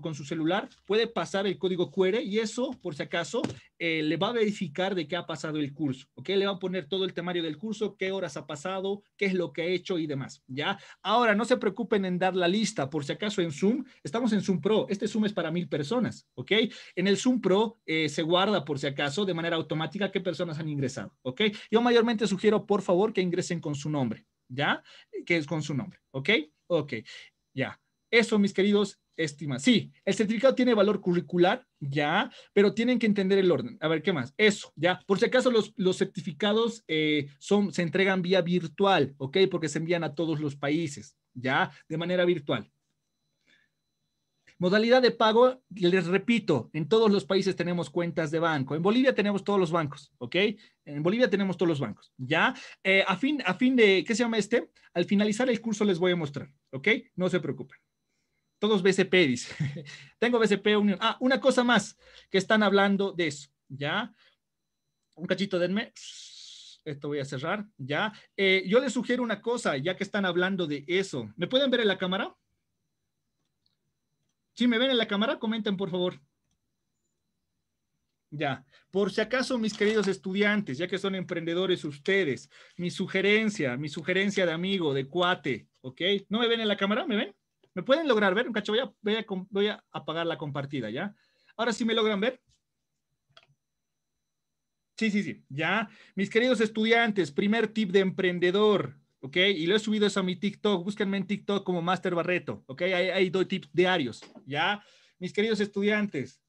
con, su celular puede pasar el código QR y eso, por si acaso, eh, le va a verificar de qué ha pasado el curso, ¿ok? Le va a poner todo el temario del curso, qué horas ha pasado, qué es lo que ha hecho y demás, ¿ya? Ahora, no se preocupen en dar la lista, por si acaso en Zoom, estamos en Zoom Pro, este Zoom es para mil personas, ¿ok? En el Zoom Pro eh, se guarda, por si acaso, de manera automática qué personas han ingresado, ¿ok? Yo mayormente sugiero, por favor, que ingresen con su nombre, ¿ya? Que es con su nombre, ¿ok? Ok, ya. Eso, mis queridos, estimas Sí, el certificado tiene valor curricular, ya, pero tienen que entender el orden. A ver, ¿qué más? Eso, ya. Por si acaso los, certificados eh, son, se entregan vía virtual, ¿ok? Porque se envían a todos los países, ya, de manera virtual. Modalidad de pago, les repito, en todos los países tenemos cuentas de banco. En Bolivia tenemos todos los bancos, ¿ok? En Bolivia tenemos todos los bancos, ¿ya? Eh, a, fin, a fin de, ¿qué se llama este? Al finalizar el curso les voy a mostrar, ¿ok? No se preocupen todos BCP, dice. Tengo BCP Unión. Ah, una cosa más que están hablando de eso, ¿ya? Un cachito, denme. Esto voy a cerrar, ¿ya? Eh, yo les sugiero una cosa, ya que están hablando de eso. ¿Me pueden ver en la cámara? Si me ven en la cámara, comenten, por favor. Ya, por si acaso, mis queridos estudiantes, ya que son emprendedores ustedes, mi sugerencia, mi sugerencia de amigo, de cuate, ¿ok? ¿No me ven en la cámara? ¿Me ven? ¿Me pueden lograr ver? Un cacho, voy a, voy, apagar la compartida, ¿ya? Ahora sí me logran ver. Sí, sí, sí. Ya, mis queridos estudiantes, primer tip de emprendedor, ¿ok? Y lo he subido eso a mi TikTok. Búsquenme en TikTok como Master Barreto, ¿ok? Ahí, ahí doy tips diarios, ¿ya? Mis queridos estudiantes,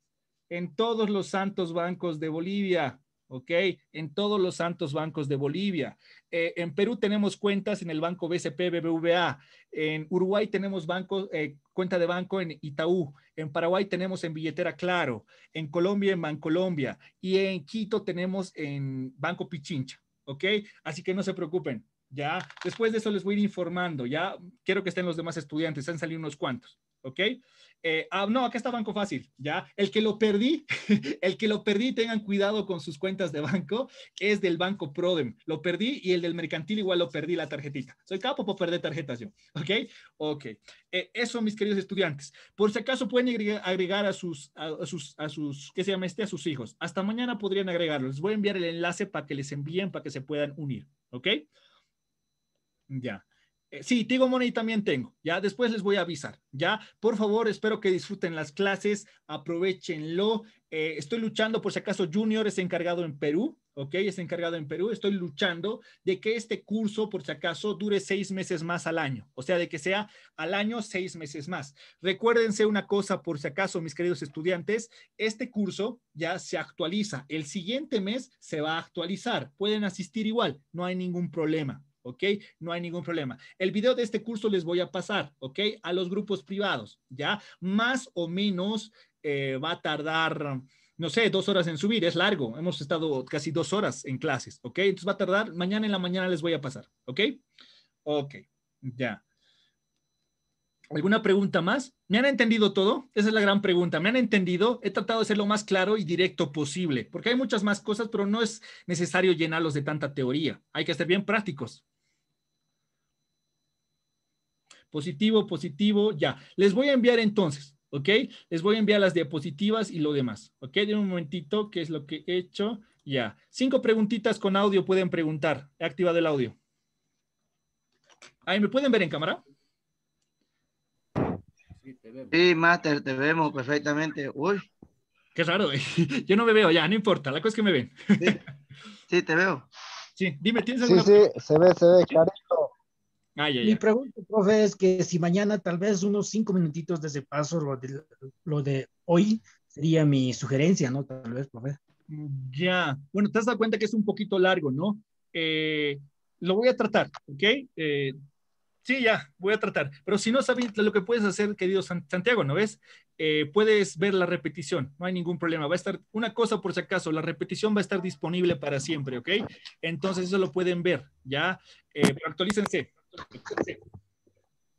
en todos los santos bancos de Bolivia, ¿ok? En todos los santos bancos de Bolivia. Eh, en Perú tenemos cuentas en el banco BCP, BBVA. En Uruguay tenemos eh, cuenta de banco en Itaú. En Paraguay tenemos en Billetera Claro. En Colombia, en Bancolombia. Y en Quito tenemos en Banco Pichincha, ¿ok? Así que no se preocupen. Ya, después de eso les voy a ir informando, ya quiero que estén los demás estudiantes, han salido unos cuantos, ¿ok? Eh, ah, no, acá está Banco Fácil, ¿ya? El que lo perdí, el que lo perdí, tengan cuidado con sus cuentas de banco, es del Banco Prodem. Lo perdí y el del Mercantil igual lo perdí la tarjetita. Soy capo por perder tarjetas yo, ¿ok? Ok. Eh, eso, mis queridos estudiantes. Por si acaso pueden agregar a sus, a, sus, a sus, ¿qué se llama este? A sus hijos. Hasta mañana podrían agregarlos. Les voy a enviar el enlace para que les envíen, para que se puedan unir, ¿ok? Ya. Eh, sí, Tigo Money también tengo. Ya después les voy a avisar. Ya, por favor, espero que disfruten las clases, aprovechenlo. Eh, estoy luchando, por si acaso, Junior es encargado en Perú, ¿ok? Es encargado en Perú. Estoy luchando de que este curso, por si acaso, dure seis meses más al año. O sea, de que sea al año seis meses más. Recuérdense una cosa, por si acaso, mis queridos estudiantes, este curso ya se actualiza. El siguiente mes se va a actualizar. Pueden asistir igual, no hay ningún problema. ¿ok? No hay ningún problema. El video de este curso les voy a pasar, ¿ok? A los grupos privados, ¿ya? Más o menos eh, va a tardar, no sé, dos horas en subir, es largo. Hemos estado casi dos horas en clases, ¿ok? Entonces va a tardar, mañana en la mañana les voy a pasar, ¿ok? Ok, ya. ¿Alguna pregunta más? ¿Me han entendido todo? Esa es la gran pregunta. ¿Me han entendido? He tratado de ser lo más claro y directo posible, porque hay muchas más cosas, pero no es necesario llenarlos de tanta teoría. Hay que ser bien prácticos positivo, positivo, ya. Les voy a enviar entonces, ¿ok? Les voy a enviar las diapositivas y lo demás, ¿ok? De un momentito, ¿qué es lo que he hecho? Ya. Cinco preguntitas con audio pueden preguntar. He activado el audio. Ahí, ¿me pueden ver en cámara? Sí, Master, te vemos perfectamente. Uy. Qué raro, eh. yo no me veo ya, no importa, la cosa es que me ven. Sí, te veo. Sí, dime, ¿tienes algo? Sí, sí, se ve, se ve, claro. Ah, mi pregunta, profe, es que si mañana tal vez unos cinco minutitos de ese paso, lo de, hoy sería mi sugerencia, ¿no? Tal vez, profe. Mm, ya, bueno, te has dado cuenta que es un poquito largo, ¿no? Eh, lo voy a tratar, ¿ok? Eh, sí, ya, voy a tratar. Pero si no sabes lo que puedes hacer, querido Santiago, ¿no ves? Eh, puedes ver la repetición, no hay ningún problema. Va a estar, una cosa por si acaso, la repetición va a estar disponible para siempre, ¿ok? Entonces eso lo pueden ver, ¿ya? actualícense.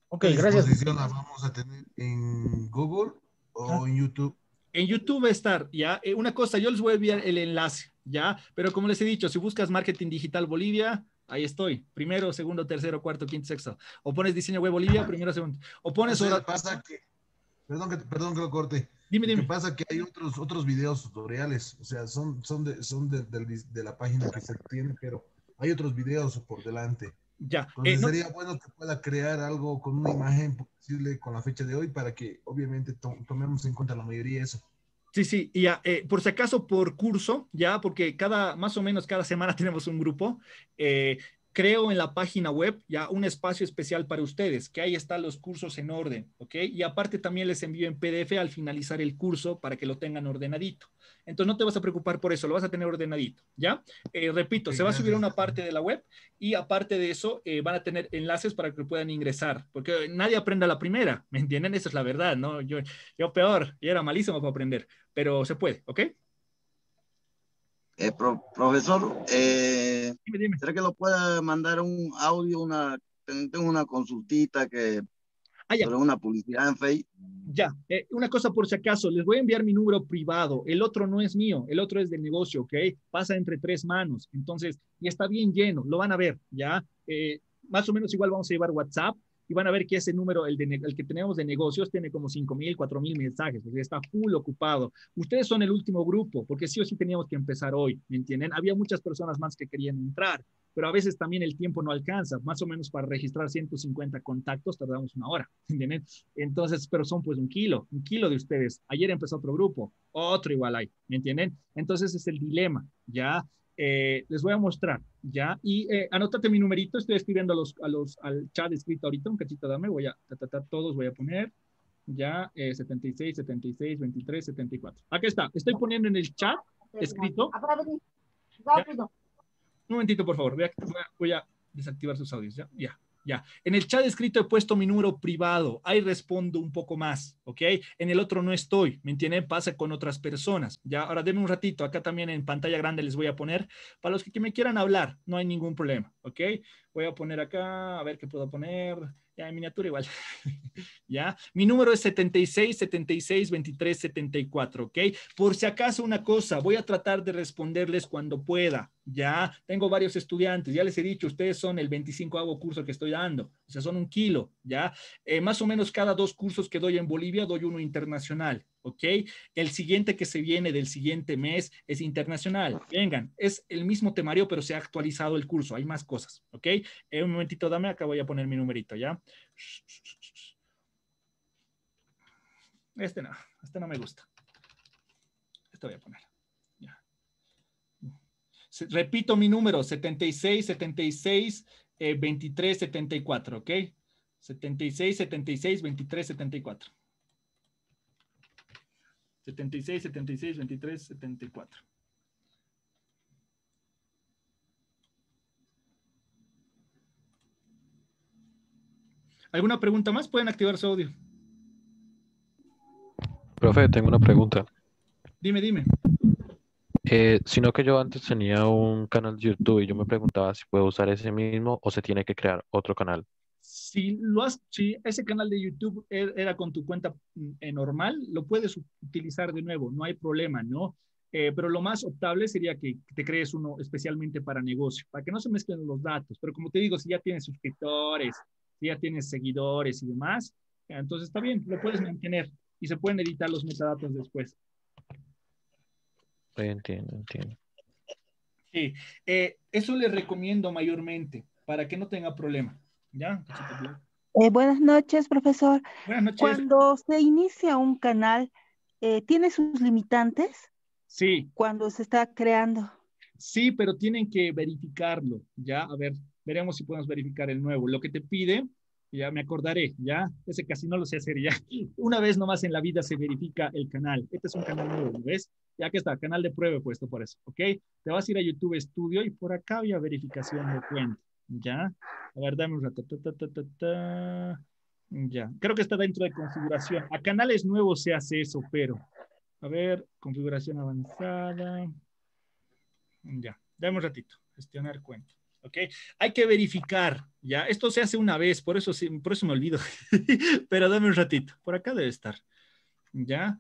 Ok, gracias. la vamos a tener en Google o en YouTube? En YouTube va a estar, ¿ya? Eh, una cosa, yo les voy a enviar el enlace, ¿ya? Pero como les he dicho, si buscas Marketing Digital Bolivia, ahí estoy. Primero, segundo, tercero, cuarto, quinto, sexto. O pones Diseño Web Bolivia, primero, segundo. O pones... Pasa que, perdón, que, lo corte. Dime, dime. pasa que hay otros, otros videos tutoriales, o sea, son, de, son de la página que se tiene, pero hay otros videos por delante. Ya. Eh, sería bueno que pueda crear algo con una imagen posible con la fecha de hoy para que obviamente tomemos en cuenta la mayoría de eso. Sí, sí, y ya, eh, por si acaso por curso, ya, porque cada, más o menos cada semana tenemos un grupo, eh, creo en la página web ya un espacio especial para ustedes, que ahí están los cursos en orden, ¿ok? Y aparte también les envío en PDF al finalizar el curso para que lo tengan ordenadito. Entonces no te vas a preocupar por eso, lo vas a tener ordenadito, ¿ya? Eh, repito, se va a subir una parte de la web y aparte de eso eh, van a tener enlaces para que puedan ingresar, porque nadie aprenda la primera, ¿me entienden? Esa es la verdad, ¿no? Yo, yo peor, yo era malísimo para aprender, pero se puede, ¿ok? Eh, profesor, eh, ¿será que lo pueda mandar un audio? Una, tengo una consultita que ah, una publicidad en Facebook. Ya, eh, una cosa por si acaso, les voy a enviar mi número privado. El otro no es mío, el otro es del negocio, ¿ok? Pasa entre tres manos. Entonces, y está bien lleno, lo van a ver, ¿ya? Eh, más o menos igual vamos a llevar WhatsApp y van a ver que ese número, el, de, el que tenemos de negocios, tiene como 5.000, 4.000 mensajes, o está full ocupado. Ustedes son el último grupo, porque sí o sí teníamos que empezar hoy, ¿me entienden? Había muchas personas más que querían entrar, pero a veces también el tiempo no alcanza, más o menos para registrar 150 contactos tardamos una hora, ¿entienden? Entonces, pero son pues un kilo, un kilo de ustedes. Ayer empezó otro grupo, otro igual hay, ¿me entienden? Entonces es el dilema, ¿ya? Eh, les voy a mostrar, ¿ya? Y eh, anótate mi numerito, estoy escribiendo los, a los, al chat escrito ahorita, un cachito dame, voy a, ta, todos voy a poner, ya, 76, 76, 23, 74. Aquí está, estoy poniendo en el chat escrito. Un momentito, por favor, voy a, voy a desactivar sus audios, ya, ya. Ya. En el chat escrito he puesto mi número privado. Ahí respondo un poco más, ¿ok? En el otro no estoy, ¿me entienden? Pasa con otras personas. Ya, ahora denme un ratito. Acá también en pantalla grande les voy a poner. Para los que, me quieran hablar, no hay ningún problema, ¿ok? Voy a poner acá, a ver qué puedo poner. Ya, en miniatura igual. ya. Mi número es 76 76 23 74, ¿ok? Por si acaso una cosa, voy a tratar de responderles cuando pueda, ya tengo varios estudiantes, ya les he dicho, ustedes son el 25 curso que estoy dando, o sea, son un kilo, ya. Eh, más o menos cada dos cursos que doy en Bolivia, doy uno internacional, ¿ok? El siguiente que se viene del siguiente mes es internacional. Vengan, es el mismo temario, pero se ha actualizado el curso, hay más cosas, ¿ok? Eh, un momentito, dame acá, voy a poner mi numerito, ¿ya? Este no, este no me gusta. Este voy a poner. Repito mi número, 76, 76, 23, 74, ¿ok? 76, 76, 23, 74. 76, 76, 23, 74. ¿Alguna pregunta más? Pueden activar su audio. Profe, tengo una pregunta. Dime, dime. Eh, sino que yo antes tenía un canal de YouTube y yo me preguntaba si puedo usar ese mismo o se tiene que crear otro canal. Si, lo has, si ese canal de YouTube er, era con tu cuenta mm, eh, normal, lo puedes utilizar de nuevo, no hay problema, ¿no? Eh, pero lo más optable sería que te crees uno especialmente para negocio, para que no se mezclen los datos. Pero como te digo, si ya tienes suscriptores, si ya tienes seguidores y demás, entonces está bien, lo puedes mantener y se pueden editar los metadatos después. Entiendo, entiendo. Sí, eh, eso les recomiendo mayormente para que no tenga problema. ¿Ya? Eh, buenas noches, profesor. Buenas noches. Cuando se inicia un canal, eh, ¿tiene sus limitantes? Sí. Cuando se está creando. Sí, pero tienen que verificarlo, ¿ya? A ver, veremos si podemos verificar el nuevo. Lo que te pide, ya me acordaré, ¿ya? Ese casi no lo sé hacer ya. Una vez nomás en la vida se verifica el canal. Este es un canal nuevo, ¿ves? ya que está, canal de prueba puesto por eso, ¿ok? Te vas a ir a YouTube Studio y por acá había verificación de cuenta, ¿ya? A ver, dame un ratito, ya, creo que está dentro de configuración. A canales nuevos se hace eso, pero... A ver, configuración avanzada. Ya, dame un ratito. Gestionar cuenta. ¿ok? Hay que verificar, ¿ya? Esto se hace una vez, por eso, por eso me olvido, pero dame un ratito, por acá debe estar, ¿ya?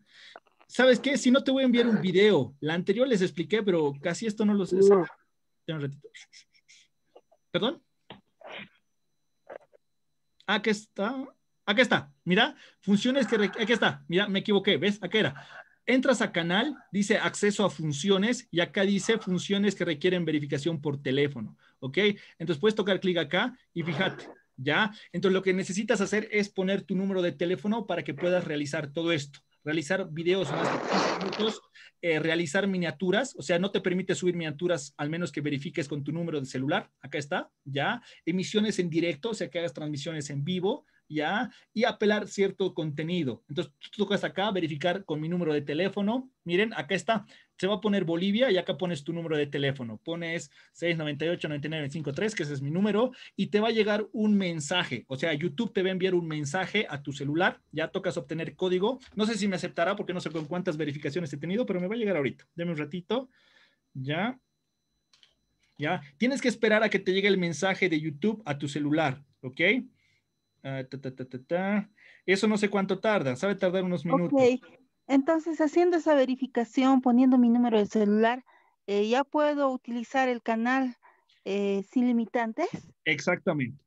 ¿Sabes qué? Si no te voy a enviar un video. La anterior les expliqué, pero casi esto no lo sé. ratito. ¿Perdón? Aquí está. Aquí está. Mira, funciones que... Aquí está. Mira, me equivoqué. ¿Ves? Aquí era. Entras a canal, dice acceso a funciones y acá dice funciones que requieren verificación por teléfono. ¿Ok? Entonces puedes tocar clic acá y fíjate. ¿Ya? Entonces lo que necesitas hacer es poner tu número de teléfono para que puedas realizar todo esto realizar videos más de 15 minutos, eh, realizar miniaturas, o sea, no te permite subir miniaturas al menos que verifiques con tu número de celular, acá está, ya, emisiones en directo, o sea, que hagas transmisiones en vivo, ¿ya? Y apelar cierto contenido. Entonces, tú tocas acá, verificar con mi número de teléfono. Miren, acá está, se va a poner Bolivia y acá pones tu número de teléfono. Pones 698-9953, que ese es mi número, y te va a llegar un mensaje. O sea, YouTube te va a enviar un mensaje a tu celular. Ya tocas obtener código. No sé si me aceptará porque no sé con cuántas verificaciones he tenido, pero me va a llegar ahorita. dame un ratito. Ya. Ya. Tienes que esperar a que te llegue el mensaje de YouTube a tu celular. ¿Ok? Ah, Eso no sé cuánto tarda, sabe tardar unos minutos. Entonces, haciendo esa verificación, poniendo mi número de celular, eh, ¿ya puedo utilizar el canal eh, sin limitantes? Exactamente.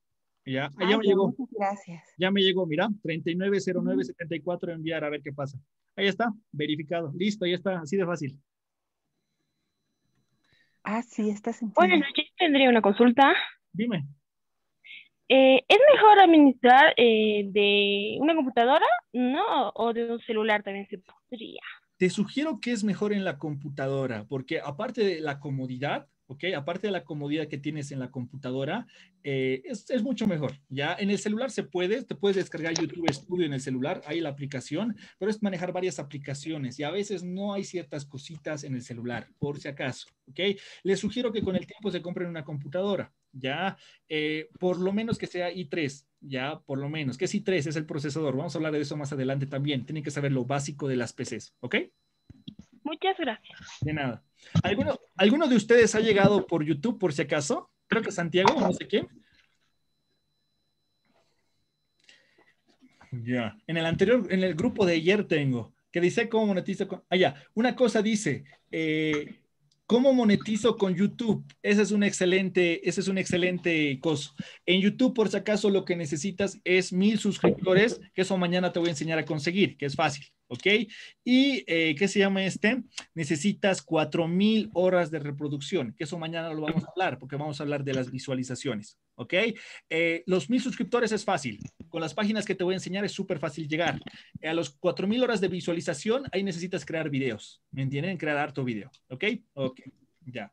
Ya, ya ah, me llegó. gracias. Ya me llegó, mira, 390974 enviar, a ver qué pasa. Ahí está, verificado. Listo, ya está, así de fácil. Ah, sí, está sencillo. Buenas noches, tendría una consulta. Dime. Eh, ¿Es mejor administrar eh, de una computadora? No, o de un celular también se podría. Te sugiero que es mejor en la computadora, porque aparte de la comodidad, ¿ok? Aparte de la comodidad que tienes en la computadora, eh, es, mucho mejor, ¿ya? En el celular se puede, te puedes descargar YouTube Studio en el celular, hay la aplicación, pero es manejar varias aplicaciones y a veces no hay ciertas cositas en el celular, por si acaso, ¿ok? Les sugiero que con el tiempo se compren una computadora, ¿ya? Eh, por lo menos que sea i3, ya por lo menos. Que es i3? Es el procesador. Vamos a hablar de eso más adelante también. Tienen que saber lo básico de las PCs, ¿ok? Muchas gracias. De nada. ¿Alguno, de ustedes ha llegado por YouTube por si acaso? Creo que Santiago, no sé quién. Ya. En el anterior, en el grupo de ayer tengo, que dice cómo monetizo con... Ah, ya. Una cosa dice, eh, ¿cómo monetizo con YouTube? Ese es un excelente, ese es un excelente coso. En YouTube, por si acaso, lo que necesitas es mil suscriptores, que eso mañana te voy a enseñar a conseguir, que es fácil. ¿ok? Y eh, ¿qué se llama este? Necesitas 4.000 horas de reproducción, que eso mañana lo vamos a hablar, porque vamos a hablar de las visualizaciones, ¿ok? Eh, los 1.000 suscriptores es fácil, con las páginas que te voy a enseñar es súper fácil llegar. Eh, a los 4.000 horas de visualización, ahí necesitas crear videos, ¿me entienden? Crear harto video, ¿ok? Ok, ya.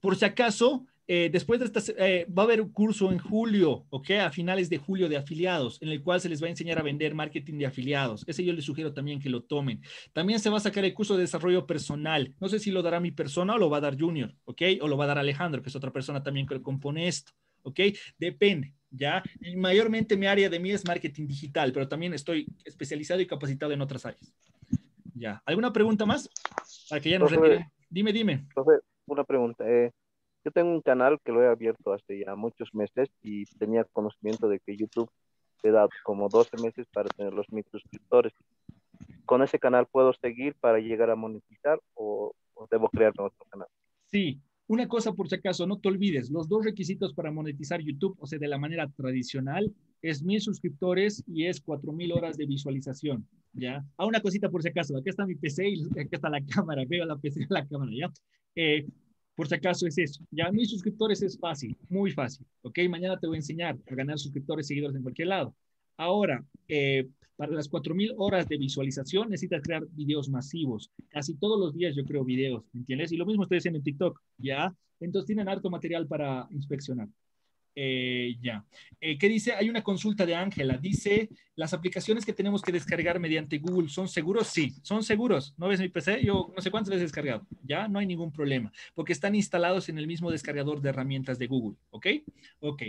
por si acaso, eh, después de esta, eh, va a haber un curso en julio, ¿ok? A finales de julio de afiliados, en el cual se les va a enseñar a vender marketing de afiliados. Ese yo les sugiero también que lo tomen. También se va a sacar el curso de desarrollo personal. No sé si lo dará mi persona o lo va a dar Junior, ¿ok? O lo va a dar Alejandro, que es otra persona también que compone esto, ¿ok? Depende. ¿Ya? mayormente mi área de mí es marketing digital, pero también estoy especializado y capacitado en otras áreas. ¿Ya? ¿Alguna pregunta más? Para que ya nos Dime, dime. una pregunta. Eh, yo tengo un canal que lo he abierto hace ya muchos meses y tenía conocimiento de que YouTube te da como 12 meses para tener los mil suscriptores. ¿Con ese canal puedo seguir para llegar a monetizar o, debo crear otro canal? Sí, una cosa por si acaso, no te olvides, los dos requisitos para monetizar YouTube, o sea, de la manera tradicional, es mil suscriptores y es cuatro mil horas de visualización, ¿ya? Ah, una cosita por si acaso, aquí está mi PC y aquí está la cámara, veo la PC y la cámara, ¿ya? Eh, por si acaso es eso. Ya mis suscriptores es fácil, muy fácil. Ok, mañana te voy a enseñar a ganar suscriptores, seguidores en cualquier lado. Ahora, eh, para las 4.000 horas de visualización necesitas crear videos masivos. Casi todos los días yo creo videos, ¿entiendes? Y lo mismo ustedes en en TikTok, ¿ya? Entonces tienen harto material para inspeccionar. Eh, ya. Eh, ¿Qué dice? Hay una consulta de Ángela. Dice, ¿las aplicaciones que tenemos que descargar mediante Google son seguros? Sí, son seguros. ¿No ves mi PC? Yo no sé cuántas veces he descargado. Ya, no hay ningún problema, porque están instalados en el mismo descargador de herramientas de Google. ¿Ok? Ok.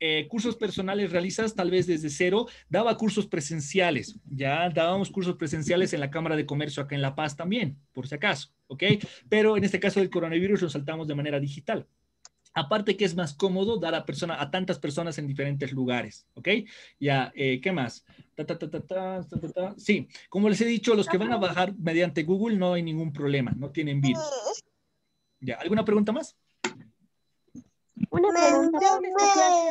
Eh, cursos personales realizas tal vez desde cero. Daba cursos presenciales. Ya dábamos cursos presenciales en la Cámara de Comercio acá en La Paz también, por si acaso. ¿Ok? Pero en este caso del coronavirus lo saltamos de manera digital. Aparte que es más cómodo dar a, persona, a tantas personas en diferentes lugares, ¿ok? Ya, eh, ¿qué más? sí, como les he dicho, los que van a bajar mediante Google no hay ningún problema, no tienen virus. Ya, ¿alguna pregunta más? Una pregunta,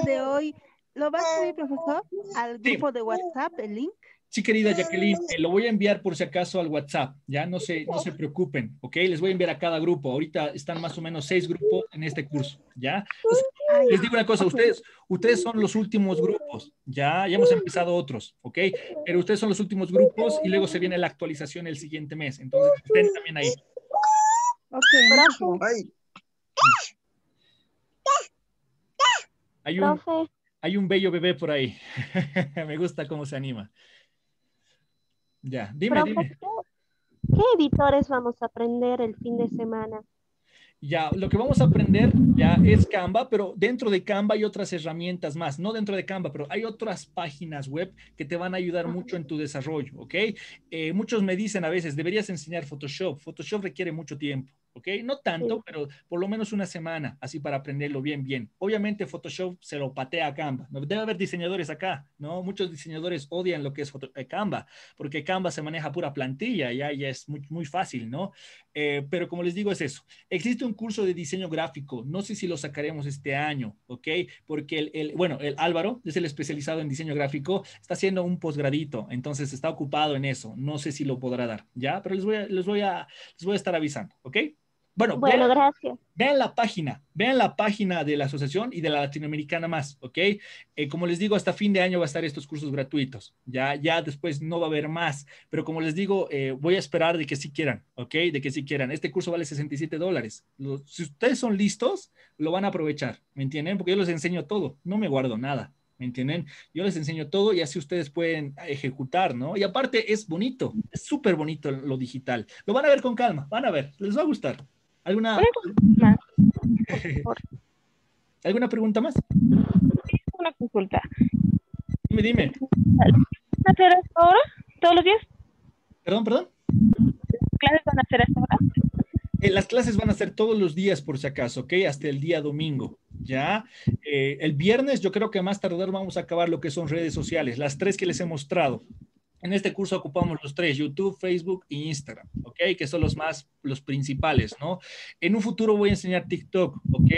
de hoy lo vas a subir, profesor, al grupo de WhatsApp, el link? Sí, querida Jacqueline, lo voy a enviar por si acaso al WhatsApp, ya no se, no se preocupen, ¿ok? Les voy a enviar a cada grupo. Ahorita están más o menos seis grupos en este curso, ¿ya? les digo una cosa, ustedes, ustedes son los últimos grupos, ya, ya hemos empezado otros, ¿ok? Pero ustedes son los últimos grupos y luego se viene la actualización el siguiente mes, entonces estén también ahí. Ok, bravo Hay un, hay un bello bebé por ahí. Me gusta cómo se anima. Ya, dime, ¿Qué editores vamos a aprender el fin de semana? Ya, lo que vamos a aprender ya es Canva, pero dentro de Canva hay otras herramientas más, no dentro de Canva, pero hay otras páginas web que te van a ayudar mucho en tu desarrollo, ¿ok? Eh, muchos me dicen a veces, deberías enseñar Photoshop. Photoshop requiere mucho tiempo. ¿ok? No tanto, pero por lo menos una semana, así para aprenderlo bien, bien. Obviamente Photoshop se lo patea a Canva. Debe haber diseñadores acá, ¿no? Muchos diseñadores odian lo que es eh, Canva, porque Canva se maneja pura plantilla, ya, es muy, fácil, ¿no? Eh, pero como les digo, es eso. Existe un curso de diseño gráfico, no sé si lo sacaremos este año, ¿ok? Porque el, bueno, el Álvaro es el especializado en diseño gráfico, está haciendo un posgradito, entonces está ocupado en eso, no sé si lo podrá dar, ¿ya? Pero les voy a, les voy a, les voy a estar avisando, ¿ok? Bueno, vean, la página, vean la página de la asociación y de la latinoamericana más, ¿ok? Eh, como les digo, hasta fin de año va a estar estos cursos gratuitos, ya, ya después no va a haber más, pero como les digo, eh, voy a esperar de que sí quieran, ¿ok? De que sí quieran. Este curso vale 67 dólares. si ustedes son listos, lo van a aprovechar, ¿me entienden? Porque yo les enseño todo, no me guardo nada. ¿Me entienden? Yo les enseño todo y así ustedes pueden ejecutar, ¿no? Y aparte es bonito, es súper bonito lo digital. Lo van a ver con calma, van a ver, les va a gustar. ¿Alguna pregunta más? ¿Alguna pregunta más? Sí, una consulta. Dime, dime. ¿Van a hacer hasta ahora? ¿Todos los días? Perdón, perdón. ¿Las clases van a ser hasta ahora? Eh, las clases van a ser todos los días, por si acaso, ¿ok? Hasta el día domingo, ¿ya? Eh, el viernes yo creo que más tardar vamos a acabar lo que son redes sociales, las tres que les he mostrado, en este curso ocupamos los tres, YouTube, Facebook e Instagram, ¿ok? Que son los más, los principales, ¿no? En un futuro voy a enseñar TikTok, ¿ok?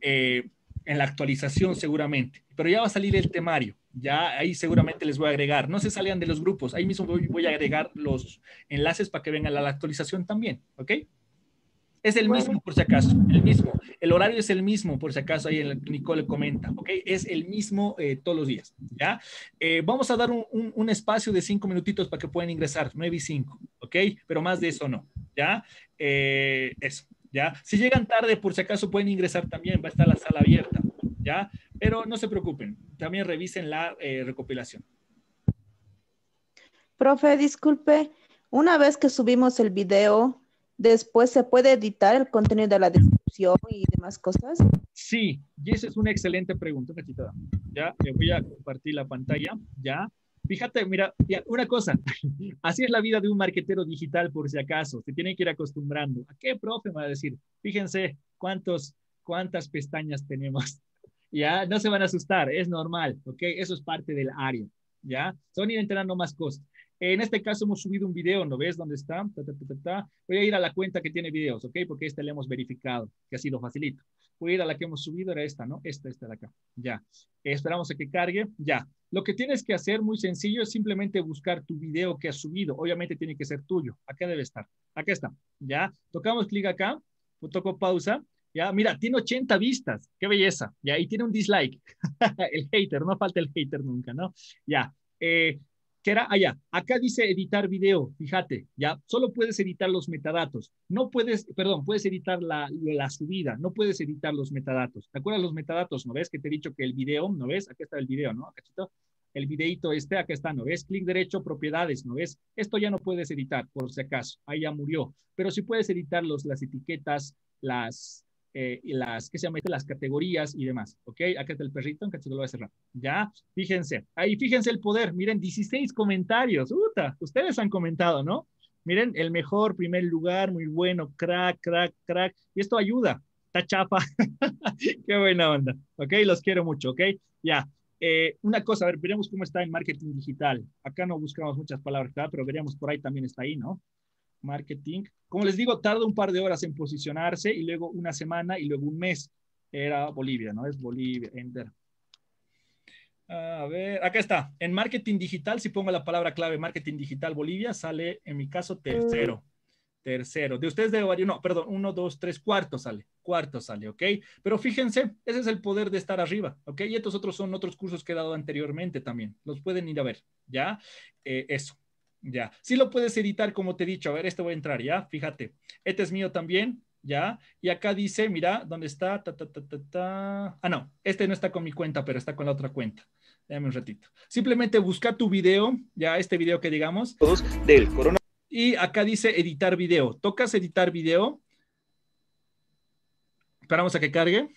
Eh, en la actualización seguramente, pero ya va a salir el temario, ya ahí seguramente les voy a agregar, no se salgan de los grupos, ahí mismo voy, voy a agregar los enlaces para que vengan a la actualización también, ¿ok? Es el mismo, por si acaso, el mismo. El horario es el mismo, por si acaso, ahí el, Nicole comenta, ¿ok? Es el mismo eh, todos los días, ¿ya? Eh, vamos a dar un, espacio de cinco minutitos para que puedan ingresar, nueve y cinco, ¿ok? Pero más de eso no, ¿ya? Eh, eso, ¿ya? Si llegan tarde, por si acaso, pueden ingresar también, va a estar la sala abierta, ¿ya? Pero no se preocupen, también revisen la recopilación. Profe, disculpe, una vez que subimos el video, Después se puede editar el contenido de la descripción y demás cosas. Sí, y esa es una excelente pregunta, Cachita. Ya, eh, voy a compartir la pantalla. Ya. Fíjate, mira, una cosa, así es la vida de un marquetero digital por si acaso, se tiene que ir acostumbrando. ¿A qué profe me va a decir? Fíjense cuántos, cuántas pestañas tenemos. Ya, no se van a asustar, es normal, ¿ok? Eso es parte del área, ¿ya? son ir enterando más cosas. En este caso hemos subido un video, ¿no ves dónde está? Voy a ir a la cuenta que tiene videos, ¿ok? Porque este le hemos verificado, que ha sido facilito. Voy a ir a la que hemos subido, era esta, ¿no? Esta, esta de acá. Ya. Esperamos a que cargue. Ya. Lo que tienes que hacer, muy sencillo, es simplemente buscar tu video que has subido. Obviamente tiene que ser tuyo. Acá debe estar. Acá está. Ya. Tocamos clic acá. Toco pausa. Ya, mira, tiene 80 vistas. Qué belleza. Ya, ahí tiene un dislike. el hater, no falta el hater nunca, ¿no? Ya. Eh, que era allá. Acá dice editar video, fíjate, ya solo puedes editar los metadatos. No puedes, perdón, puedes editar la, la subida, no puedes editar los metadatos. ¿Te acuerdas los metadatos? ¿No ves que te he dicho que el video, ¿no ves? Aquí está el video, ¿no? Cachito. El videito este, acá está, ¿no ves? Clic derecho, propiedades, ¿no ves? Esto ya no puedes editar, por si acaso, ahí ya murió. Pero sí puedes editar los, las etiquetas, las, eh, las que se las categorías y demás. ¿Ok? Acá está el perrito, acá lo voy a cerrar. Ya, fíjense. Ahí fíjense el poder. Miren, 16 comentarios. ustedes han comentado, ¿no? Miren, el mejor, primer lugar, muy bueno, crack, crack, crack. Y esto ayuda. Está chapa. Qué buena onda. ¿Ok? Los quiero mucho. ¿Ok? Ya. Eh, una cosa, a ver, veremos cómo está en marketing digital. Acá no buscamos muchas palabras, ¿verdad? pero veríamos por ahí también está ahí, ¿no? marketing. Como les digo, tarda un par de horas en posicionarse y luego una semana y luego un mes. Era Bolivia, ¿no? Es Bolivia, enter. A ver, acá está. En marketing digital, si pongo la palabra clave marketing digital Bolivia, sale en mi caso tercero. Tercero. De ustedes de varios, no, perdón, uno, dos, tres, cuarto sale. Cuarto sale, ¿ok? Pero fíjense, ese es el poder de estar arriba, ¿ok? Y estos otros son otros cursos que he dado anteriormente también. Los pueden ir a ver, ¿ya? Eh, eso. Ya, si lo puedes editar como te he dicho. A ver, este voy a entrar, ya, fíjate. Este es mío también, ya. Y acá dice, mira, ¿dónde está? ah, no, este no está con mi cuenta, pero está con la otra cuenta. Déjame un ratito. Simplemente busca tu video, ya este video que digamos. del corona. Y acá dice editar video. Tocas editar video. Esperamos a que cargue.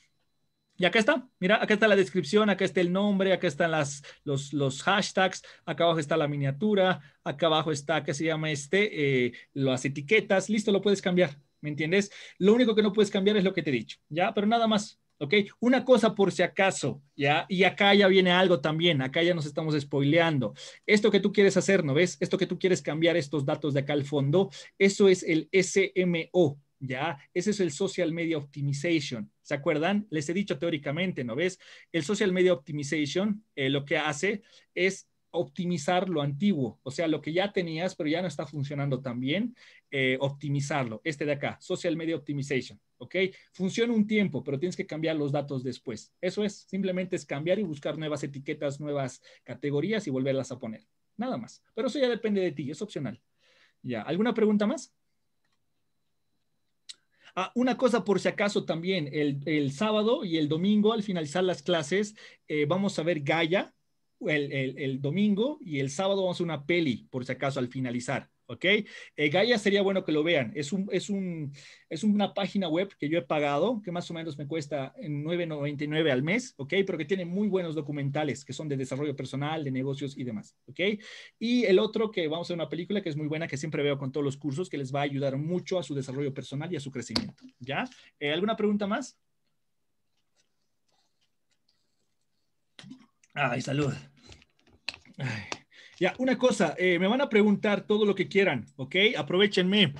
Y acá está, mira, acá está la descripción, acá está el nombre, acá están las, los, los hashtags, acá abajo está la miniatura, acá abajo está, ¿qué se llama este? Eh, las etiquetas, listo, lo puedes cambiar, ¿me entiendes? Lo único que no puedes cambiar es lo que te he dicho, ¿ya? Pero nada más, ¿ok? Una cosa por si acaso, ¿ya? Y acá ya viene algo también, acá ya nos estamos spoileando. Esto que tú quieres hacer, ¿no ves? Esto que tú quieres cambiar estos datos de acá al fondo, eso es el SMO, ¿ya? Ese es el Social Media Optimization. ¿Se acuerdan? Les he dicho teóricamente, ¿no ves? El Social Media Optimization eh, lo que hace es optimizar lo antiguo, o sea, lo que ya tenías, pero ya no está funcionando tan bien, eh, optimizarlo. Este de acá, Social Media Optimization, ¿ok? Funciona un tiempo, pero tienes que cambiar los datos después. Eso es, simplemente es cambiar y buscar nuevas etiquetas, nuevas categorías y volverlas a poner. Nada más. Pero eso ya depende de ti, es opcional. Ya, ¿alguna pregunta más? Ah, una cosa por si acaso también, el, sábado y el domingo al finalizar las clases eh, vamos a ver Gaia el, el, domingo y el sábado vamos a una peli por si acaso al finalizar. ¿ok? Eh, Gaia sería bueno que lo vean. Es, un, es, un, es una página web que yo he pagado, que más o menos me cuesta 9.99 al mes, ¿ok? Pero que tiene muy buenos documentales que son de desarrollo personal, de negocios y demás, ¿ok? Y el otro que vamos a ver una película que es muy buena, que siempre veo con todos los cursos, que les va a ayudar mucho a su desarrollo personal y a su crecimiento, ¿ya? Eh, ¿Alguna pregunta más? Ay, salud. Ay. Ya, una cosa, eh, me van a preguntar todo lo que quieran, ¿ok? Aprovechenme.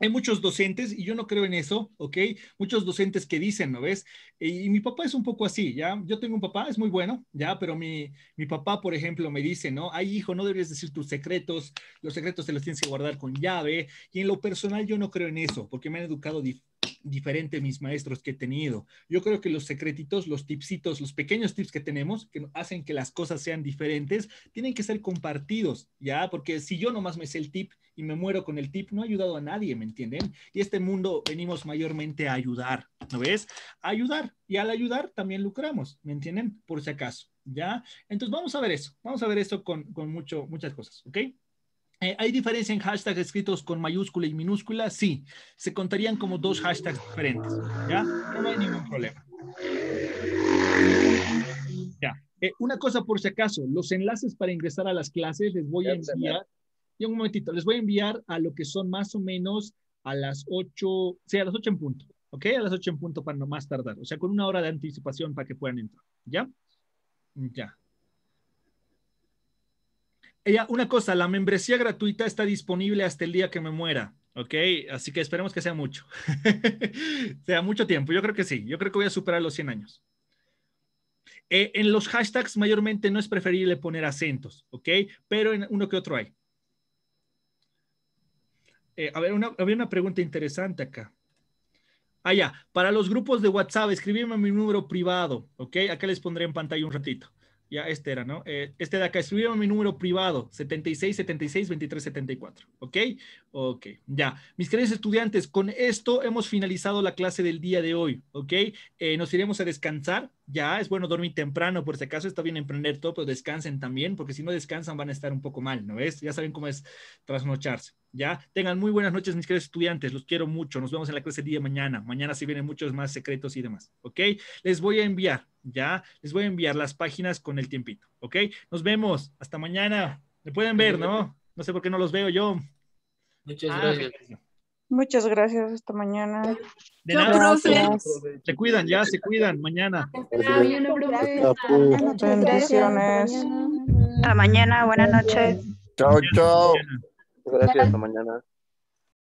Hay muchos docentes, y yo no creo en eso, ¿ok? Muchos docentes que dicen, ¿no ves? Y, mi papá es un poco así, ¿ya? Yo tengo un papá, es muy bueno, ¿ya? Pero mi, mi papá, por ejemplo, me dice, ¿no? Ay, hijo, no deberías decir tus secretos, los secretos te los tienes que guardar con llave. Y en lo personal yo no creo en eso, porque me han educado diferente diferente mis maestros que he tenido. Yo creo que los secretitos, los tipsitos, los pequeños tips que tenemos que hacen que las cosas sean diferentes, tienen que ser compartidos, ¿ya? Porque si yo nomás me sé el tip y me muero con el tip, no he ayudado a nadie, ¿me entienden? Y este mundo venimos mayormente a ayudar, ¿no ves? A ayudar. Y al ayudar también lucramos, ¿me entienden? Por si acaso, ¿ya? Entonces vamos a ver eso, vamos a ver eso con, con mucho, muchas cosas, ¿ok? Eh, ¿Hay diferencia en hashtags escritos con mayúscula y minúscula? Sí, se contarían como dos hashtags diferentes, ¿ya? No hay ningún problema. Ya. Eh, una cosa por si acaso, los enlaces para ingresar a las clases les voy a enviar, y un momentito, les voy a enviar a lo que son más o menos a las 8, sea a las 8 en punto, ¿ok? A las 8 en punto para no más tardar, o sea, con una hora de anticipación para que puedan entrar, ¿ya? Ya una cosa, la membresía gratuita está disponible hasta el día que me muera. Ok, así que esperemos que sea mucho. sea mucho tiempo. Yo creo que sí. Yo creo que voy a superar los 100 años. Eh, en los hashtags mayormente no es preferible poner acentos, ¿ok? Pero en uno que otro hay. Eh, a ver, había una pregunta interesante acá. Ah, ya. Para los grupos de WhatsApp, escríbeme mi número privado, ¿ok? Acá les pondré en pantalla un ratito. Ya, este era, ¿no? Eh, este de acá, escribieron mi número privado, 76762374, 76 ¿ok? Ok, ya. Mis queridos estudiantes, con esto hemos finalizado la clase del día de hoy, ¿ok? Eh, nos iremos a descansar, ya, es bueno dormir temprano, por si acaso está bien emprender todo, pero descansen también, porque si no descansan van a estar un poco mal, ¿no es? Ya saben cómo es trasnocharse. ¿ya? Tengan muy buenas noches, mis queridos estudiantes, los quiero mucho, nos vemos en la clase día de mañana, mañana se vienen muchos más secretos y demás, ¿ok? Les voy a enviar, ¿ya? Les voy a enviar las páginas con el tiempito, ¿ok? Nos vemos, hasta mañana, me pueden ver, ¿no? No sé por qué no los veo yo. Muchas ah, gracias. Muchas gracias, hasta mañana. De nada. Se cuidan, ya se cuidan, mañana. Bendiciones. Hasta mañana, buenas noches. Chao, chao. Gracias, hasta mañana.